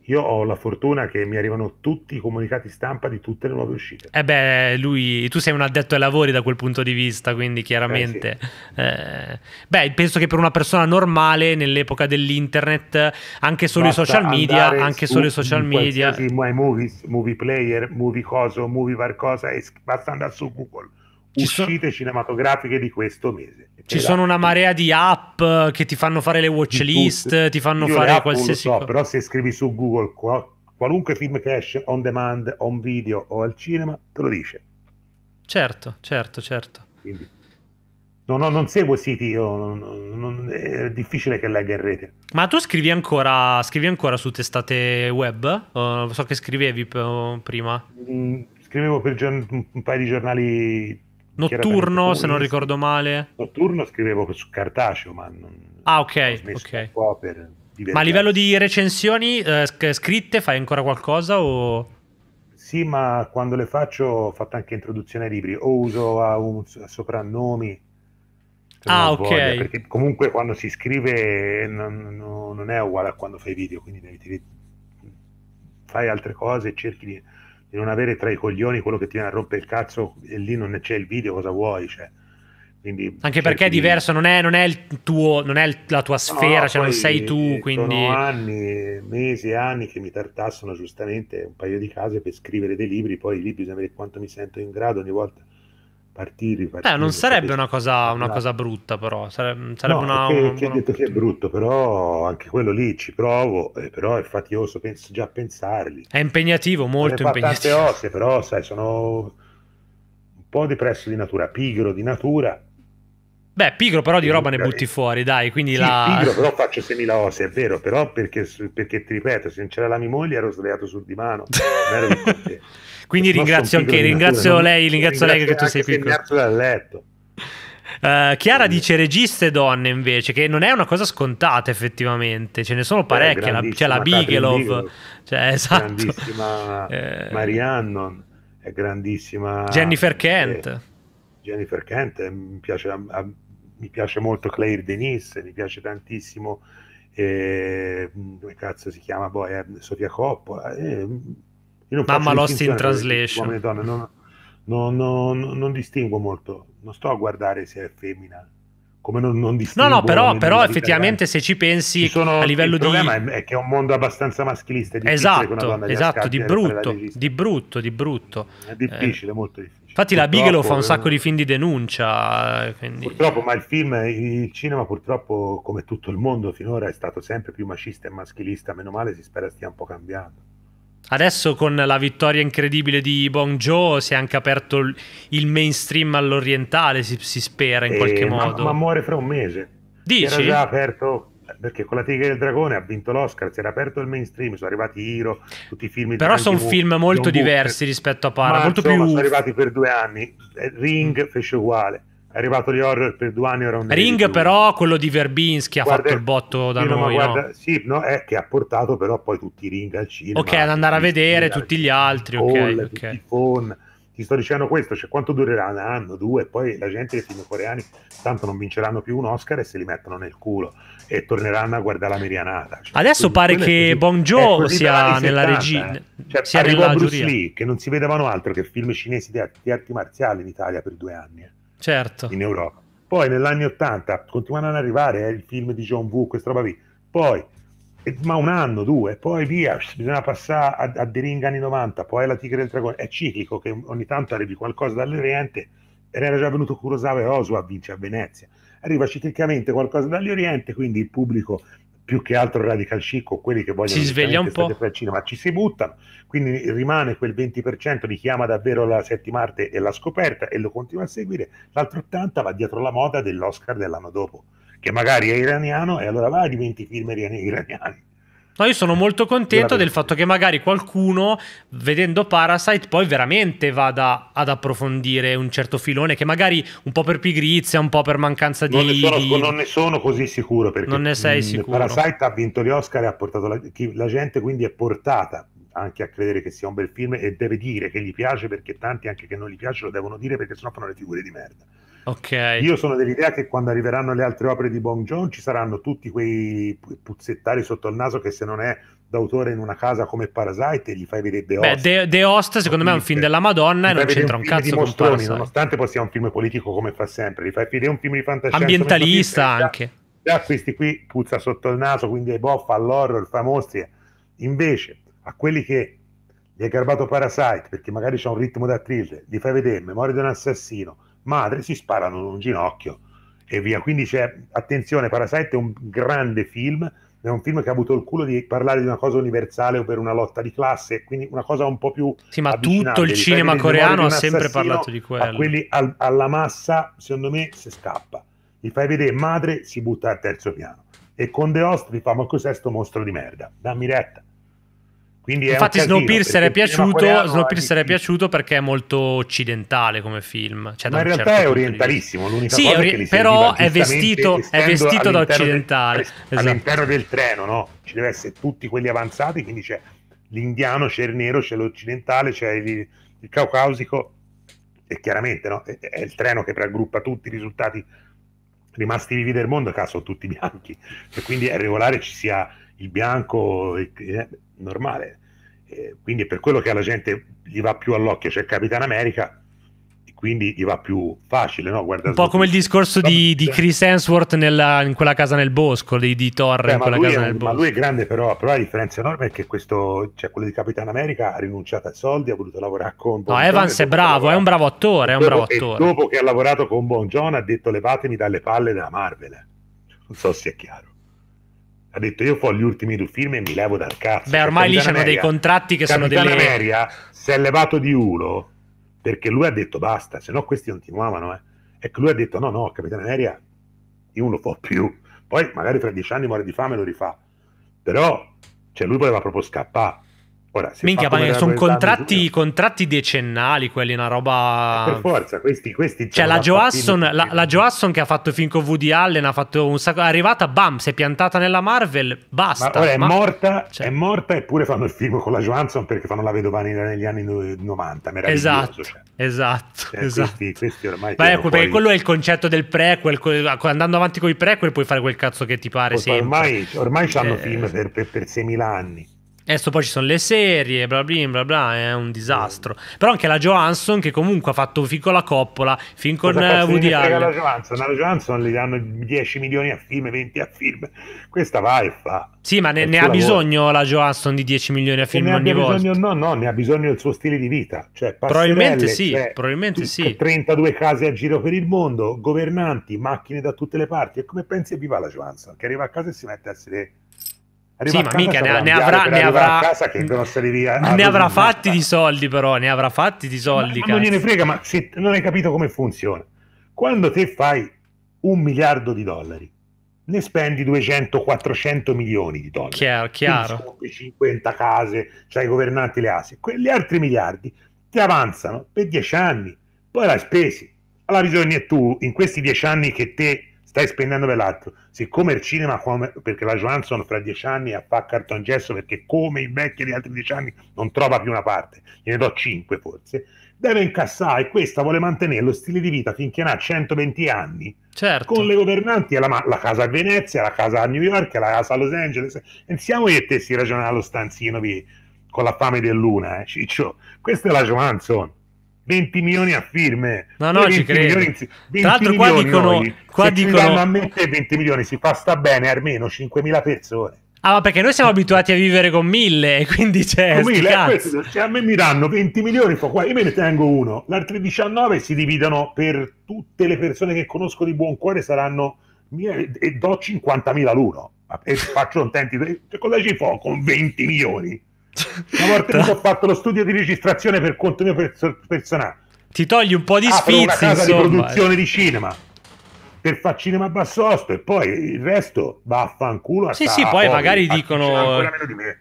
io ho la fortuna che mi arrivano tutti i comunicati stampa di tutte le nuove uscite. Eh beh, lui, tu sei un addetto ai lavori da quel punto di vista, quindi chiaramente... Eh sì. Eh, beh, penso che per una persona normale nell'epoca dell'internet, anche solo Basta i social media, anche solo i social media... Sì, movie, movie player, movie coso, movie varcosa, basta andare su Google uscite cinematografiche di questo mese. Ci esatto. sono una marea di app che ti fanno fare le watch list, ti fanno Io fare qualsiasi cosa. So, però se scrivi su Google qualunque film che esce on demand, on video o al cinema, te lo dice. Certo, certo, certo. Quindi, no, no, non seguo siti, io, non, non, è difficile che legga in rete. Ma tu scrivi ancora, scrivi ancora su testate web? Oh, so che scrivevi prima. Mm, scrivevo per un paio di giornali Notturno, se non ricordo male. Notturno scrivevo su cartaceo, ma non... Ah, ok, ok. ma a livello di recensioni eh, scritte fai ancora qualcosa o... Sì, ma quando le faccio ho fatto anche introduzione ai libri, o uso a, ah, un, a soprannomi. Ah, ok. Voglia, perché comunque quando si scrive non, non, è uguale a quando fai video, quindi devi, fai altre cose e cerchi di di non avere tra i coglioni quello che ti viene a rompere il cazzo e lì non c'è il video, cosa vuoi? Cioè. Quindi, Anche cioè, perché è diverso, non è, non è, tuo, non è la tua sfera, no, cioè non sei tu. Quindi... Sono anni, mesi, e anni che mi tartassano giustamente un paio di case per scrivere dei libri, poi lì bisogna vedere quanto mi sento in grado ogni volta partire, partire. Eh, non sarebbe una, cosa, una cosa, brutta, però. Sarebbe, sarebbe no, una, una, Chi ha detto che è brutto, però anche quello lì ci provo, eh, però è faticoso penso, già pensarli. È impegnativo, molto ne impegnativo. Tante osse, però, sai, sono un po' depresso di natura, pigro di natura Beh, pigro però di roba ne butti fuori, dai, quindi sì, la... pigro però faccio 6.000 osi, è vero, però perché, perché, ti ripeto, se non c'era la mia moglie ero sdraiato sul divano, Quindi ringrazio anche, ringrazio natura, lei, ringrazio, ringrazio lei che tu sei qui. Ringrazio dal letto. Uh, Chiara dice registe donne invece, che non è una cosa scontata effettivamente, ce ne sono eh, parecchie, c'è cioè la Bigelow, cioè, esatto. grandissima eh, Marianne, è grandissima Jennifer eh, Kent. Eh, Jennifer Kent mi piace a, mi piace molto Claire Denis, mi piace tantissimo, eh, come cazzo si chiama poi, eh, Sofia Coppola. Eh, Mamma Lost in Translation. Donna, non, non, non, non, distinguo molto, non sto a guardare se è femmina. Come non, non distingo. No, no, però, però effettivamente se ci pensi ci sono, a livello il di... Il problema è che è un mondo abbastanza maschilista. Esatto, esatto, di brutto, di brutto, di brutto. È difficile, molto difficile. Infatti purtroppo, la Bigelow fa un sacco di eh, film di denuncia. Eh, quindi... Purtroppo, ma il film, il cinema purtroppo, come tutto il mondo finora, è stato sempre più macista e maschilista, meno male si spera stia un po' cambiando. Adesso con la vittoria incredibile di Bong Joe si è anche aperto il mainstream all'orientale, si, si spera in eh, qualche eh, modo. Ma, ma muore fra un mese. Dici? Era già aperto perché con la Tigre del Dragone ha vinto l'Oscar, si era aperto il mainstream, sono arrivati Hiro, tutti i film. Però sono film molto diversi rispetto a Parma, ma, molto più... Sono arrivati per due anni, eh, Ring fece uguale, è arrivato gli horror per due anni, era un... Ring però, quello di Verbinski ha fatto il botto da noi, no, Sì, no, è che ha portato però poi tutti i Ring al cinema. Ok, ad andare a vedere tutti gli altri, ok. All, ti sto dicendo questo, cioè quanto durerà un anno, due, poi la gente dei film coreani tanto non vinceranno più un Oscar e se li mettono nel culo e torneranno a guardare la Merianata. Cioè, Adesso pare che Bongio sia nella regina, eh. cioè, sia nella Bruce giuria. Lee, che non si vedevano altro che film cinesi di, arti, di arti marziali in Italia per due anni, eh. certo. in Europa. Poi negli anni 80 continuano ad arrivare eh, il film di John Woo, questa roba lì. Poi, eh, ma un anno, due, poi via, bisogna passare a, a The Ring anni 90, poi La Tigre del Dragone. È ciclico che ogni tanto arrivi qualcosa dall'Oriente, era già venuto Kurosawa e Osu a vincere a Venezia arriva ciclicamente qualcosa dagli Oriente, quindi il pubblico più che altro radical chic o quelli che vogliono si sveglia un po' al cinema ci si buttano quindi rimane quel 20% di chi ama davvero la settima arte e la scoperta e lo continua a seguire l'altro 80% va dietro la moda dell'Oscar dell'anno dopo che magari è iraniano e allora va a 20 film iraniani No, io sono molto contento del fatto che magari qualcuno, vedendo Parasite, poi veramente vada ad approfondire un certo filone che magari un po' per pigrizia, un po' per mancanza non di... Ne sono, non ne sono così sicuro perché non ne sei mm, sicuro. Parasite ha vinto gli Oscar e ha portato la, chi, la gente quindi è portata anche a credere che sia un bel film e deve dire che gli piace perché tanti anche che non gli piace lo devono dire perché sennò fanno le figure di merda. Okay. Io sono dell'idea che quando arriveranno le altre opere di Bong Joon ci saranno tutti quei puzzettari sotto il naso che se non è d'autore in una casa come Parasite gli fai vedere The Host. Beh, The, The Host secondo me è un film della Madonna e non c'entra un, un cazzo con Parasite. Nonostante poi sia un film politico come fa sempre, gli fai vedere un film di fantascienza. Ambientalista anche. Già, già questi qui puzza sotto il naso, quindi è boffa, all'horror, fa mostri. Invece a quelli che gli hai garbato Parasite perché magari c'è un ritmo da thriller, gli fai vedere Memoria di un assassino, madre si sparano in un ginocchio e via. Quindi c'è, attenzione, Parasite è un grande film, è un film che ha avuto il culo di parlare di una cosa universale o per una lotta di classe, quindi una cosa un po' più... Sì, ma tutto il cinema coreano ha sempre parlato di quello. A quelli al, alla massa, secondo me, si scappa. Gli fai vedere madre, si butta al terzo piano. E con The Ost ti fa, ma cos'è sto mostro di merda? Dammi retta. Quindi Infatti Snowpiercer è piaciuto, è piaciuto perché è molto occidentale come film. Cioè ma in realtà certo è orientalissimo, l'unica sì, cosa è che però è vestito, è vestito da occidentale. Del, esatto. all'interno del treno, no? Ci deve essere tutti quelli avanzati, quindi c'è l'indiano, c'è il nero, c'è l'occidentale, c'è il, il caucasico e chiaramente no? è, è il treno che raggruppa tutti i risultati rimasti vivi del mondo, caso tutti bianchi. E quindi è regolare ci sia il bianco... E, eh, normale. Eh, quindi è per quello che alla gente gli va più all'occhio, c'è cioè, Capitan America, e quindi gli va più facile, no? Guarda, un po' come il discorso di, di Chris Hemsworth nella, in quella casa nel bosco, di, di Thor Beh, in quella casa è, nel ma bosco. Ma lui è grande però, però la differenza enorme è che questo, cioè quello di Capitan America ha rinunciato ai soldi, ha voluto lavorare con Bon No, Evans è bravo, è un bravo attore, è un bravo attore. dopo che ha lavorato con Bon John ha detto levatemi dalle palle della Marvel. Non so se è chiaro ha detto io fo gli ultimi due film e mi levo dal cazzo. Beh, ormai lì c'hanno dei contratti che Capitana sono delle... America si è levato di uno perché lui ha detto basta, se no questi continuavano, eh. Ecco, lui ha detto no, no, Capitana America io non lo fo più. Poi magari fra dieci anni muore di fame e lo rifà. Però, cioè, lui voleva proprio scappare. Ora, Minchia, ma sono contratti, contratti, decennali quelli, una roba... Eh, per forza, questi... questi cioè la Johansson, la, la Johansson che ha fatto fin con Woody Allen, ha fatto un sacco... È arrivata, bam, si è piantata nella Marvel, basta. Ma ora è, ma... Morta, cioè... è morta eppure fanno il film con la Johansson perché fanno la vedova negli anni 90, Esatto, cioè. esatto. Cioè, esatto. Questi, questi ormai... Beh, ecco, fuori... perché quello è il concetto del prequel, andando avanti con i prequel puoi fare quel cazzo che ti pare Posso, sempre. Ormai, ormai eh... hanno cioè, film per, per, per 6.000 anni. Adesso poi ci sono le serie, bla bla bla, bla è un disastro. Però anche la Johansson che comunque ha fatto fin con la coppola, fin con eh, Woody Allen. La Johansson, la Johansson gli danno 10 milioni a film, 20 a film. Questa va e fa. Sì, ma ne, ne ha bisogno la Johansson di 10 milioni a film ne ogni volta. Bisogno, no, no, ne ha bisogno del suo stile di vita. Cioè, probabilmente sì, cioè, probabilmente sì. 32 case a giro per il mondo, governanti, macchine da tutte le parti. E come pensi viva la Johansson? Che arriva a casa e si mette a essere Arriva sì, ma mica ne, ne, avrà, ne avrà, casa che grosseri via. Ne avrà fatti di soldi, però ne avrà fatti di soldi. Ma, ma non gliene frega, ma se non hai capito come funziona. Quando te fai un miliardo di dollari, ne spendi 200-400 milioni di dollari. Chiaro, chiaro. 50 case, c'hai i governanti le asi. Quegli altri miliardi ti avanzano per 10 anni, poi l'hai spesi. Allora bisogna tu, in questi 10 anni che te stai spendendo per l'altro. Siccome il cinema, come, perché la Johansson fra dieci anni fa cartongesso perché come i vecchi di altri dieci anni non trova più una parte, gliene do cinque forse, deve incassare e questa vuole mantenere lo stile di vita finché ha 120 anni. Certo. Con le governanti, la, la, casa a Venezia, la casa a New York, la casa a Los Angeles. Pensiamo che te si ragiona allo stanzino vi, con la fame dell'una, eh, ciccio. Questa è la Johansson 20 milioni a firme. No, no, ci credo. Milioni, Tra l'altro qua dicono... Noi, qua dicono... a mente 20 milioni si fa sta bene almeno 5.000 persone. Ah, ma perché noi siamo abituati a vivere con mille, quindi c'è. Con mille, eh, questo, cioè a me mi danno 20 milioni, io me ne tengo uno, gli altri 19 si dividono per tutte le persone che conosco di buon cuore, saranno mie, e do 50.000 l'uno, e eh, faccio contenti, cioè, cosa ci fa con 20 milioni? Una volta mi sono fatto lo studio di registrazione per conto mio per- personale. Ti togli un po' di Apro sfizi, una casa insomma. di eh. produzione di cinema per far cinema a bassosto e poi il resto vaffanculo a Sì, sì, poi poveri, magari dicono ancora meno di me.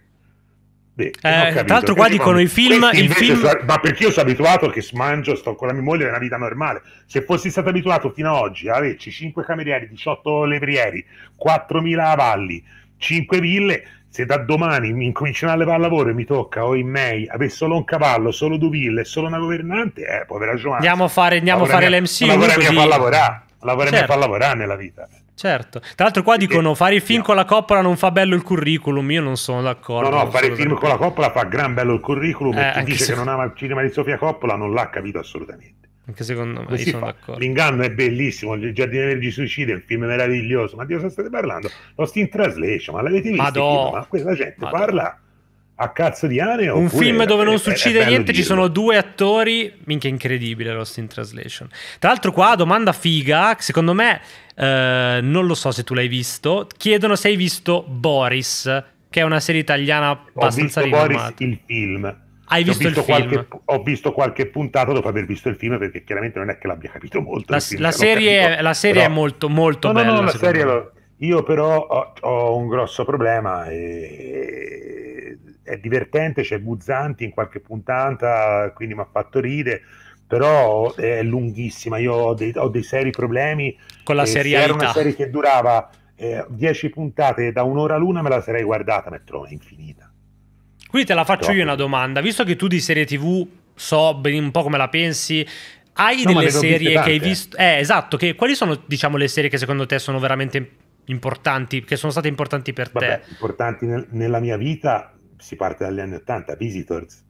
Beh, eh, eh tra l'altro qua dicono i film, il film... So, ma perché io sono abituato che mangio, sto con la mia moglie, è una vita normale. Se fossi stato abituato fino ad oggi a averci 5 camerieri, 18 levrieri, 4.000 avalli, 5 ville, se da domani incominciano a levare in lavoro e mi tocca o in May avere solo un cavallo, solo due ville, solo una governante, eh, povera Giovanna. Andiamo a fare, andiamo la a fare mia, l'MC. La vorrei così... lavorare, la vorrei certo. far lavorare nella vita. Certo, tra l'altro qua dicono fare il film no. con la coppola non fa bello il curriculum, io non sono d'accordo. No, no, fare il film con la coppola fa gran bello il curriculum eh, chi dice se... che non ama il cinema di Sofia Coppola non l'ha capito assolutamente. Anche secondo me, sono d'accordo. L'inganno è bellissimo, il giardino di suicida è un film meraviglioso, ma di cosa state parlando? Lo Steam Translation, ma l'avete visto? Madò. Ma questa gente Madò. parla a cazzo di ane un film dove non succede niente ci sono due attori minchia incredibile Lost in Translation tra l'altro qua domanda figa secondo me eh, non lo so se tu l'hai visto chiedono se hai visto Boris che è una serie italiana abbastanza ho visto rinomata. Boris il film hai visto, cioè, visto, il qualche, film? Ho visto qualche puntata dopo aver visto il film perché chiaramente non è che l'abbia capito molto. La, film, la, cioè, serie, capito, la serie, però... è molto, molto no, bella. No, no, serie, io però ho, ho, un grosso problema. E... È divertente, c'è Buzzanti in qualche puntata, quindi mi ha fatto ride, però è lunghissima. Io ho dei, ho dei seri problemi. Con la serialità. Se era una serie che durava 10 eh, puntate da un'ora l'una, me la sarei guardata, ma è infinita. Quindi te la faccio io una domanda, visto che tu di serie TV so un po' come la pensi, hai no, delle serie che hai visto? Eh, esatto, che, quali sono diciamo le serie che secondo te sono veramente importanti, che sono state importanti per Vabbè, te? Importanti nel, nella mia vita, si parte dagli anni Ottanta, Visitors.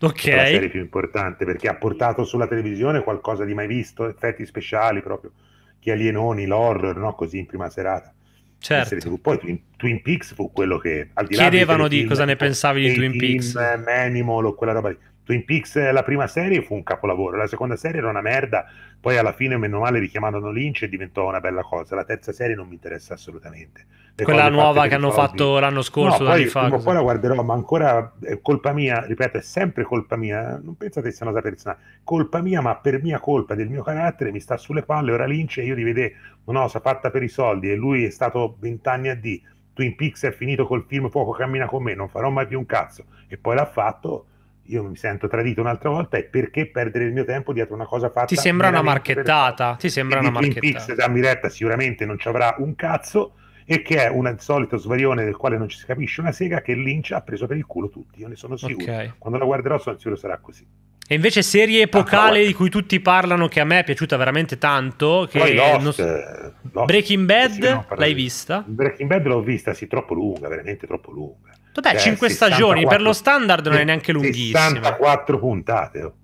Ok. È la serie più importante perché ha portato sulla televisione qualcosa di mai visto, effetti speciali proprio, gli alienoni, l'horror, no? Così in prima serata. Certo. Poi Twin, Twin, Peaks fu quello che... Al di Chiedevano di, cosa ne pensavi di Twin Peaks. Manimal o quella roba lì. Twin Peaks, eh, la prima serie fu un capolavoro, la seconda serie era una merda, poi alla fine, meno male, richiamarono Lynch e diventò una bella cosa. La terza serie non mi interessa assolutamente quella nuova che hanno soldi. fatto l'anno scorso, no, poi, fa, poi la guarderò, ma ancora è colpa mia, ripeto, è sempre colpa mia. Non pensate sia una cosa personale, colpa mia, ma per mia colpa del mio carattere mi sta sulle palle. Ora Lince, e io di una cosa fatta per i soldi e lui è stato vent'anni a D. Twin Peaks è finito col film Fuoco cammina con me, non farò mai più un cazzo. E poi l'ha fatto io mi sento tradito un'altra volta e perché perdere il mio tempo dietro una cosa fatta ti sembra una marchettata per... ti sembra e una marchettata Twin Peaks da Miretta sicuramente non ci avrà un cazzo e che è un solito svarione del quale non ci si capisce una sega che Lynch ha preso per il culo tutti, io ne sono sicuro. Okay. Quando la guarderò sono sicuro sarà così. E invece serie epocale di cui tutti parlano che a me è piaciuta veramente tanto, che Poi Lost, non... Lost. Eh, Breaking Bad sì, l'hai vista? Breaking Bad l'ho vista, sì, troppo lunga, veramente troppo lunga. Vabbè, 5 eh, stagioni, per lo standard non è neanche lunghissima. 64 puntate. Oh.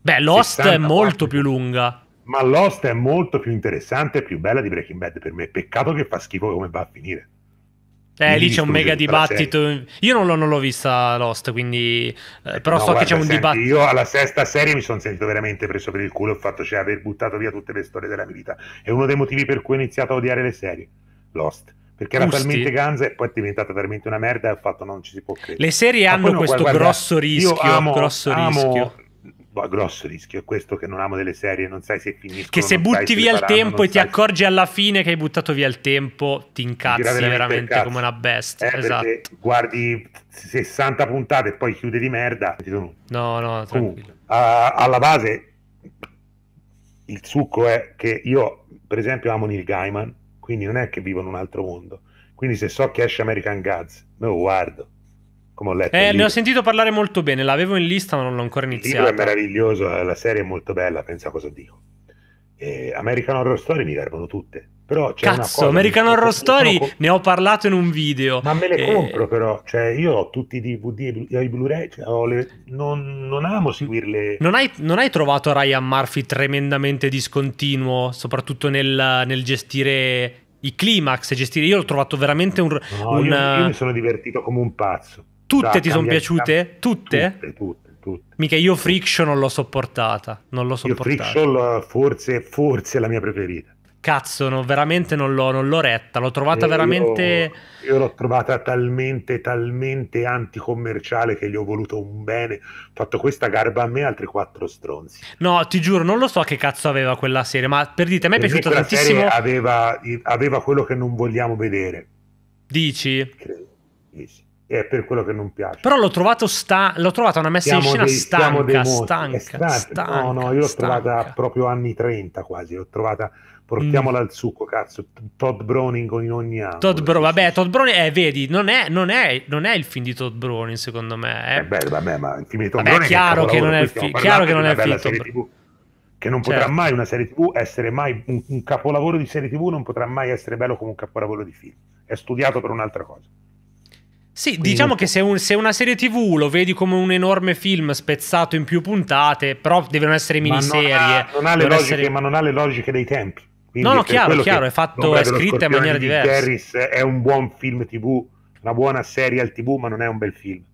Beh, Lost è molto più lunga. Ma Lost è molto più interessante e più bella di Breaking Bad per me. Peccato che fa schifo come va a finire. Eh, lì c'è un mega dibattito. Io non, non l'ho, vista Lost, quindi. Eh, però no, so guarda, che c'è un senti, dibattito. Io alla sesta serie mi sono sentito veramente preso per il culo. Ho fatto, cioè, aver buttato via tutte le storie della mia vita. È uno dei motivi per cui ho iniziato a odiare le serie. Lost perché era Usti. talmente ganza e poi è diventata veramente una merda e ho fatto non ci si può credere. Le serie hanno questo guardate, grosso rischio, amo, grosso amo rischio boh, grosso rischio è questo che non amo delle serie, non sai se finiscono. Che se butti via il tempo e ti accorgi se... alla fine che hai buttato via il tempo, ti incazzi veramente, veramente come una bestia. Eh, esatto. Guardi 60 puntate e poi chiude di merda. No, no, Comunque, a, alla base il succo è che io, per esempio, amo Neil Gaiman, quindi non è che vivo in un altro mondo. Quindi se so che esce American Gods, me lo guardo come ho letto. Eh, ne ho sentito parlare molto bene, l'avevo in lista ma non l'ho ancora iniziato. Il libro è meraviglioso, eh, la serie è molto bella, pensa a cosa dico. Eh, American Horror Story mi servono tutte. Però c'è Cazzo, American Horror mi... Story ne ho parlato in un video. Ma me le e... Eh, compro però, cioè io ho tutti i DVD e i Blu-ray, cioè le... non, non, amo seguirle. Non hai, non hai, trovato Ryan Murphy tremendamente discontinuo, soprattutto nel, nel gestire i climax, gestire... Io l'ho trovato veramente un... No, un... Io, io mi sono divertito come un pazzo. Tutte ti sono piaciute? Tutte? Tutte, tutte. Tutte. Mica io Friction non l'ho sopportata. Non l'ho sopportata. Io Friction forse, forse è la mia preferita. Cazzo, no, veramente non l'ho, non l'ho retta. L'ho trovata e eh, veramente. Io, io, l'ho trovata talmente, talmente anticommerciale che gli ho voluto un bene. Ho fatto questa garba a me, altri quattro stronzi. No, ti giuro, non lo so che cazzo aveva quella serie, ma per dite, a me è piaciuta tantissimo. Aveva, aveva quello che non vogliamo vedere. Dici? Credo. Dici è per quello che non piace. Però l'ho trovato sta- l'ho trovata una messa siamo in scena dei, stanca, stanca, stanca, stanca, No, no, io l'ho stanca. trovata proprio anni 30 quasi, l'ho trovata portiamola mm. al succo, cazzo, Todd Browning in ogni anno. Todd Bro- vabbè, Todd Browning, eh, vedi, non è, non, è, non è, il film di Todd Browning secondo me. Eh. È... Eh beh, vabbè, ma il film di Todd Browning è chiaro che non è, fi- chiaro che non è film Todd che non certo. potrà mai una serie tv essere mai un, un capolavoro di serie tv non potrà mai essere bello come un capolavoro di film è studiato per un'altra cosa sì, Quindi... diciamo che se, un, se, una serie TV lo vedi come un enorme film spezzato in più puntate, però devono essere miniserie. Ma non ha, non ha le logiche, essere... ma non ha le logiche dei tempi. Quindi no, no, chiaro, chiaro è, fatto, è scritta in maniera di diversa. Harris è un buon film TV, una buona serie al TV, ma non è un bel film.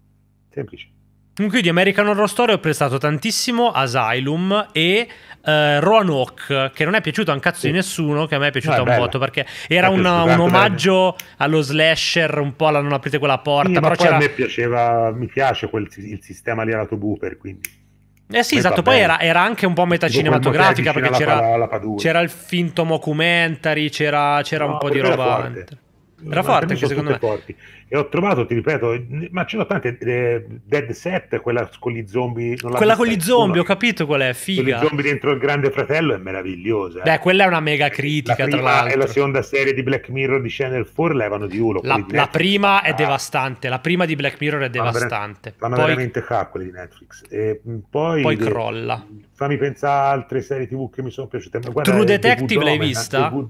Semplice. Comunque di American Horror Story ho prestato tantissimo Asylum e uh, Roanoke, che non è piaciuto a un cazzo sì. di nessuno, che a me è piaciuto no, è un botto perché era una, un omaggio bella. allo slasher, un po' alla non aprite quella porta. Sì, però poi c'era... a me piaceva, mi piace quel, il sistema lì alla Tobuper, quindi. Eh sì, esatto, poi era, era, anche un po' metacinematografica perché c'era, c'era, il finto mockumentary, c'era, c'era no, un po' di roba. Forte era forte anche secondo me forti. e ho trovato ti ripeto ma ce l'ho tante eh, Dead Set quella con gli zombie quella con gli zombie ho capito qual è figa con gli zombie dentro il grande fratello è meravigliosa beh quella è una mega critica la prima tra l'altro è la seconda serie di Black Mirror di Channel 4 levano di uno la, la prima è ah. devastante la prima di Black Mirror è devastante fanno, poi... veramente ca quelli di Netflix e mm, poi, poi le... crolla fammi pensare a altre serie tv che mi sono piaciute Guarda, True eh, Detective l'hai vista? True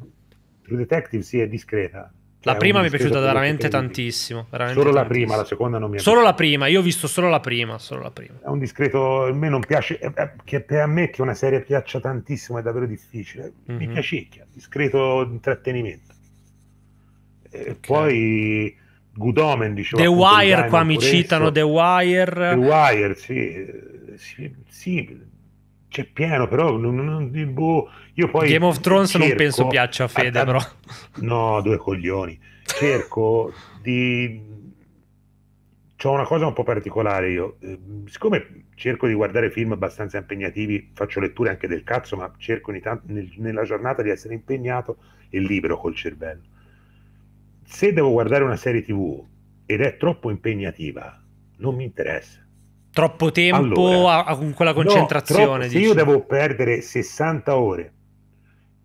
Detective sì è discreta la prima mi è piaciuta veramente tantissimo. Veramente solo tantissimo. la prima, la seconda non mi è piaciuta. Solo la prima, io ho visto solo la prima, solo la prima. È un discreto, a me non piace, è, eh, è, eh, che per me che una serie piaccia tantissimo è davvero difficile. Mm-hmm. Mi mhm. piacicchia, discreto intrattenimento. E okay. poi Good Omen, dicevo. The Wire, qua mi citano The Wire. The Wire, sì, eh, sì, sì c'è pieno, però non, non, boh, io poi Game of Thrones cerco, non penso piaccia a Fede, però. No, due coglioni. Cerco di... C'ho una cosa un po' particolare io. Ehm, siccome cerco di guardare film abbastanza impegnativi, faccio letture anche del cazzo, ma cerco ogni tanto nel, nella giornata di essere impegnato e libero col cervello. Se devo guardare una serie TV ed è troppo impegnativa, non mi interessa. Troppo tempo allora, a, a, con quella concentrazione. No, troppo, se io devo perdere 60 ore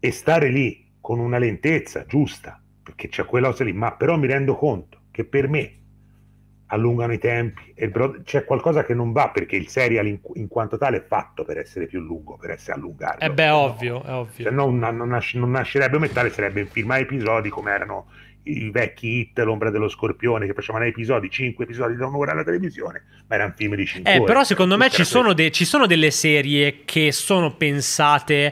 e stare lì con una lentezza giusta, perché c'è quella cosa lì, ma però mi rendo conto che per me allungano i tempi, broad... c'è qualcosa che non va perché il serial in, in, quanto tale è fatto per essere più lungo, per essere allungato. E eh beh, no. ovvio, è ovvio. Se no non, non, nasce, non nascerebbe un metallo, sarebbe un film a episodi come erano i vecchi hit, L'ombra dello scorpione, che facevano episodi, 5 episodi da un'ora alla televisione, ma erano film di 5 eh, ore. Però secondo me ci sono, de- ci sono delle serie che sono pensate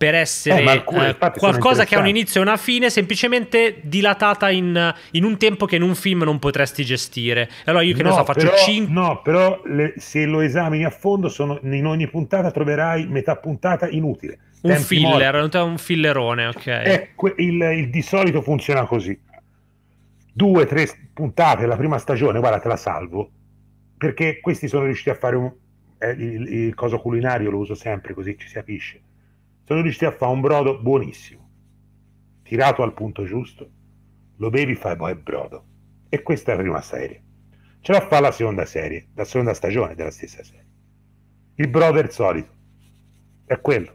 per essere eh, alcune, eh, qualcosa che ha un inizio e una fine, semplicemente dilatata in, in, un tempo che in un film non potresti gestire. Allora io che no, ne so, faccio 5. No, però le, se lo esamini a fondo, sono, in ogni puntata troverai metà puntata inutile. Un Tempi filler, morti. un fillerone, ok. Ecco, il, il, di solito funziona così. Due, tre puntate, la prima stagione, guarda, te la salvo. Perché questi sono riusciti a fare un... Eh, il, il coso culinario lo uso sempre così ci si capisce sono riusciti a fare un brodo buonissimo, tirato al punto giusto, lo bevi, fai poi boh, brodo. E questa è la prima serie. Ce la fa la seconda serie, la seconda stagione della stessa serie. Il brodo è il solito, è quello.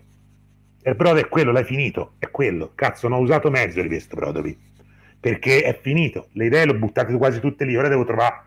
il brodo è quello, l'hai finito, è quello. Cazzo, non ho usato mezzo di questo brodo qui, perché è finito. Le idee le ho buttate quasi tutte lì, ora devo trovare,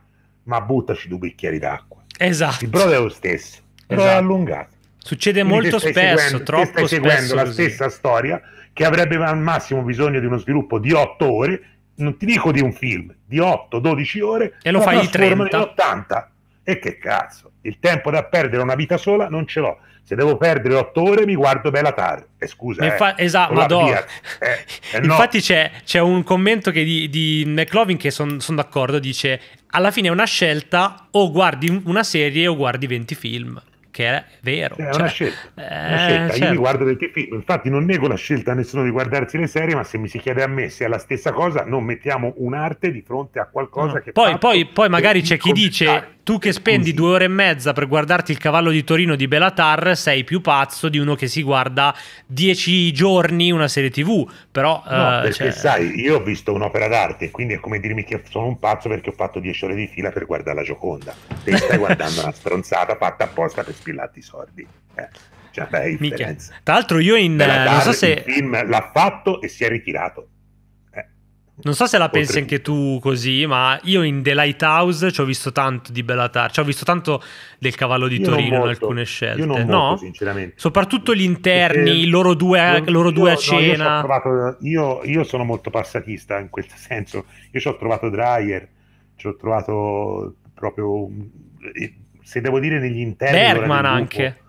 ma buttaci due bicchieri d'acqua. Esatto. Il brodo è lo stesso, però esatto. è allungato Succede Quindi molto spesso, seguendo, troppo stai seguendo spesso la stessa storia che avrebbe al massimo bisogno di uno sviluppo di 8 ore, non ti dico di un film, di 8-12 ore e lo fai di 30 in 80. E che cazzo, il tempo da perdere una vita sola non ce l'ho. Se devo perdere 8 ore mi guardo Bella Tar. Eh, scusa, Infa- eh, esatto, madonna. Eh, eh, no. Infatti c'è, c'è, un commento di, di, McLovin che sono son d'accordo, dice alla fine è una scelta o guardi una serie o guardi 20 film che è vero. Cioè, cioè, è una cioè, scelta. Una eh, scelta. Eh, Io certo. riguardo del guardo film, infatti non nego la scelta a nessuno di guardarsi le serie, ma se mi si chiede a me se è la stessa cosa, non mettiamo un'arte di fronte a qualcosa no. che... Poi, poi, poi magari c'è chi dice tu che spendi due ore e mezza per guardarti il cavallo di Torino di Belatar, sei più pazzo di uno che si guarda dieci giorni una serie TV. Però, no, eh, perché cioè... sai, io ho visto un'opera d'arte, quindi è come dirmi che sono un pazzo perché ho fatto dieci ore di fila per guardare la Gioconda. e stai guardando una stronzata fatta apposta per spillarti i soldi Eh. Cioè, beh, Tra l'altro, io in. Belatar, non so se... il film l'ha fatto e si è ritirato. Non so se la pensi Oltre... anche tu così, ma io in The Lighthouse ci ho visto tanto di Bellatar, ci ho visto tanto del cavallo di io Torino in alcune scelte. Io non molto, no, sinceramente. Soprattutto gli interni, loro due, eh, io, loro due io, a cena. No, trovato, io, sono molto passatista in quel senso. Io ci ho trovato Dreyer, ci ho trovato proprio, eh, se devo dire, negli interni. Bergman anche.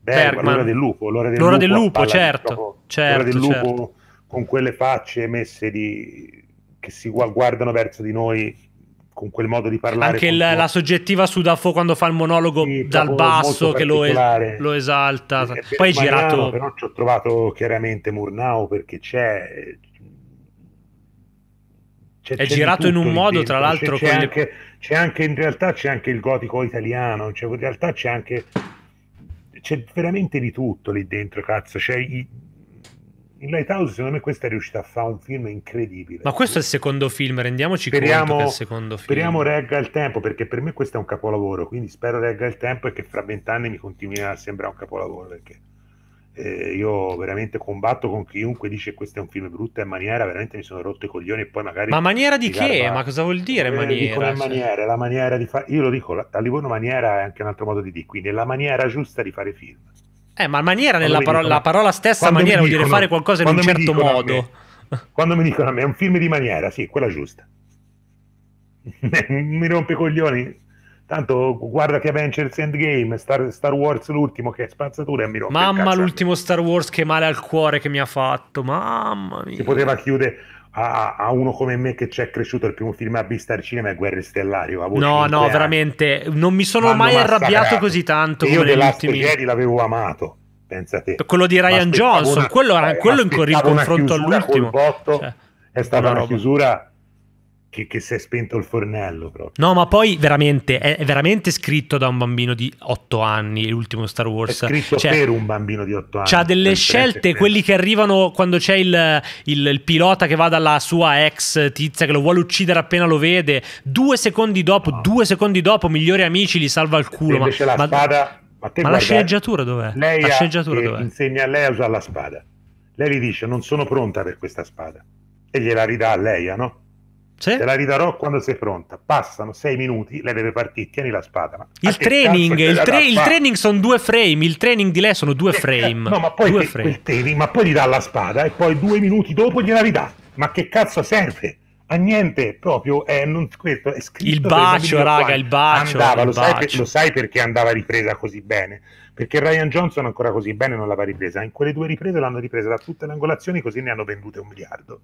Bergman. L'ora del lupo. L'ora del l'ora lupo, del lupo certo, certo, L'ora del certo, lupo certo. con quelle facce messe di che si guardano verso di noi con quel modo di parlare. Anche il, la soggettiva su Sudafo quando fa il monologo sì, dal basso che lo, es- lo esalta. È, eh, è eh, Poi è girato. Però ci ho trovato chiaramente Murnau perché c'è. c'è è c'è girato in un modo, tra l'altro. C'è, anche, c'è anche in realtà c'è anche il gotico italiano, cioè, in realtà c'è anche. C'è veramente di tutto lì dentro, cazzo. C'è i, in Lighthouse secondo me questa è riuscita a fare un film incredibile. Ma questo è il secondo film, rendiamoci speriamo, conto che è il secondo film. Speriamo regga il tempo, perché per me questo è un capolavoro, quindi spero regga il tempo e che fra vent'anni mi continui a sembrare un capolavoro, perché eh, io veramente combatto con chiunque dice che questo è un film brutto e maniera, veramente mi sono rotto i coglioni e poi magari... Ma maniera di che? Garba. Ma cosa vuol dire eh, maniera? Cioè... maniera? La maniera di fare... Io lo dico, la, Livorno maniera è anche un altro modo di dire, quindi è la maniera giusta di fare film eh, ma maniera nella parola, dicono, la parola stessa maniera vuol dire fare qualcosa in un certo modo. Me, quando mi dicono a me è un film di maniera, sì, quella giusta. mi rompe i coglioni. Tanto guarda che Avengers Endgame, Star, Star Wars l'ultimo che spazzatura e mi rompe Mamma l'ultimo Star Wars che male al cuore che mi ha fatto, mamma mia. Si poteva chiudere a, a, uno come me che c'è cresciuto il primo film a vista al cinema è Guerre Stellari. No, no, anni. veramente non mi sono mai arrabbiato così tanto. io The Last Jedi l'avevo amato. pensa te Quello di Ryan Johnson, una, quello, quello in, confronto all'ultimo. Botto, cioè, è stata una, una chiusura che, che si è spento il fornello proprio. No, ma poi veramente è, è veramente scritto da un bambino di 8 anni, l'ultimo Star Wars. È scritto cioè, per un bambino di 8 anni. C'ha delle scelte, quelli che arrivano quando c'è il, il, il, pilota che va dalla sua ex tizia che lo vuole uccidere appena lo vede, due secondi dopo, no. due secondi dopo, migliori amici li salva il culo. Ma, la ma, spada, ma, ma la sceneggiatura dov'è? Lei la sceneggiatura dov'è? insegna a lei a usare la spada. Lei gli dice non sono pronta per questa spada e gliela ridà a Leia, no? Sì. Te la ridarò quando sei pronta. Passano sei minuti, lei deve partire, tieni la spada. Il training, il, tra- il training sono due frame, il training di lei sono due eh, frame. no, ma poi, due frame. Training, ma poi gli dà la spada e poi due minuti dopo gliela ridà. Ma che cazzo serve? a niente, proprio è, eh, non, questo è scritto. Il bacio, raga, il bacio. Andava, il lo, bacio. Sai, lo, Sai perché andava ripresa così bene? Perché Ryan Johnson ancora così bene non l'aveva ripresa. In quelle due riprese l'hanno ripresa da tutte le angolazioni, così ne hanno vendute un miliardo.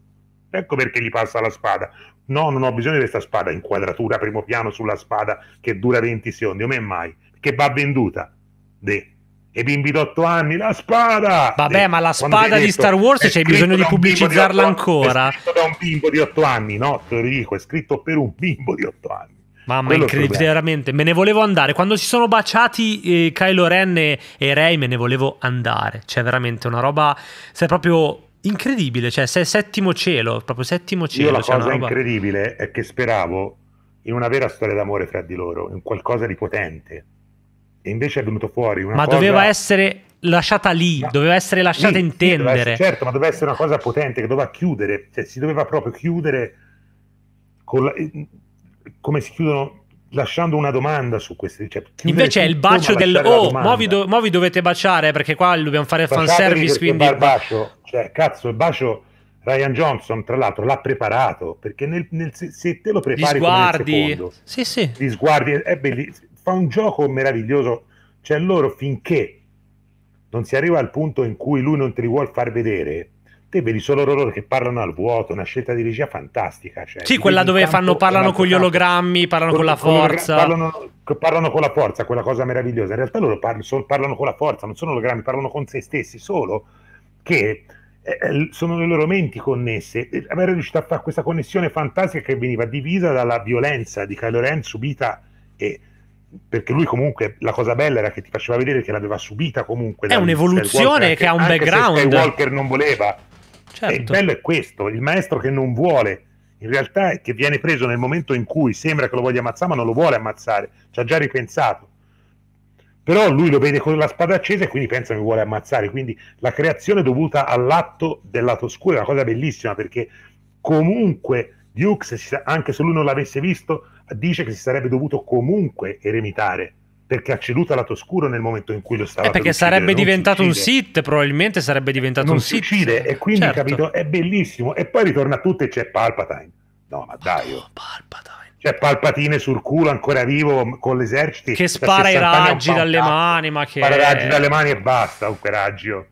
Ecco perché gli passa la spada. No, non ho bisogno di questa spada, inquadratura, primo piano sulla spada che dura 20 secondi, o me mai, che va venduta. De e bimbi d'otto anni, la spada! Vabbè, eh, ma la spada di Star Wars c'è bisogno di pubblicizzarla di ancora. È scritto da un bimbo di otto anni, no? Te lo dico, è scritto per un bimbo di otto anni. Mamma, incredibile, veramente. Me ne volevo andare. Quando si sono baciati eh, Kylo Ren e Rey, me ne volevo andare. c'è cioè, veramente una roba. Sei proprio incredibile. Cioè, sei settimo cielo. Proprio settimo cielo. Io la cioè, cosa roba... incredibile è che speravo in una vera storia d'amore fra di loro, in qualcosa di potente e invece è venuto fuori una ma cosa... doveva essere lasciata lì, ma... doveva essere lasciata lì, intendere. Sì, essere, certo, ma doveva essere una cosa potente che doveva chiudere, cioè si doveva proprio chiudere la... Eh, come si chiudono lasciando una domanda su queste cioè, invece è il bacio del oh muovi, do... dovete baciare perché qua dobbiamo fare fan service quindi il bacio cioè cazzo il bacio Ryan Johnson, tra l'altro, l'ha preparato perché nel, nel, se te lo prepari gli sguardi, secondo, sì, sì. gli sguardi è bellissimo fa un gioco meraviglioso. Cioè loro finché non si arriva al punto in cui lui non te li vuole far vedere, te vedi solo loro che parlano al vuoto, una scelta di regia fantastica. Cioè, sì, quella dove fanno, parlano con gli ologrammi, parlano con, la forza. Parlano, parlano, con la forza, quella cosa meravigliosa. In realtà loro parlano, parlano, con la forza, non sono ologrammi, parlano con se stessi, solo che eh, eh sono le loro menti connesse. Eh, Avere riuscito a fare questa connessione fantastica che veniva divisa dalla violenza di Kylo Ren subita e perché lui comunque la cosa bella era che ti faceva vedere che l'aveva subita comunque. È un'evoluzione che ha un background. che Walker non voleva. Certo. E il certo. bello è questo, il maestro che non vuole, in realtà è che viene preso nel momento in cui sembra che lo voglia ammazzare ma non lo vuole ammazzare, ci ha già ripensato. Però lui lo vede con la spada accesa e quindi pensa che vuole ammazzare, quindi la creazione dovuta all'atto del lato oscuro è una cosa bellissima perché comunque Dukes, anche se lui non l'avesse visto, dice che si sarebbe dovuto comunque eremitare perché ha ceduto al lato oscuro nel momento in cui lo stava eh perché per sarebbe diventato un sit probabilmente sarebbe diventato non un sit uccide e quindi certo. capito è bellissimo e poi ritorna tutto e c'è Palpatine no ma oh, dai oh, Palpatine C'è Palpatine sul culo ancora vivo con l'esercito che spara i raggi dalle mani ma che spara i raggi dalle mani e basta un raggio oh.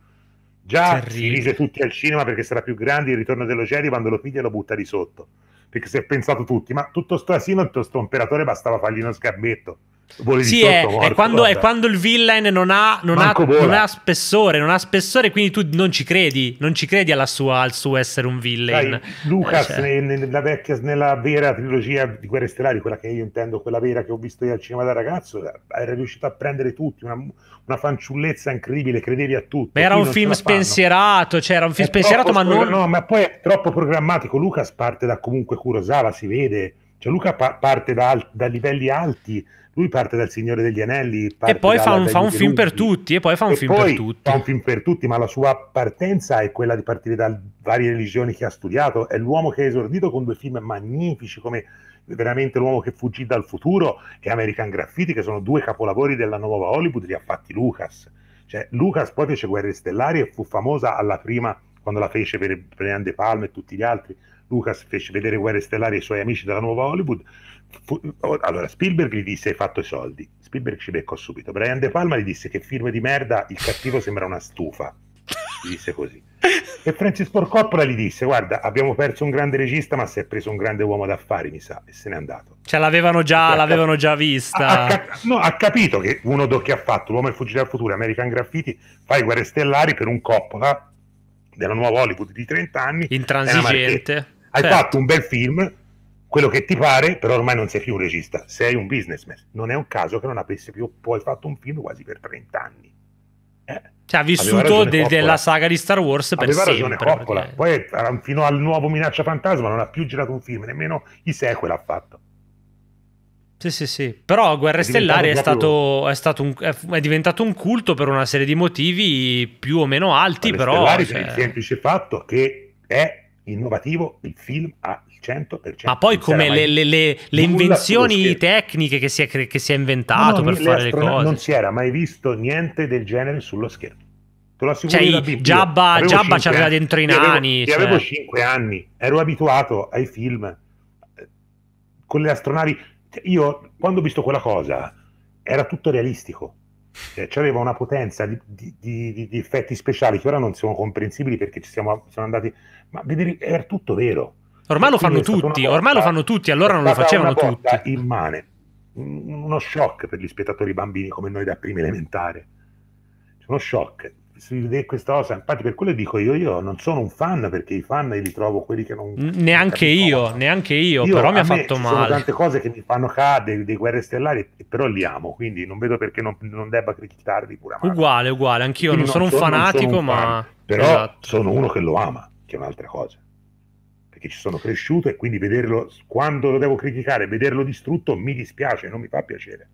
già Terribile. si rise tutti al cinema perché sarà più grande il ritorno dello Jerry quando lo piglia e lo butta di sotto perché si è pensato tutti, ma tutto sto asino, tutto sto imperatore bastava fargli uno sgambetto Vuole sì, è, morto, è, quando, è, quando, il villain non ha, non, ha, non ha, spessore, non ha spessore, quindi tu non ci credi, non ci credi sua, al suo essere un villain. Dai, Lucas, eh, cioè... nella, vecchia, nella vera trilogia di Guerre Stellari, quella che io intendo, quella vera che ho visto io al cinema da ragazzo, era eh, riuscito a prendere tutti, una, una fanciullezza incredibile, credevi a tutti. Ma era un film spensierato, cioè era un film è spensierato, ma non... No, ma poi è troppo programmatico. Lucas parte da comunque Kurosawa, si vede. Cioè Luca pa- parte da, da livelli alti lui parte dal Signore degli Anelli e poi fa, un, fa un, film per tutti e poi fa un e film per tutti fa un film per tutti ma la sua partenza è quella di partire da varie religioni che ha studiato è l'uomo che ha esordito con due film magnifici come veramente l'uomo che fuggì dal futuro e American Graffiti che sono due capolavori della nuova Hollywood li ha fatti Lucas cioè Lucas poi fece Guerre Stellari e fu famosa alla prima quando la fece per Brian De Palma e tutti gli altri Lucas fece vedere Guerre Stellari ai suoi amici della nuova Hollywood fu, oh, allora Spielberg gli disse hai fatto i soldi Spielberg ci beccò subito Brian De Palma gli disse che film di merda il cattivo sembra una stufa gli disse così e Francis Ford Coppola gli disse guarda abbiamo perso un grande regista ma si è preso un grande uomo d'affari mi sa e se n'è andato cioè l'avevano già, cioè, l'avevano già vista ha, ha, no, ha capito che uno do che ha fatto l'uomo è fuggito al futuro American Graffiti fai i guerre stellari per un Coppola della nuova Hollywood di 30 anni intransigente hai certo. fatto un bel film quello che ti pare, però ormai non sei più un regista, sei un businessman. Non è un caso che non avesse più poi fatto un film quasi per 30 anni. Eh, cioè, ha vissuto de- della saga di Star Wars per aveva sempre. Ragione Coppola. Perché... Poi eh, fino al nuovo Minaccia Fantasma non ha più girato un film, nemmeno i sequel ha fatto. Sì, sì, sì. Però Guerre è Stellari è, stato, è, stato un, è, diventato un culto per una serie di motivi più o meno alti. Guerre però. Stellari cioè... per il semplice fatto che è innovativo il film a 100%. Ma poi come mai... le, le, le invenzioni tecniche che si, è, che si è inventato no, no, per fare le cose. Non si era mai visto niente del genere sullo schermo. Te lo assicuro. Cioè, Giabba, ci aveva dentro i nani. Io avevo, cioè... 5 anni, ero abituato ai film eh, con le astronavi. Io quando ho visto quella cosa era tutto realistico. Cioè, c'aveva una potenza di, di, di, di, effetti speciali che ora non sono comprensibili perché ci siamo, siamo andati, ma vedere, era tutto vero Ormai lo fanno tutti, ormai lo fanno tutti, allora non lo facevano tutti. Immane, uno shock per gli spettatori bambini come noi da prima elementare. C'è cioè, uno shock questa cosa, infatti per quello dico io, io non sono un fan perché i fan li trovo quelli che non... Neanche io, neanche io, io però mi ha fatto male. Sono tante cose che mi fanno cadere dei guerre stellari, però li amo, quindi non vedo perché non, non debba criticarli pure. Amare. Uguale, uguale, anch'io non, non sono, un fanatico, sono un ma... però esatto. sono uno che lo ama, che è un'altra cosa perché ci sono cresciuto e quindi vederlo, quando lo devo criticare, vederlo distrutto mi dispiace, non mi fa piacere.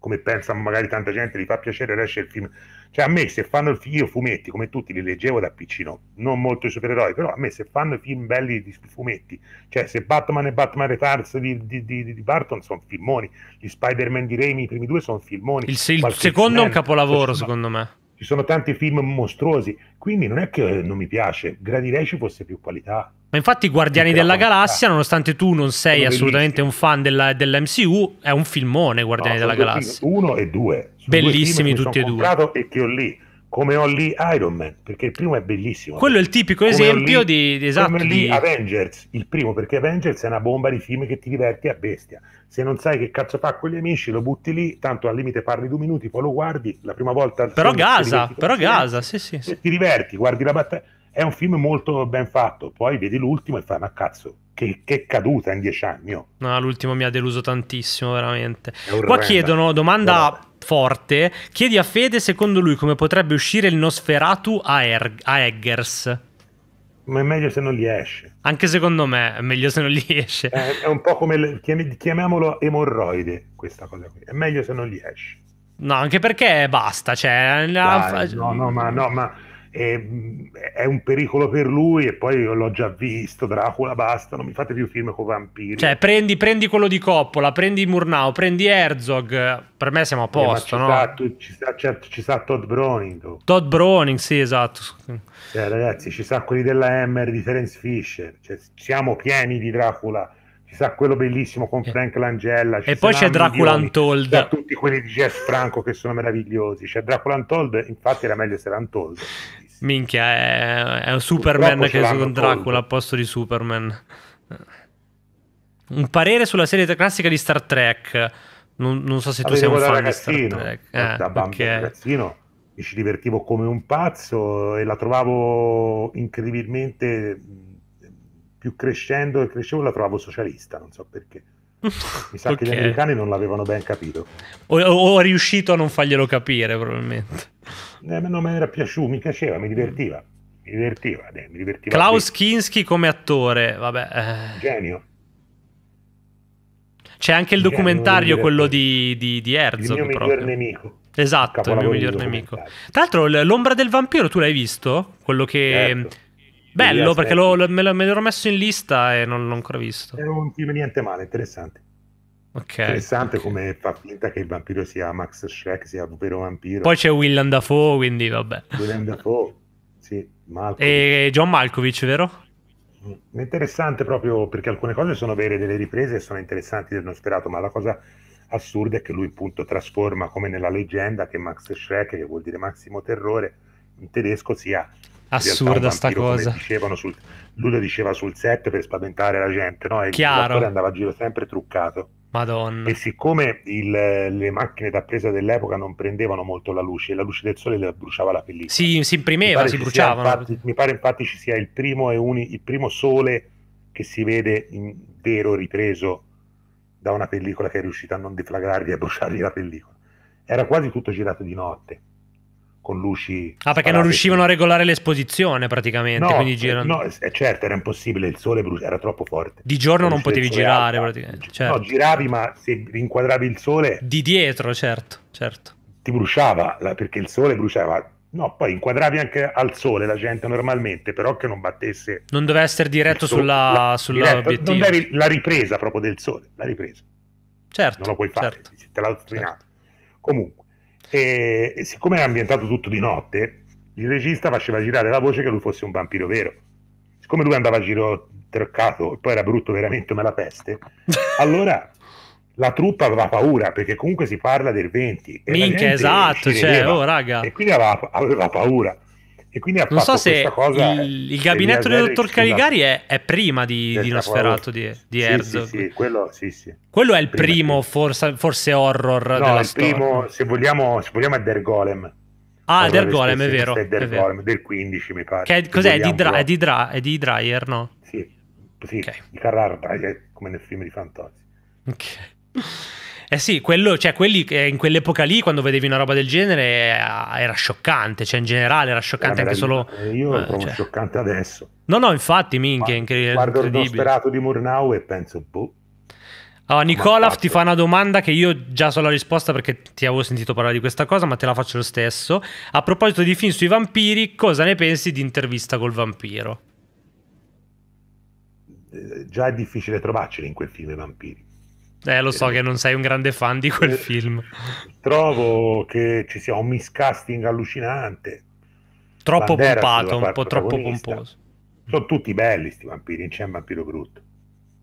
Come pensa magari tanta gente, gli fa piacere, esce il film. Cioè a me se fanno il film, io fumetti come tutti, li leggevo da piccino, non molto i supereroi, però a me se fanno i film belli di fumetti, cioè se Batman e Batman Retards di, di, di, di Barton sono filmoni, gli Spider-Man di Raimi, i primi due sono filmoni. Il, il secondo è un capolavoro secondo me ci sono tanti film mostruosi, quindi non è che eh, non mi piace, gradirei ci fosse più qualità. Ma infatti Guardiani della Galassia, nonostante tu non sei sono assolutamente bellissimi. un fan della, dell'MCU, è un filmone Guardiani no, della Galassia. Film, uno e due. Sono Bellissimi due tutti e due. E che ho lì come ho lì Iron Man, perché il primo è bellissimo. Quello è il tipico come esempio lì, di, di esatto. Come lì di... Avengers, il primo, perché Avengers è una bomba di film che ti diverti a bestia. Se non sai che cazzo fa con gli amici, lo butti lì, tanto al limite parli due minuti, poi lo guardi, la prima volta... Però Gaza, però Gaza, sì sì, Se Ti diverti, guardi la battaglia. È un film molto ben fatto, poi vedi l'ultimo e fai, ma cazzo, che, che, caduta in dieci anni. Oh. No, l'ultimo mi ha deluso tantissimo, veramente. Qua chiedono domanda forte, chiedi a Fede secondo lui come potrebbe uscire il Nosferatu a, er a Eggers. Ma è meglio se non gli esce. Anche secondo me è meglio se non gli esce. È, è un po' come, le, chiamiamolo emorroide, questa cosa qui. È meglio se non gli esce. No, anche perché basta, cioè... Dai, no, no, ma... No, ma e, è un pericolo per lui e poi l'ho già visto Dracula basta non mi fate più film con vampiri cioè prendi, prendi quello di Coppola prendi Murnau prendi Herzog per me siamo a eh, posto eh, ci, no? sta, tu, ci, sta, certo, ci sta Todd Browning tu. Oh. Todd Browning sì esatto cioè, ragazzi ci sta quelli della Hammer di Terence Fisher cioè, siamo pieni di Dracula ci sa quello bellissimo con eh. Frank Langella. E poi c'è Dracula milioni, Untold. Da tutti quelli di Jeff Franco che sono meravigliosi. C'è Dracula Untold, infatti era meglio se era Untold. Minchia, è, è un Superman che è con Dracula al posto di Superman. Un parere sulla serie classica di Star Trek. Non, non so se tu sei un fan di Star Trek. Eh, da bambino okay. ragazzino mi ci divertivo come un pazzo e la trovavo incredibilmente mm, più crescendo e crescevo la trovavo socialista, non so perché mi sa okay. che gli americani non l'avevano ben capito. O, o, è riuscito a non farglielo capire, probabilmente. Eh, non mi era piaciuto, mi piaceva, mi divertiva. Mi divertiva, eh, mi divertiva Klaus Kinski come attore, vabbè. Eh. Genio. C'è anche il documentario, quello di, di, di Herzog. Il mio proprio. miglior nemico. Esatto, il mio miglior nemico. Tra l'altro, L'ombra del vampiro, tu l'hai visto? Quello che... Certo Bello perché lo, lo, me, l'ero messo in lista e non l'ho ancora visto. È un film niente male, interessante. Okay, interessante okay. come fa finta che il vampiro sia Max Shrek, sia vero vampiro. Poi c'è Willem Dafoe, quindi vabbè. Willem Dafoe, sì, Malkovich. E John Malkovich, vero? È mm, Interessante proprio perché alcune cose sono vere delle riprese e sono interessanti del non sperato, ma la cosa assurda è che lui appunto trasforma come nella leggenda che Max Shrek, che vuol dire Massimo Terrore, in tedesco sia assurda sta cosa. Sul, lui lo diceva sul set per spaventare la gente, no? E Chiaro. andava a giro sempre truccato. Madonna. E siccome il, le macchine da presa dell'epoca non prendevano molto la luce, la luce del sole le bruciava la pellicola. Si, si imprimeva, si bruciavano. Infatti, mi pare infatti ci sia il primo, uni, il primo sole che si vede vero ripreso da una pellicola che è riuscita a non deflagrargli e a bruciargli la pellicola. Era quasi tutto girato di notte con luci. Ah, perché non riuscivano a regolare l'esposizione praticamente. No, quindi eh, girano... no, eh, certo, era impossibile, il sole era troppo forte. Di giorno non potevi girare alta. praticamente. Certo. No, giravi, ma se rinquadravi il sole. Di dietro, certo, certo. Ti bruciava perché il sole bruciava. No, poi inquadravi anche al sole la gente normalmente, però che non battesse. Non doveva essere diretto sulla, la, sulla diretto, Non devi la ripresa proprio del sole, la ripresa. Certo. Non lo puoi fare, certo, te la certo. Comunque e, e siccome è ambientato tutto di notte, il regista faceva girare la voce che lui fosse un vampiro vero. Siccome lui andava a giro troccato e poi era brutto veramente come la peste, allora la truppa aveva paura perché comunque si parla del 20. E Minchia, esatto, cioè, oh, raga. E quindi aveva, aveva paura. E quindi ha non so se cosa, il, il, gabinetto del dottor Caligari è, è, prima di, di Nosferatu di, di sì, Herzog. Sì, sì, quello, quello, è il prima, primo, forse, forse, horror. No, della il storia. primo, se vogliamo, se vogliamo, è Der Golem. Ah, Der Golem, è vero. È Der è vero. Golem, del 15 mi pare. Che è, cos'è? Di dra- è di, dra- è di Dreyer, no? Sì, sì okay. di Carrara come nel film di Fantozzi. Ok. Eh sì, quello, cioè, quelli, in quell'epoca lì, quando vedevi una roba del genere, eh, era scioccante. Cioè, in generale era scioccante eh, anche solo. Io lo eh, trovo cioè... scioccante adesso. No, no, infatti, minchia, Ma, incredibile. Guardo il disperato di Murnau e penso, boh. Allora, Nicola ti fa una domanda che io già so la risposta perché ti avevo sentito parlare di questa cosa, ma te la faccio lo stesso. A proposito di film sui vampiri, cosa ne pensi di intervista col vampiro? Eh, già è difficile trovarceli in quel film i vampiri. Eh, lo so eh. che non sei un grande fan di quel eh, film. Trovo che ci sia un miscasting allucinante. Troppo Banderas pompato, un po' troppo pomposo. Sono tutti belli sti vampiri, c'è un vampiro brutto.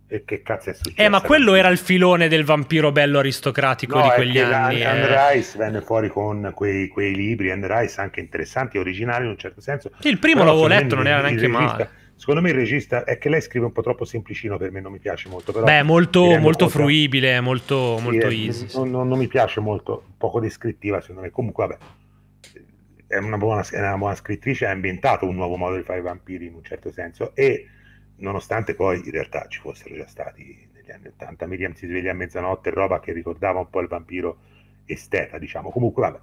E che cazzo è successo? Eh, ma quello era il filone del vampiro bello aristocratico no, di quegli anni. Eh. And Rice venne fuori con quei, quei libri, And Rice anche interessanti, originali in un certo senso. Sì, il primo l'avevo letto, non era neanche male Secondo me il regista è che lei scrive un po' troppo semplicino per me, non mi piace molto. Però Beh, molto, molto fruibile, molto, sì, eh, molto è, easy. Non, non, non, mi piace molto, poco descrittiva secondo me. Comunque, vabbè, è una buona, è una buona scrittrice, ha inventato un nuovo modo di fare i vampiri in un certo senso e nonostante poi in realtà ci fossero già stati negli anni 80, Miriam si sveglia a mezzanotte, roba che ricordava un po' il vampiro esteta, diciamo. Comunque, vabbè.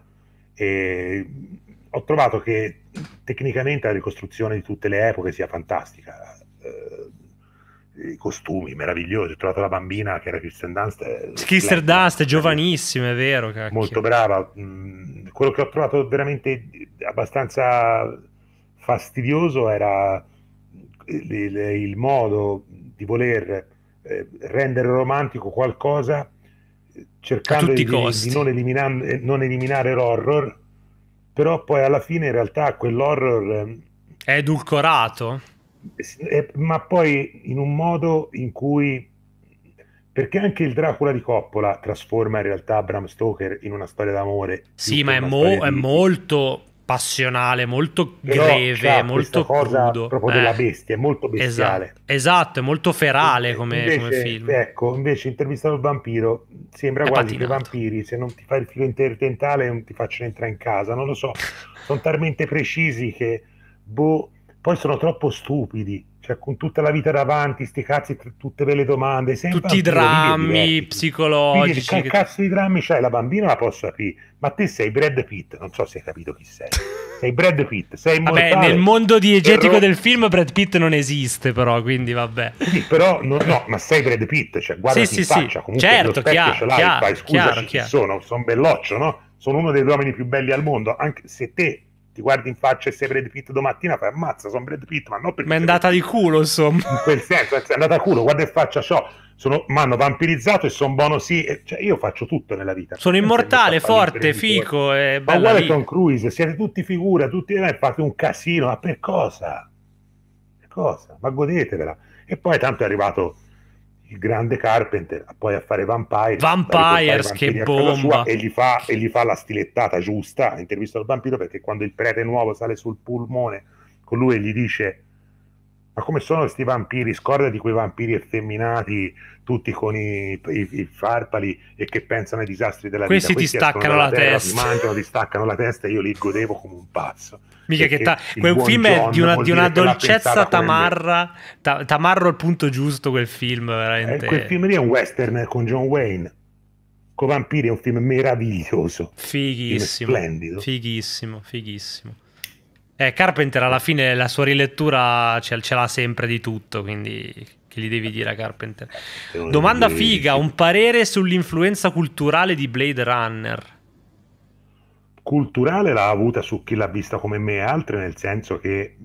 E ho trovato che tecnicamente la ricostruzione di tutte le epoche sia fantastica. Eh, I costumi meravigliosi. Ho trovato la bambina che era Kirsten Dunst. Eh, Kirsten Dunst, giovanissima, è vero. Cacchio. Molto brava. Mm, quello che ho trovato veramente abbastanza fastidioso era eh, il, modo di voler eh, rendere romantico qualcosa cercando di, di, non, eliminare, non eliminare l'horror però poi alla fine in realtà quell'horror... Ehm, è edulcorato? ma poi in un modo in cui perché anche il Dracula di Coppola trasforma in realtà Bram Stoker in una storia d'amore. Sì, ma è, mo- di... molto passionale, molto Però greve, cioè, molto crudo. proprio eh. della bestia, è molto esatto, bestiale. Esatto, esatto, è molto ferale come, invece, come film. Ecco, invece intervistato il vampiro sembra è quasi patinato. che i vampiri, se non ti fai il filo interdentale non ti facciano entrare in casa, non lo so, sono talmente precisi che boh, poi sono troppo stupidi cioè con tutta la vita davanti, sti cazzi, tutte le domande, tutti i drammi psicologici. che cazzo di drammi c'hai? La bambina la posso aprire, ma te sei Brad Pitt, non so se hai capito chi sei. Sei Brad Pitt, sei immortale. Vabbè, nel mondo diegetico però... del film Brad Pitt non esiste però, quindi vabbè. Sì, però no, no ma sei Brad Pitt, cioè guarda sì, in sì, faccia, comunque certo, chiaro, ce l'hai, chiaro, fai, scusaci, chiaro, chiaro. sono, sono belloccio, no? Sono uno degli uomini più belli al mondo, anche se te ti guardi in faccia e sei Brad Pitt domattina, fai ammazza, sono Brad Pitt, ma non perché... Ma è andata Pitt. di culo, insomma. In quel senso, è andata a culo, guarda in faccia ciò, Sono, hanno vampirizzato e sono buono sì, e, cioè, io faccio tutto nella vita. Sono immortale, forte, fico, e eh. Ma uguale Tom Cruise, siete tutti figura, tutti eh, fate un casino, ma per cosa? Per cosa? Ma godetevela. E poi tanto è arrivato il grande Carpenter poi a fare Vampire Vampires che bomba e gli, fa, e gli, fa, la stilettata giusta intervista al vampiro perché quando il prete nuovo sale sul pulmone con lui gli dice ma come sono questi vampiri scorda di quei vampiri effeminati tutti con i, i, i, farpali e che pensano ai disastri della Questi vita. Questi ti staccano la terra, testa. Ti mangiano, ti staccano la testa e io li godevo come un pazzo. Mica che ta- quel film è di una, di una dolcezza tamarra, ta- tamarro al punto giusto quel film eh, veramente. Eh, quel film lì è un western con John Wayne. con Vampiri è un film meraviglioso. Fighissimo. Film splendido. Fighissimo, fighissimo. Eh, Carpenter alla fine la sua rilettura ce, ce l'ha sempre di tutto, quindi che gli devi dire a Carpenter. Eh, Domanda figa, un parere sull'influenza culturale di Blade Runner. Culturale l'ha avuta su chi l'ha vista come me e altri, nel senso che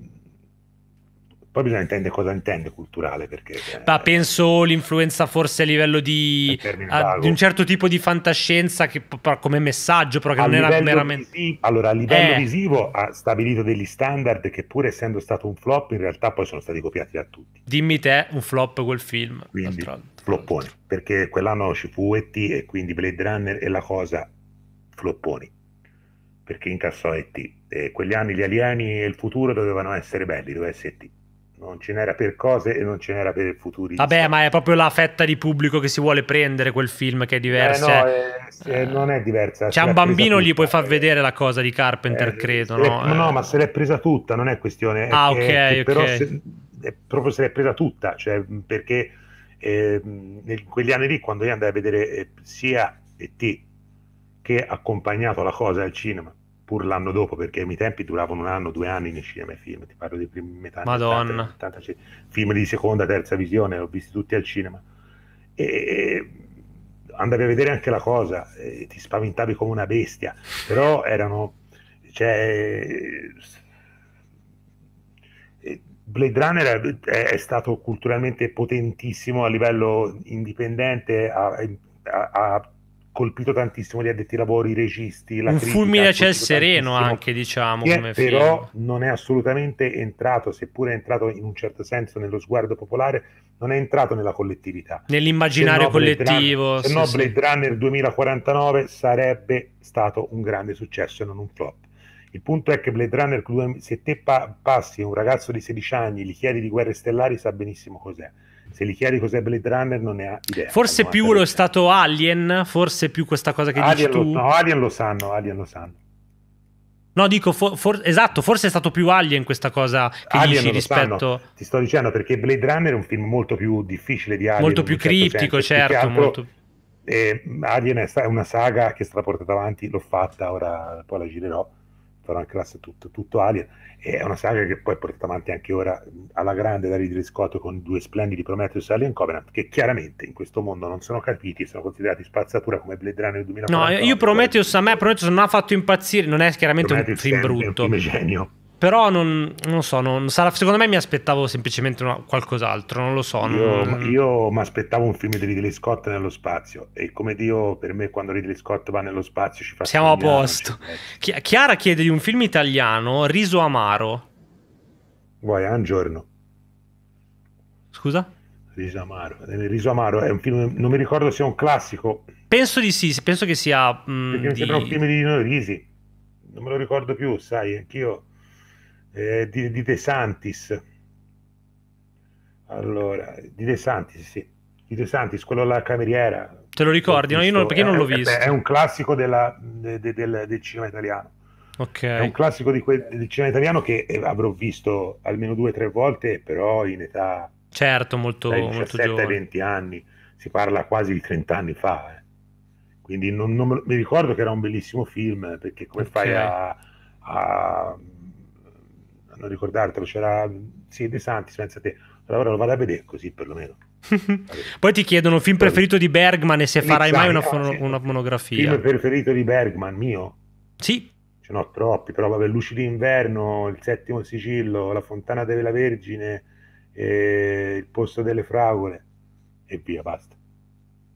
poi bisogna intendere cosa intende culturale perché... Ma eh, penso l'influenza forse a livello di, a, di un certo tipo di fantascienza che, come messaggio, però che a non era meramente... Visivo, allora, a livello eh. visivo ha stabilito degli standard che pur essendo stato un flop, in realtà poi sono stati copiati da tutti. Dimmi te un flop quel film. Quindi, floppone, perché quell'anno ci fu E.T. e quindi Blade Runner e la cosa flopponi perché incassò E.T. E quegli anni gli alieni e il futuro dovevano essere belli, doveva essere non ce n'era per cose e non ce n'era per il futurista. Vabbè, ma è proprio la fetta di pubblico che si vuole prendere quel film che è diversa. Eh no, eh, eh, non è diversa. C'è un bambino, gli puoi far vedere la cosa di Carpenter, eh, credo. No? no? Eh. ma se l'è presa tutta, non è questione. Ah, che, ok, che però Se, è proprio se l'è presa tutta, cioè, perché in ehm, quegli anni lì, quando io andai a vedere eh, sia E.T. che ha accompagnato la cosa al cinema, pur l'anno dopo, perché i miei tempi duravano un anno, due anni nei cinema e film, ti parlo di prima metà anni Madonna. 80, 80, film di seconda, terza visione, l'ho visti tutti al cinema. E andavi a vedere anche la cosa, ti spaventavi come una bestia, però erano... Cioè, Blade Runner è, è stato culturalmente potentissimo a livello indipendente, ha, ha, ha colpito tantissimo gli addetti ai lavori, i registi. La un fulmine a ciel sereno anche, diciamo. Eh, che però film. non è assolutamente entrato, seppure è entrato in un certo senso nello sguardo popolare, non è entrato nella collettività. Nell'immaginario collettivo. se no Blade, Runner, sì, Blade sì. Runner 2049 sarebbe stato un grande successo e non un flop. Il punto è che Blade Runner, se te passi un ragazzo di 16 anni, gli chiedi di guerre stellari, sa benissimo cos'è se li chiari cos'è Blade Runner non ne ha idea. Forse più lo è stato Alien, forse più questa cosa che Alien dici lo, tu. No, Alien lo sanno, Alien lo sanno. No, dico, for, for, esatto, forse è stato più Alien questa cosa che Alien dici rispetto... Sanno. Ti sto dicendo perché Blade Runner è un film molto più difficile di Alien. Molto più certo criptico, senso. certo. Altro, molto... eh, Alien è una saga che sarà portata avanti, l'ho fatta, ora poi la girerò farà una classe tutto, tutto alien è una saga che poi porta avanti anche ora alla grande da Ridley Scott con due splendidi Prometheus e Alien Covenant che chiaramente in questo mondo non sono capiti e sono considerati spazzatura come Blade Runner 2049 no io Prometheus a me Prometheus non ha fatto impazzire non è chiaramente Prometheus un film brutto è un film genio però non, non so, non, sarà, secondo me mi aspettavo semplicemente una, qualcos'altro, non lo so. Io, non... io mi aspettavo un film di Ridley Scott nello spazio e come Dio per me quando Ridley Scott va nello spazio ci fa... Siamo a posto. Chi- Chiara chiede di un film italiano, Riso Amaro. Vuoi, un giorno. Scusa? Riso Amaro. Eh, Riso Amaro è un film, non mi ricordo se è un classico. Penso di sì, penso che sia... Mh, mm, Perché di... mi sembra un film di Dino Risi. Non me lo ricordo più, sai, anch'io eh, di, di, De Santis. Allora, di De Santis, sì. Di De Santis, quello alla cameriera. Te lo ricordi? No, io non, perché è, non l'ho eh, eh, visto. È, è un classico della, de, de, del, del, cinema italiano. Ok. È un classico que- del cinema italiano che eh, avrò visto almeno due o tre volte, però in età... Certo, molto, dai 17 molto 20 anni. Si parla quasi di 30 anni fa. Eh. Quindi non, non, mi ricordo che era un bellissimo film, perché come okay. fai a, a non ricordartelo, c'era mm, sì, De Santis, senza te. Allora lo vado a vedere così perlomeno. Poi ti chiedono film preferito di Bergman e se farai mai una, ah, fono- una monografia. Film preferito di Bergman, mio? Sì. Ce n'ho troppi, però vabbè, Luci d'inverno, Il settimo Sicillo, La fontana della Vergine, eh, Il posto delle fragole e via, basta.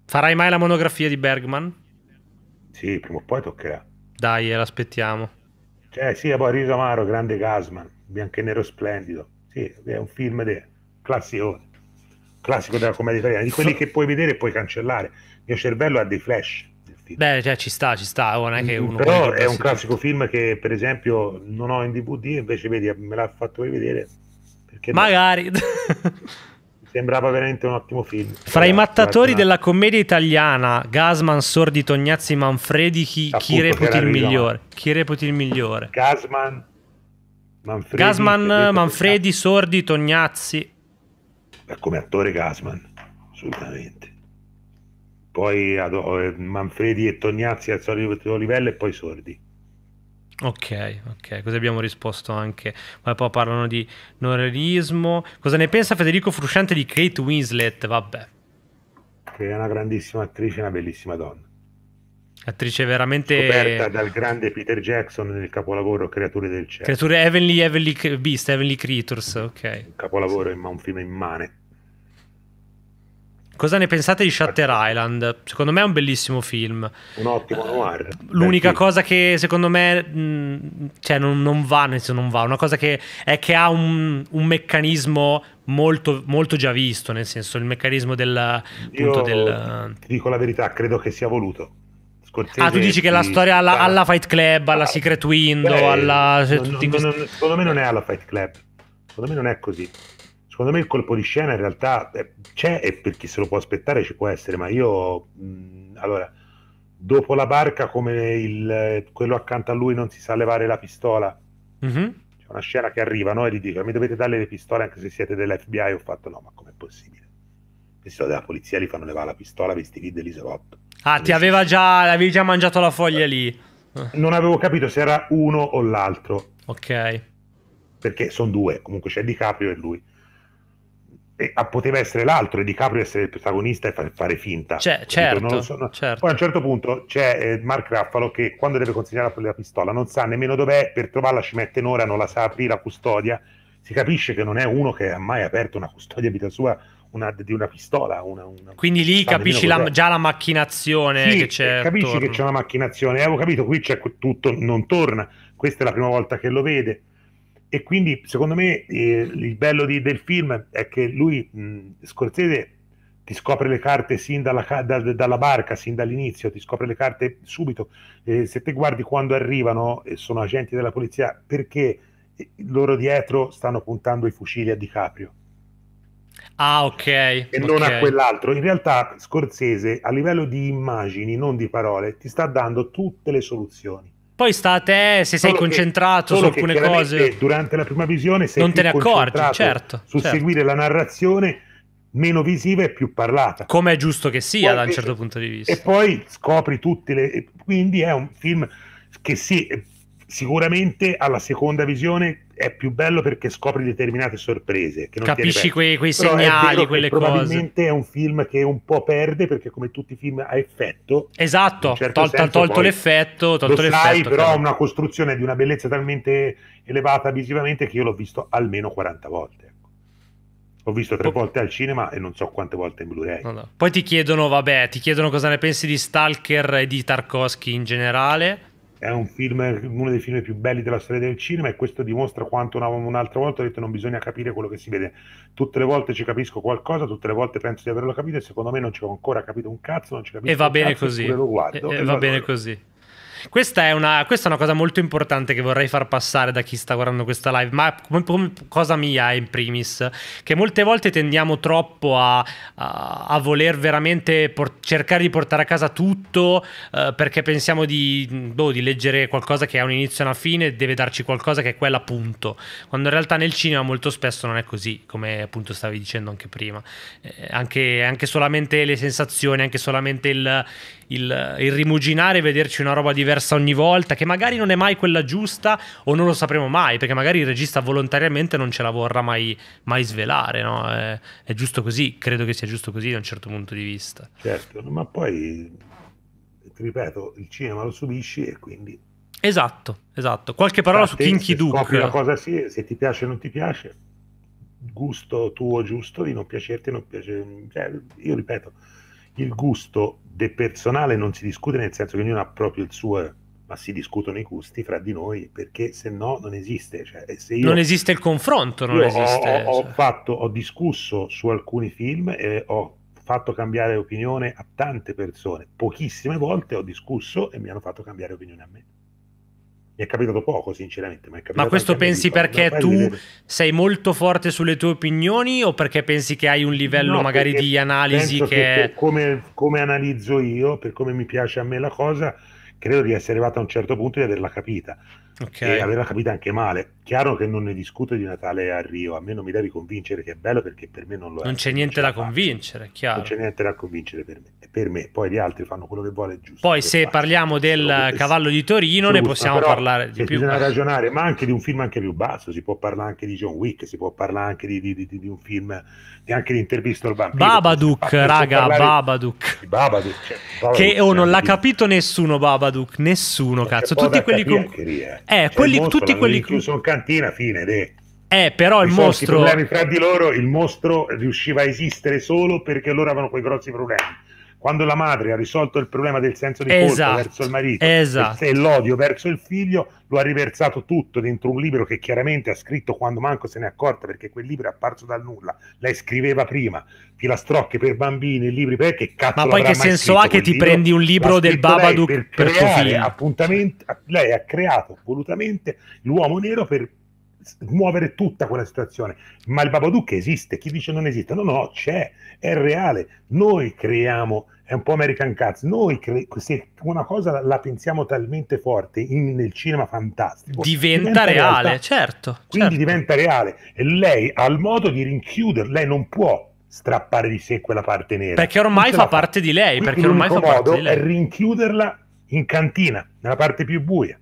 Farai mai la monografia di Bergman? Sì, prima o poi toccherà. Dai, eh, l'aspettiamo. Cioè, sì, poi Riso Amaro, grande Gasman bianco e nero splendido. Sì, è un film de... classico, classico della commedia italiana, di quelli che puoi vedere e puoi cancellare. Il mio cervello ha dei flash. Beh, cioè, ci sta, ci sta. Oh, è mm, Però è un classico tutto. film che, per esempio, non ho in DVD, invece vedi, me l'ha fatto rivedere. Magari. No? Sembrava veramente un ottimo film. Fra Era, i mattatori della commedia italiana, Gasman, Sordi, Tognazzi, Manfredi, chi, chi reputi il migliore? Chi reputi il migliore? Gasman, Manfredi, Gasman, eh, Manfredi Sordi, Tognazzi. Ma eh, come attore Gasman, assolutamente. Poi eh, Manfredi e Tognazzi al solito livello e poi Sordi. Ok, ok, così abbiamo risposto anche. Ma poi parlano di norerismo. Cosa ne pensa Federico Frusciante di Kate Winslet? Vabbè. Che è una grandissima attrice, una bellissima donna. Attrice veramente... Coperta dal grande Peter Jackson nel capolavoro Creature del Cielo. Creature Heavenly, Heavenly Beast, Heavenly Creatures, ok. Un capolavoro, sì. ma un film immane. Cosa ne pensate di Shutter Island? Secondo me è un bellissimo film. Un ottimo eh, noir. L'unica cosa che secondo me mh, mm, cioè non, non, va, non va, una cosa che è che ha un, un meccanismo molto, molto, già visto, nel senso il meccanismo del... Io, del... Ti dico la verità, credo che sia voluto Scorsese ah, tu dici che la storia alla, alla Fight Club, alla ah, Secret Window, beh, alla... Non, non, questi... non, secondo me non è alla Fight Club, secondo me non è così. Secondo me il colpo di scena in realtà eh, c'è e per chi se lo può aspettare ci può essere, ma io... Mh, allora, dopo la barca come il, quello accanto a lui non si sa levare la pistola, mm-hmm. c'è una scena che arriva no? e gli dice mi dovete dare le pistole anche se siete dell'FBI, ho fatto no, ma com'è possibile? che si sono della polizia, gli fanno levare la pistola, vestiti dell'isolotto. Ah, ti aveva già, avevi già mangiato la foglia lì. Non avevo capito se era uno o l'altro. Ok. Perché sono due, comunque c'è Di Caprio e lui. E, ah, poteva essere l'altro e Di Caprio essere il protagonista e fare finta. C'è, certo, so, certo, Poi a un certo punto c'è eh, Mark Raffalo che quando deve consegnare la, la pistola non sa nemmeno dov'è, per trovarla ci mette un'ora, non la sa aprire la custodia. Si capisce che non è uno che ha mai aperto una custodia a vita sua una, di una pistola. Una, una... Quindi lì capisci la, già la macchinazione sì, che c'è. Eh, capisci attorno. che c'è una macchinazione. E eh, avevo capito, qui c'è tutto, non torna. Questa è la prima volta che lo vede. E quindi, secondo me, eh, il bello di, del film è che lui, mh, Scorsese, ti scopre le carte sin dalla, da, dalla, barca, sin dall'inizio, ti scopre le carte subito. Eh, se te guardi quando arrivano, e eh, sono agenti della polizia, perché loro dietro stanno puntando i fucili a DiCaprio Ah, ok. E okay. non a quell'altro. In realtà Scorsese, a livello di immagini, non di parole, ti sta dando tutte le soluzioni. Poi sta a te se solo sei concentrato che, su alcune cose. Durante la prima visione sei non te ne accorgi, certo. Su certo. seguire la narrazione meno visiva e più parlata. Come è giusto che sia poi, da un certo punto di vista. E poi scopri tutte le... Quindi è un film che sì, sicuramente alla seconda visione è più bello perché scopri determinate sorprese. Che non Capisci quei, quei, segnali, quelle cose. Probabilmente è un film che un po' perde perché come tutti i film ha effetto. Esatto, certo tol- senso, tolto l'effetto. Tolto lo sai, però ha una costruzione di una bellezza talmente elevata visivamente che io l'ho visto almeno 40 volte. Ecco. Ho visto tre volte al cinema e non so quante volte in Blu-ray. No, no. Poi ti chiedono, vabbè, ti chiedono cosa ne pensi di Stalker e di Tarkovsky in generale è un film, uno dei film più belli della storia del cinema e questo dimostra quanto una, un'altra volta ho detto non bisogna capire quello che si vede. Tutte le volte ci capisco qualcosa, tutte le volte penso di averlo capito e secondo me non ci ho ancora capito un cazzo, non ci capisco. E va bene cazzo, così. Lo guardo, e, e, e va, va bene così. Questa è, una, questa è, una, cosa molto importante che vorrei far passare da chi sta guardando questa live, ma come, come cosa mia in primis, che molte volte tendiamo troppo a, a, a voler veramente por- cercare di portare a casa tutto eh, perché pensiamo di, boh, di, leggere qualcosa che ha un inizio e una fine e deve darci qualcosa che è quella appunto, quando in realtà nel cinema molto spesso non è così, come appunto stavi dicendo anche prima, eh, anche, anche solamente le sensazioni, anche solamente il il, il rimuginare e vederci una roba diversa ogni volta, che magari non è mai quella giusta o non lo sapremo mai, perché magari il regista volontariamente non ce la vorrà mai, mai svelare, no? È, è giusto così, credo che sia giusto così da un certo punto di vista. Certo, ma poi, ti ripeto, il cinema lo subisci e quindi... Esatto, esatto. Qualche parola State, su Kinky Duke. La cosa sì, se ti piace o non ti piace, gusto tuo giusto di non piacerti, non piace... Cioè, io ripeto, il gusto depersonale non si discute nel senso che ognuno ha proprio il suo, ma si discutono i gusti fra di noi perché se no non esiste. Cioè, io, non esiste il confronto, non esiste. Ho, ho, ho, cioè. fatto, ho discusso su alcuni film e ho fatto cambiare opinione a tante persone. Pochissime volte ho discusso e mi hanno fatto cambiare opinione a me mi è capitato poco, sinceramente. Ma, ma questo pensi perché tu vedere. sei molto forte sulle tue opinioni o perché pensi che hai un livello no, magari di analisi che... che... Come, come analizzo io, per come mi piace a me la cosa, credo di essere arrivato a un certo punto di averla capita okay. e averla capita anche male. Chiaro che non ne discuto di Natale a Rio, a me non mi devi convincere che è bello perché per me non lo è. Non c'è niente non da convincere, fatto. chiaro. Non c'è niente da convincere per me. per me, poi gli altri fanno quello che vuole giusto. Poi se faccio. parliamo del cavallo di Torino giusto, ne possiamo però, parlare di più. Bisogna ragionare, ma anche di un film anche più basso, si può parlare anche di John Wick, si può parlare anche di, di, di, di un film, anche di intervista al bambino. Babadook, raga, Babadook. Babadook, cioè, Babadook. Che oh, non l'ha capito nessuno Babadook Babadook, nessuno, Perché cazzo. Tutti quelli con... Eh, cioè, quelli, mostro, tutti quelli... Chiuso cantina, fine, de. Eh, però il mostro. I problemi fra di loro, il mostro riusciva a esistere solo perché loro avevano quei grossi problemi quando la madre ha risolto il problema del senso di esatto, colpa verso il marito esatto. e l'odio verso il figlio, lo ha riversato tutto dentro un libro che chiaramente ha scritto quando manco se ne è accorta perché quel libro è apparso dal nulla. Lei scriveva prima filastrocche per bambini, libri per che cazzo Ma poi che senso ha che ti libro? prendi un libro del Babadook per, per tuo figlio? Appuntamenti, lei ha creato volutamente l'uomo nero per muovere tutta quella situazione. Ma il Babadook esiste, chi dice non esiste? No, no, c'è, è reale. Noi creiamo, è un po' American Cats, noi cre- se una cosa la pensiamo talmente forte in, nel cinema fantastico. Diventa, diventa reale, realtà. certo. Quindi certo. diventa reale. E lei ha il modo di rinchiuder, lei non può strappare di sé quella parte nera. Perché ormai fa, fa parte di lei, Quindi perché ormai fa parte di lei. è rinchiuderla in cantina, nella parte più buia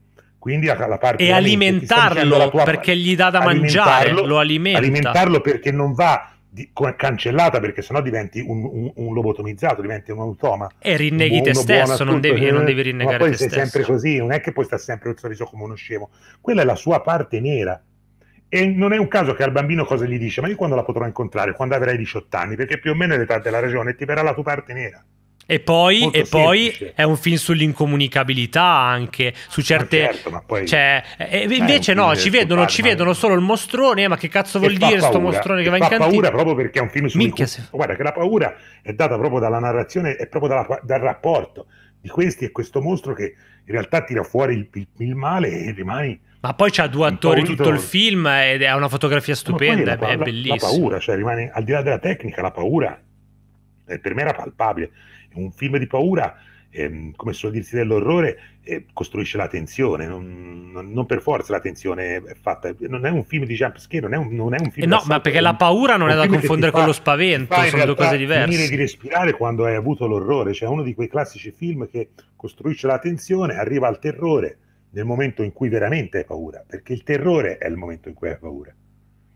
quindi alla parte e alimentarlo tua, perché gli dà da mangiare, lo alimenta. Alimentarlo perché non va di, cancellata perché sennò diventi un, un, un, lobotomizzato, diventi un automa. E rinneghi te stesso, non devi, eh. non devi rinnegare poi te sei stesso. sempre così, non è che poi sta sempre il sorriso come uno scemo. Quella è la sua parte nera. E non è un caso che al bambino cosa gli dice, ma io quando la potrò incontrare? Quando avrai 18 anni, perché più o meno è l'età della ragione, ti verrà la tua parte nera. E poi, e poi è un film sull'incomunicabilità anche, su certe... Ma certo, ma poi... cioè, e eh, invece no, ci vedono, ci vedono, solo il mostrone, ma che cazzo vuol dire paura, sto mostrone che va in cantina? Fa paura proprio perché è un film sull'incomunicabilità. Guarda che la paura è data proprio dalla narrazione e proprio dalla, dal rapporto di questi e questo mostro che in realtà tira fuori il, il, il male e rimani... Ma poi c'ha due attori impaurito. tutto il film ed è una fotografia stupenda, È, la, è bellissima. La paura, cioè rimane al di là della tecnica, la paura eh, per me era palpabile. Un film di paura, ehm, come suol dirsi dell'orrore, eh, costruisce la tensione, non, non, non, per forza la tensione è fatta, non è un film di jump scare, non è un, non è un film... Eh no, ma perché la paura non è da confondere fa, con lo spavento, sono due cose diverse. Finire di respirare quando hai avuto l'orrore, cioè uno di quei classici film che costruisce la tensione, arriva al terrore nel momento in cui veramente hai paura, perché il terrore è il momento in cui hai paura.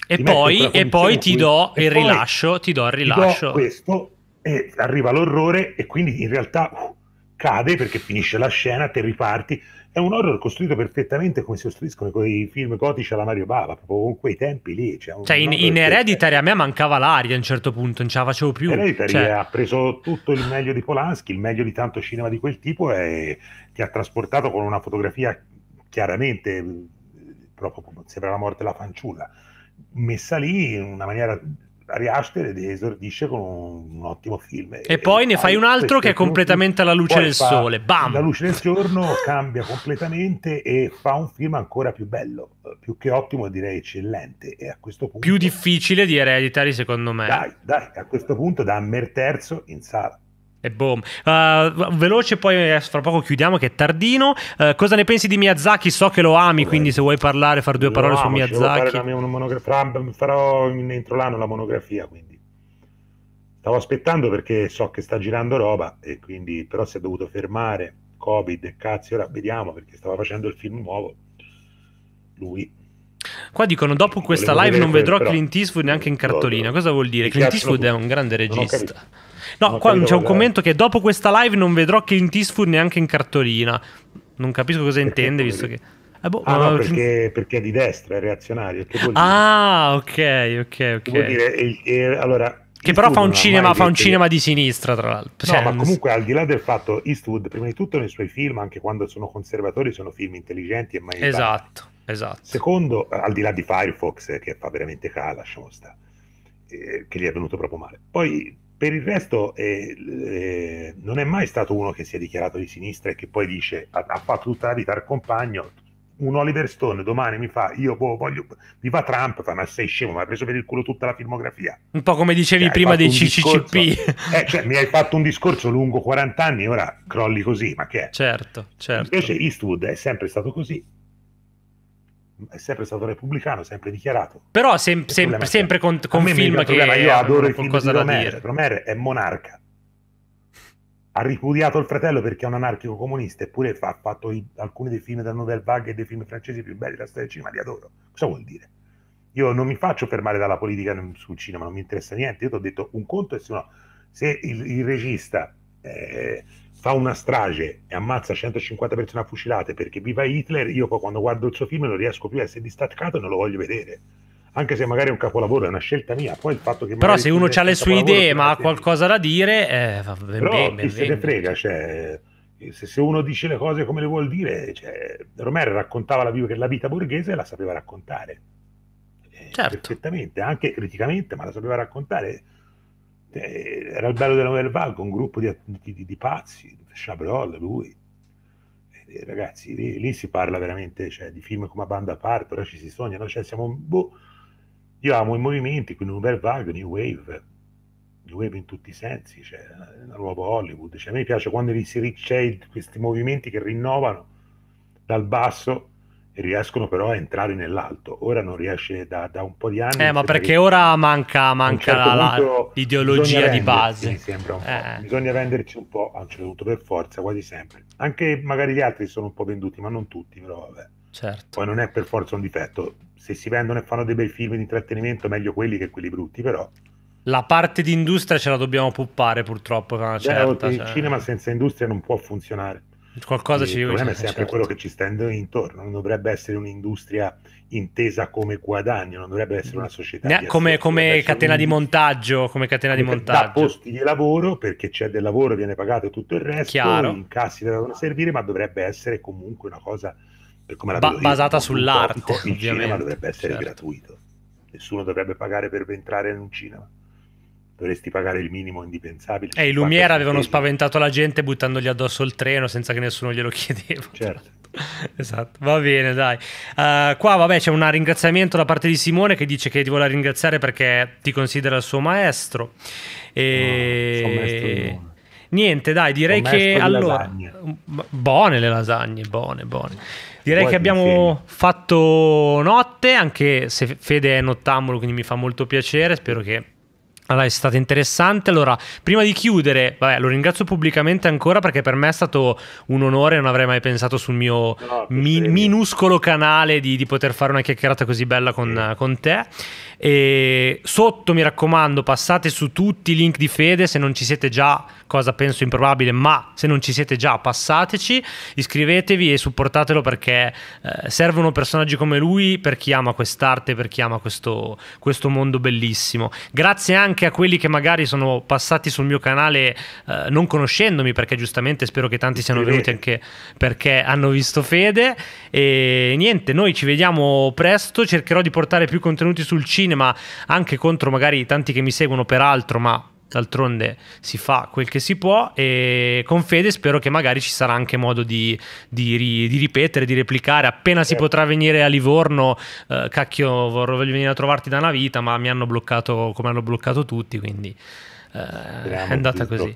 E poi, e poi, ti do il rilascio, ti do il rilascio. questo e arriva l'orrore e quindi in realtà uh, cade perché finisce la scena, te riparti. È un horror costruito perfettamente come si costruiscono i film gotici alla Mario Bava, proprio con quei tempi lì. Cioè, cioè in, in Hereditary a me mancava l'aria a un certo punto, non ce la facevo più. Hereditary cioè... ha preso tutto il meglio di Polanski, il meglio di tanto cinema di quel tipo e ti ha trasportato con una fotografia chiaramente proprio sembra la morte la fanciulla messa lì in una maniera Ari Aster esordisce con un, un ottimo film. E, e poi ne fai un altro che è completamente alla luce del sole. Bam! La luce del giorno cambia completamente e fa un film ancora più bello, più che ottimo direi eccellente. E a questo punto... Più difficile di ereditari secondo me. Dai, dai, a questo punto da Ammer terzo in sala. E boom. Uh, veloce, poi eh, fra poco chiudiamo che è tardino. Uh, cosa ne pensi di Miyazaki? So che lo ami, Beh, quindi se vuoi parlare, fare due parole amo, su Miyazaki. Fare mia monogra- ah, farò entro l'anno la monografia, quindi. Stavo aspettando perché so che sta girando roba, e quindi però si è dovuto fermare. Covid e cazzi, ora vediamo perché stava facendo il film nuovo. Lui. Qua dicono dopo questa Volevo live non vedrò però, Clint Eastwood neanche in cartolina. Cosa vuol dire? Clint Eastwood è un grande regista No, qua c'è un commento che dopo questa live non vedrò che in Eastwood neanche in cartolina. Non capisco cosa intende, visto che... Eh boh, ah, no, perché, perché, è di destra, è reazionario. Ah, ok, ok, ok. Vuol dire, e, eh, e, eh, allora, che però fa un, cinema, fa un, cinema, di sinistra, tra l'altro. Cioè, no, ma comunque al di là del fatto, Eastwood, prima di tutto nei suoi film, anche quando sono conservatori, sono film intelligenti e mai... Esatto, esatto. Secondo, al di là di Firefox, che fa veramente cala, lasciamo stare, eh, che gli è venuto proprio male. Poi per il resto eh, eh, non è mai stato uno che si è dichiarato di sinistra e che poi dice ha, ha fatto tutta la vita al compagno, un Oliver Stone domani mi fa io voglio viva Trump fa ma sei scemo mi ha preso per il culo tutta la filmografia un po' come dicevi cioè, prima dei CCCP discorso, eh, cioè, mi hai fatto un discorso lungo 40 anni ora crolli così ma che è certo certo invece Eastwood è sempre stato così è sempre stato repubblicano, sempre dichiarato. Però sem sem sempre con, con film che... Io adoro il film di Romero, Romero è monarca. Ha ripudiato il fratello perché è un anarchico comunista, eppure ha fatto i, alcuni dei film da Nouvelle Vague e dei film francesi più belli della storia del cinema, li adoro. Cosa vuol dire? Io non mi faccio fermare dalla politica sul cinema, non mi interessa niente. Io ti ho detto un conto e se no, se il, il regista... Eh, fa una strage e ammazza 150 persone a fucilate perché viva Hitler, io quando guardo il suo film non riesco più a essere distaccato e non lo voglio vedere. Anche se magari è un capolavoro, è una scelta mia. Poi il fatto che Però se uno ha le sue idee ma ha qualcosa da dire, eh, va ben, Però ben, ben, se ne frega, cioè, se, se, uno dice le cose come le vuol dire, cioè, Romer raccontava la, la vita borghese e la sapeva raccontare. Eh, certo. Perfettamente, anche criticamente, ma la sapeva raccontare eh, era il bello della Nouvelle Vague, un gruppo di, di, di pazzi, Chabrol, lui. E, eh, eh, ragazzi, lì, lì, si parla veramente cioè, di film come a banda a parte, ora ci si sogna, no? cioè, siamo, boh, io amo i movimenti, quindi Nouvelle Vague, New Wave, New Wave in tutti i sensi, cioè, una nuova Hollywood, cioè, a me piace quando si ricce questi movimenti che rinnovano dal basso riescono però a entrare nell'alto. Ora non riesce da, da un po' di anni. Eh, ma perché ora manca, manca certo la, l'ideologia di base. Eh. Bisogna venderci un po' a un certo punto per forza, quasi sempre. Anche magari gli altri sono un po' venduti, ma non tutti, però vabbè. Certo. Poi non è per forza un difetto. Se si vendono e fanno dei bei film di intrattenimento, meglio quelli che quelli brutti, però. La parte di industria ce la dobbiamo puppare purtroppo. Certa, cioè... Il cinema senza industria non può funzionare. Qualcosa ci deve Il problema è sempre certo. quello che ci sta intorno, non dovrebbe essere un'industria intesa come guadagno, non dovrebbe essere una società. Ne, come, come catena di montaggio, come catena di montaggio. Da posti di lavoro, perché c'è del lavoro, viene pagato tutto il resto, Chiaro. gli incassi devono servire, ma dovrebbe essere comunque una cosa come la ba- basata io, sull'arte. Utopico, il cinema dovrebbe essere certo. gratuito, nessuno dovrebbe pagare per entrare in un cinema dovresti pagare il minimo indipensabile. E eh, i Lumiere avevano spese. spaventato la gente buttandogli addosso il treno senza che nessuno glielo chiedeva. Certo. esatto, va bene dai. Uh, qua vabbè c'è un ringraziamento da parte di Simone che dice che ti vuole ringraziare perché ti considera il suo maestro. E... No, maestro Niente, dai, direi che allora... Buone le lasagne, buone, buone. Direi Vuoi che abbiamo fatto notte, anche se Fede è nottambulo, quindi mi fa molto piacere, spero che allora, è stato interessante. Allora, prima di chiudere, vabbè, lo ringrazio pubblicamente ancora perché per me è stato un onore, non avrei mai pensato sul mio no, mi, minuscolo canale di, di, poter fare una chiacchierata così bella con, sì. con te. E sotto, mi raccomando, passate su tutti i link di fede se non ci siete già, cosa penso improbabile, ma se non ci siete già, passateci, iscrivetevi e supportatelo perché eh, servono personaggi come lui per chi ama quest'arte, per chi ama questo, questo, mondo bellissimo. Grazie anche a quelli che magari sono passati sul mio canale eh, non conoscendomi, perché giustamente spero che tanti siano venuti anche perché hanno visto fede. E niente, noi ci vediamo presto, cercherò di portare più contenuti sul cinema cinema, anche contro magari tanti che mi seguono per altro, ma d'altronde si fa quel che si può e con fede spero che magari ci sarà anche modo di, di, di ripetere, di replicare appena si certo. potrà venire a Livorno eh, cacchio voglio venire a trovarti da una vita ma mi hanno bloccato come hanno bloccato tutti quindi eh, è andata così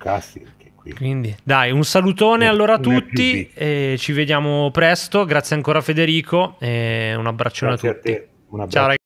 quindi dai un salutone ne, allora a tutti e ci vediamo presto grazie ancora Federico e un abbraccione grazie a tutti a un abbraccio. ciao ragazzi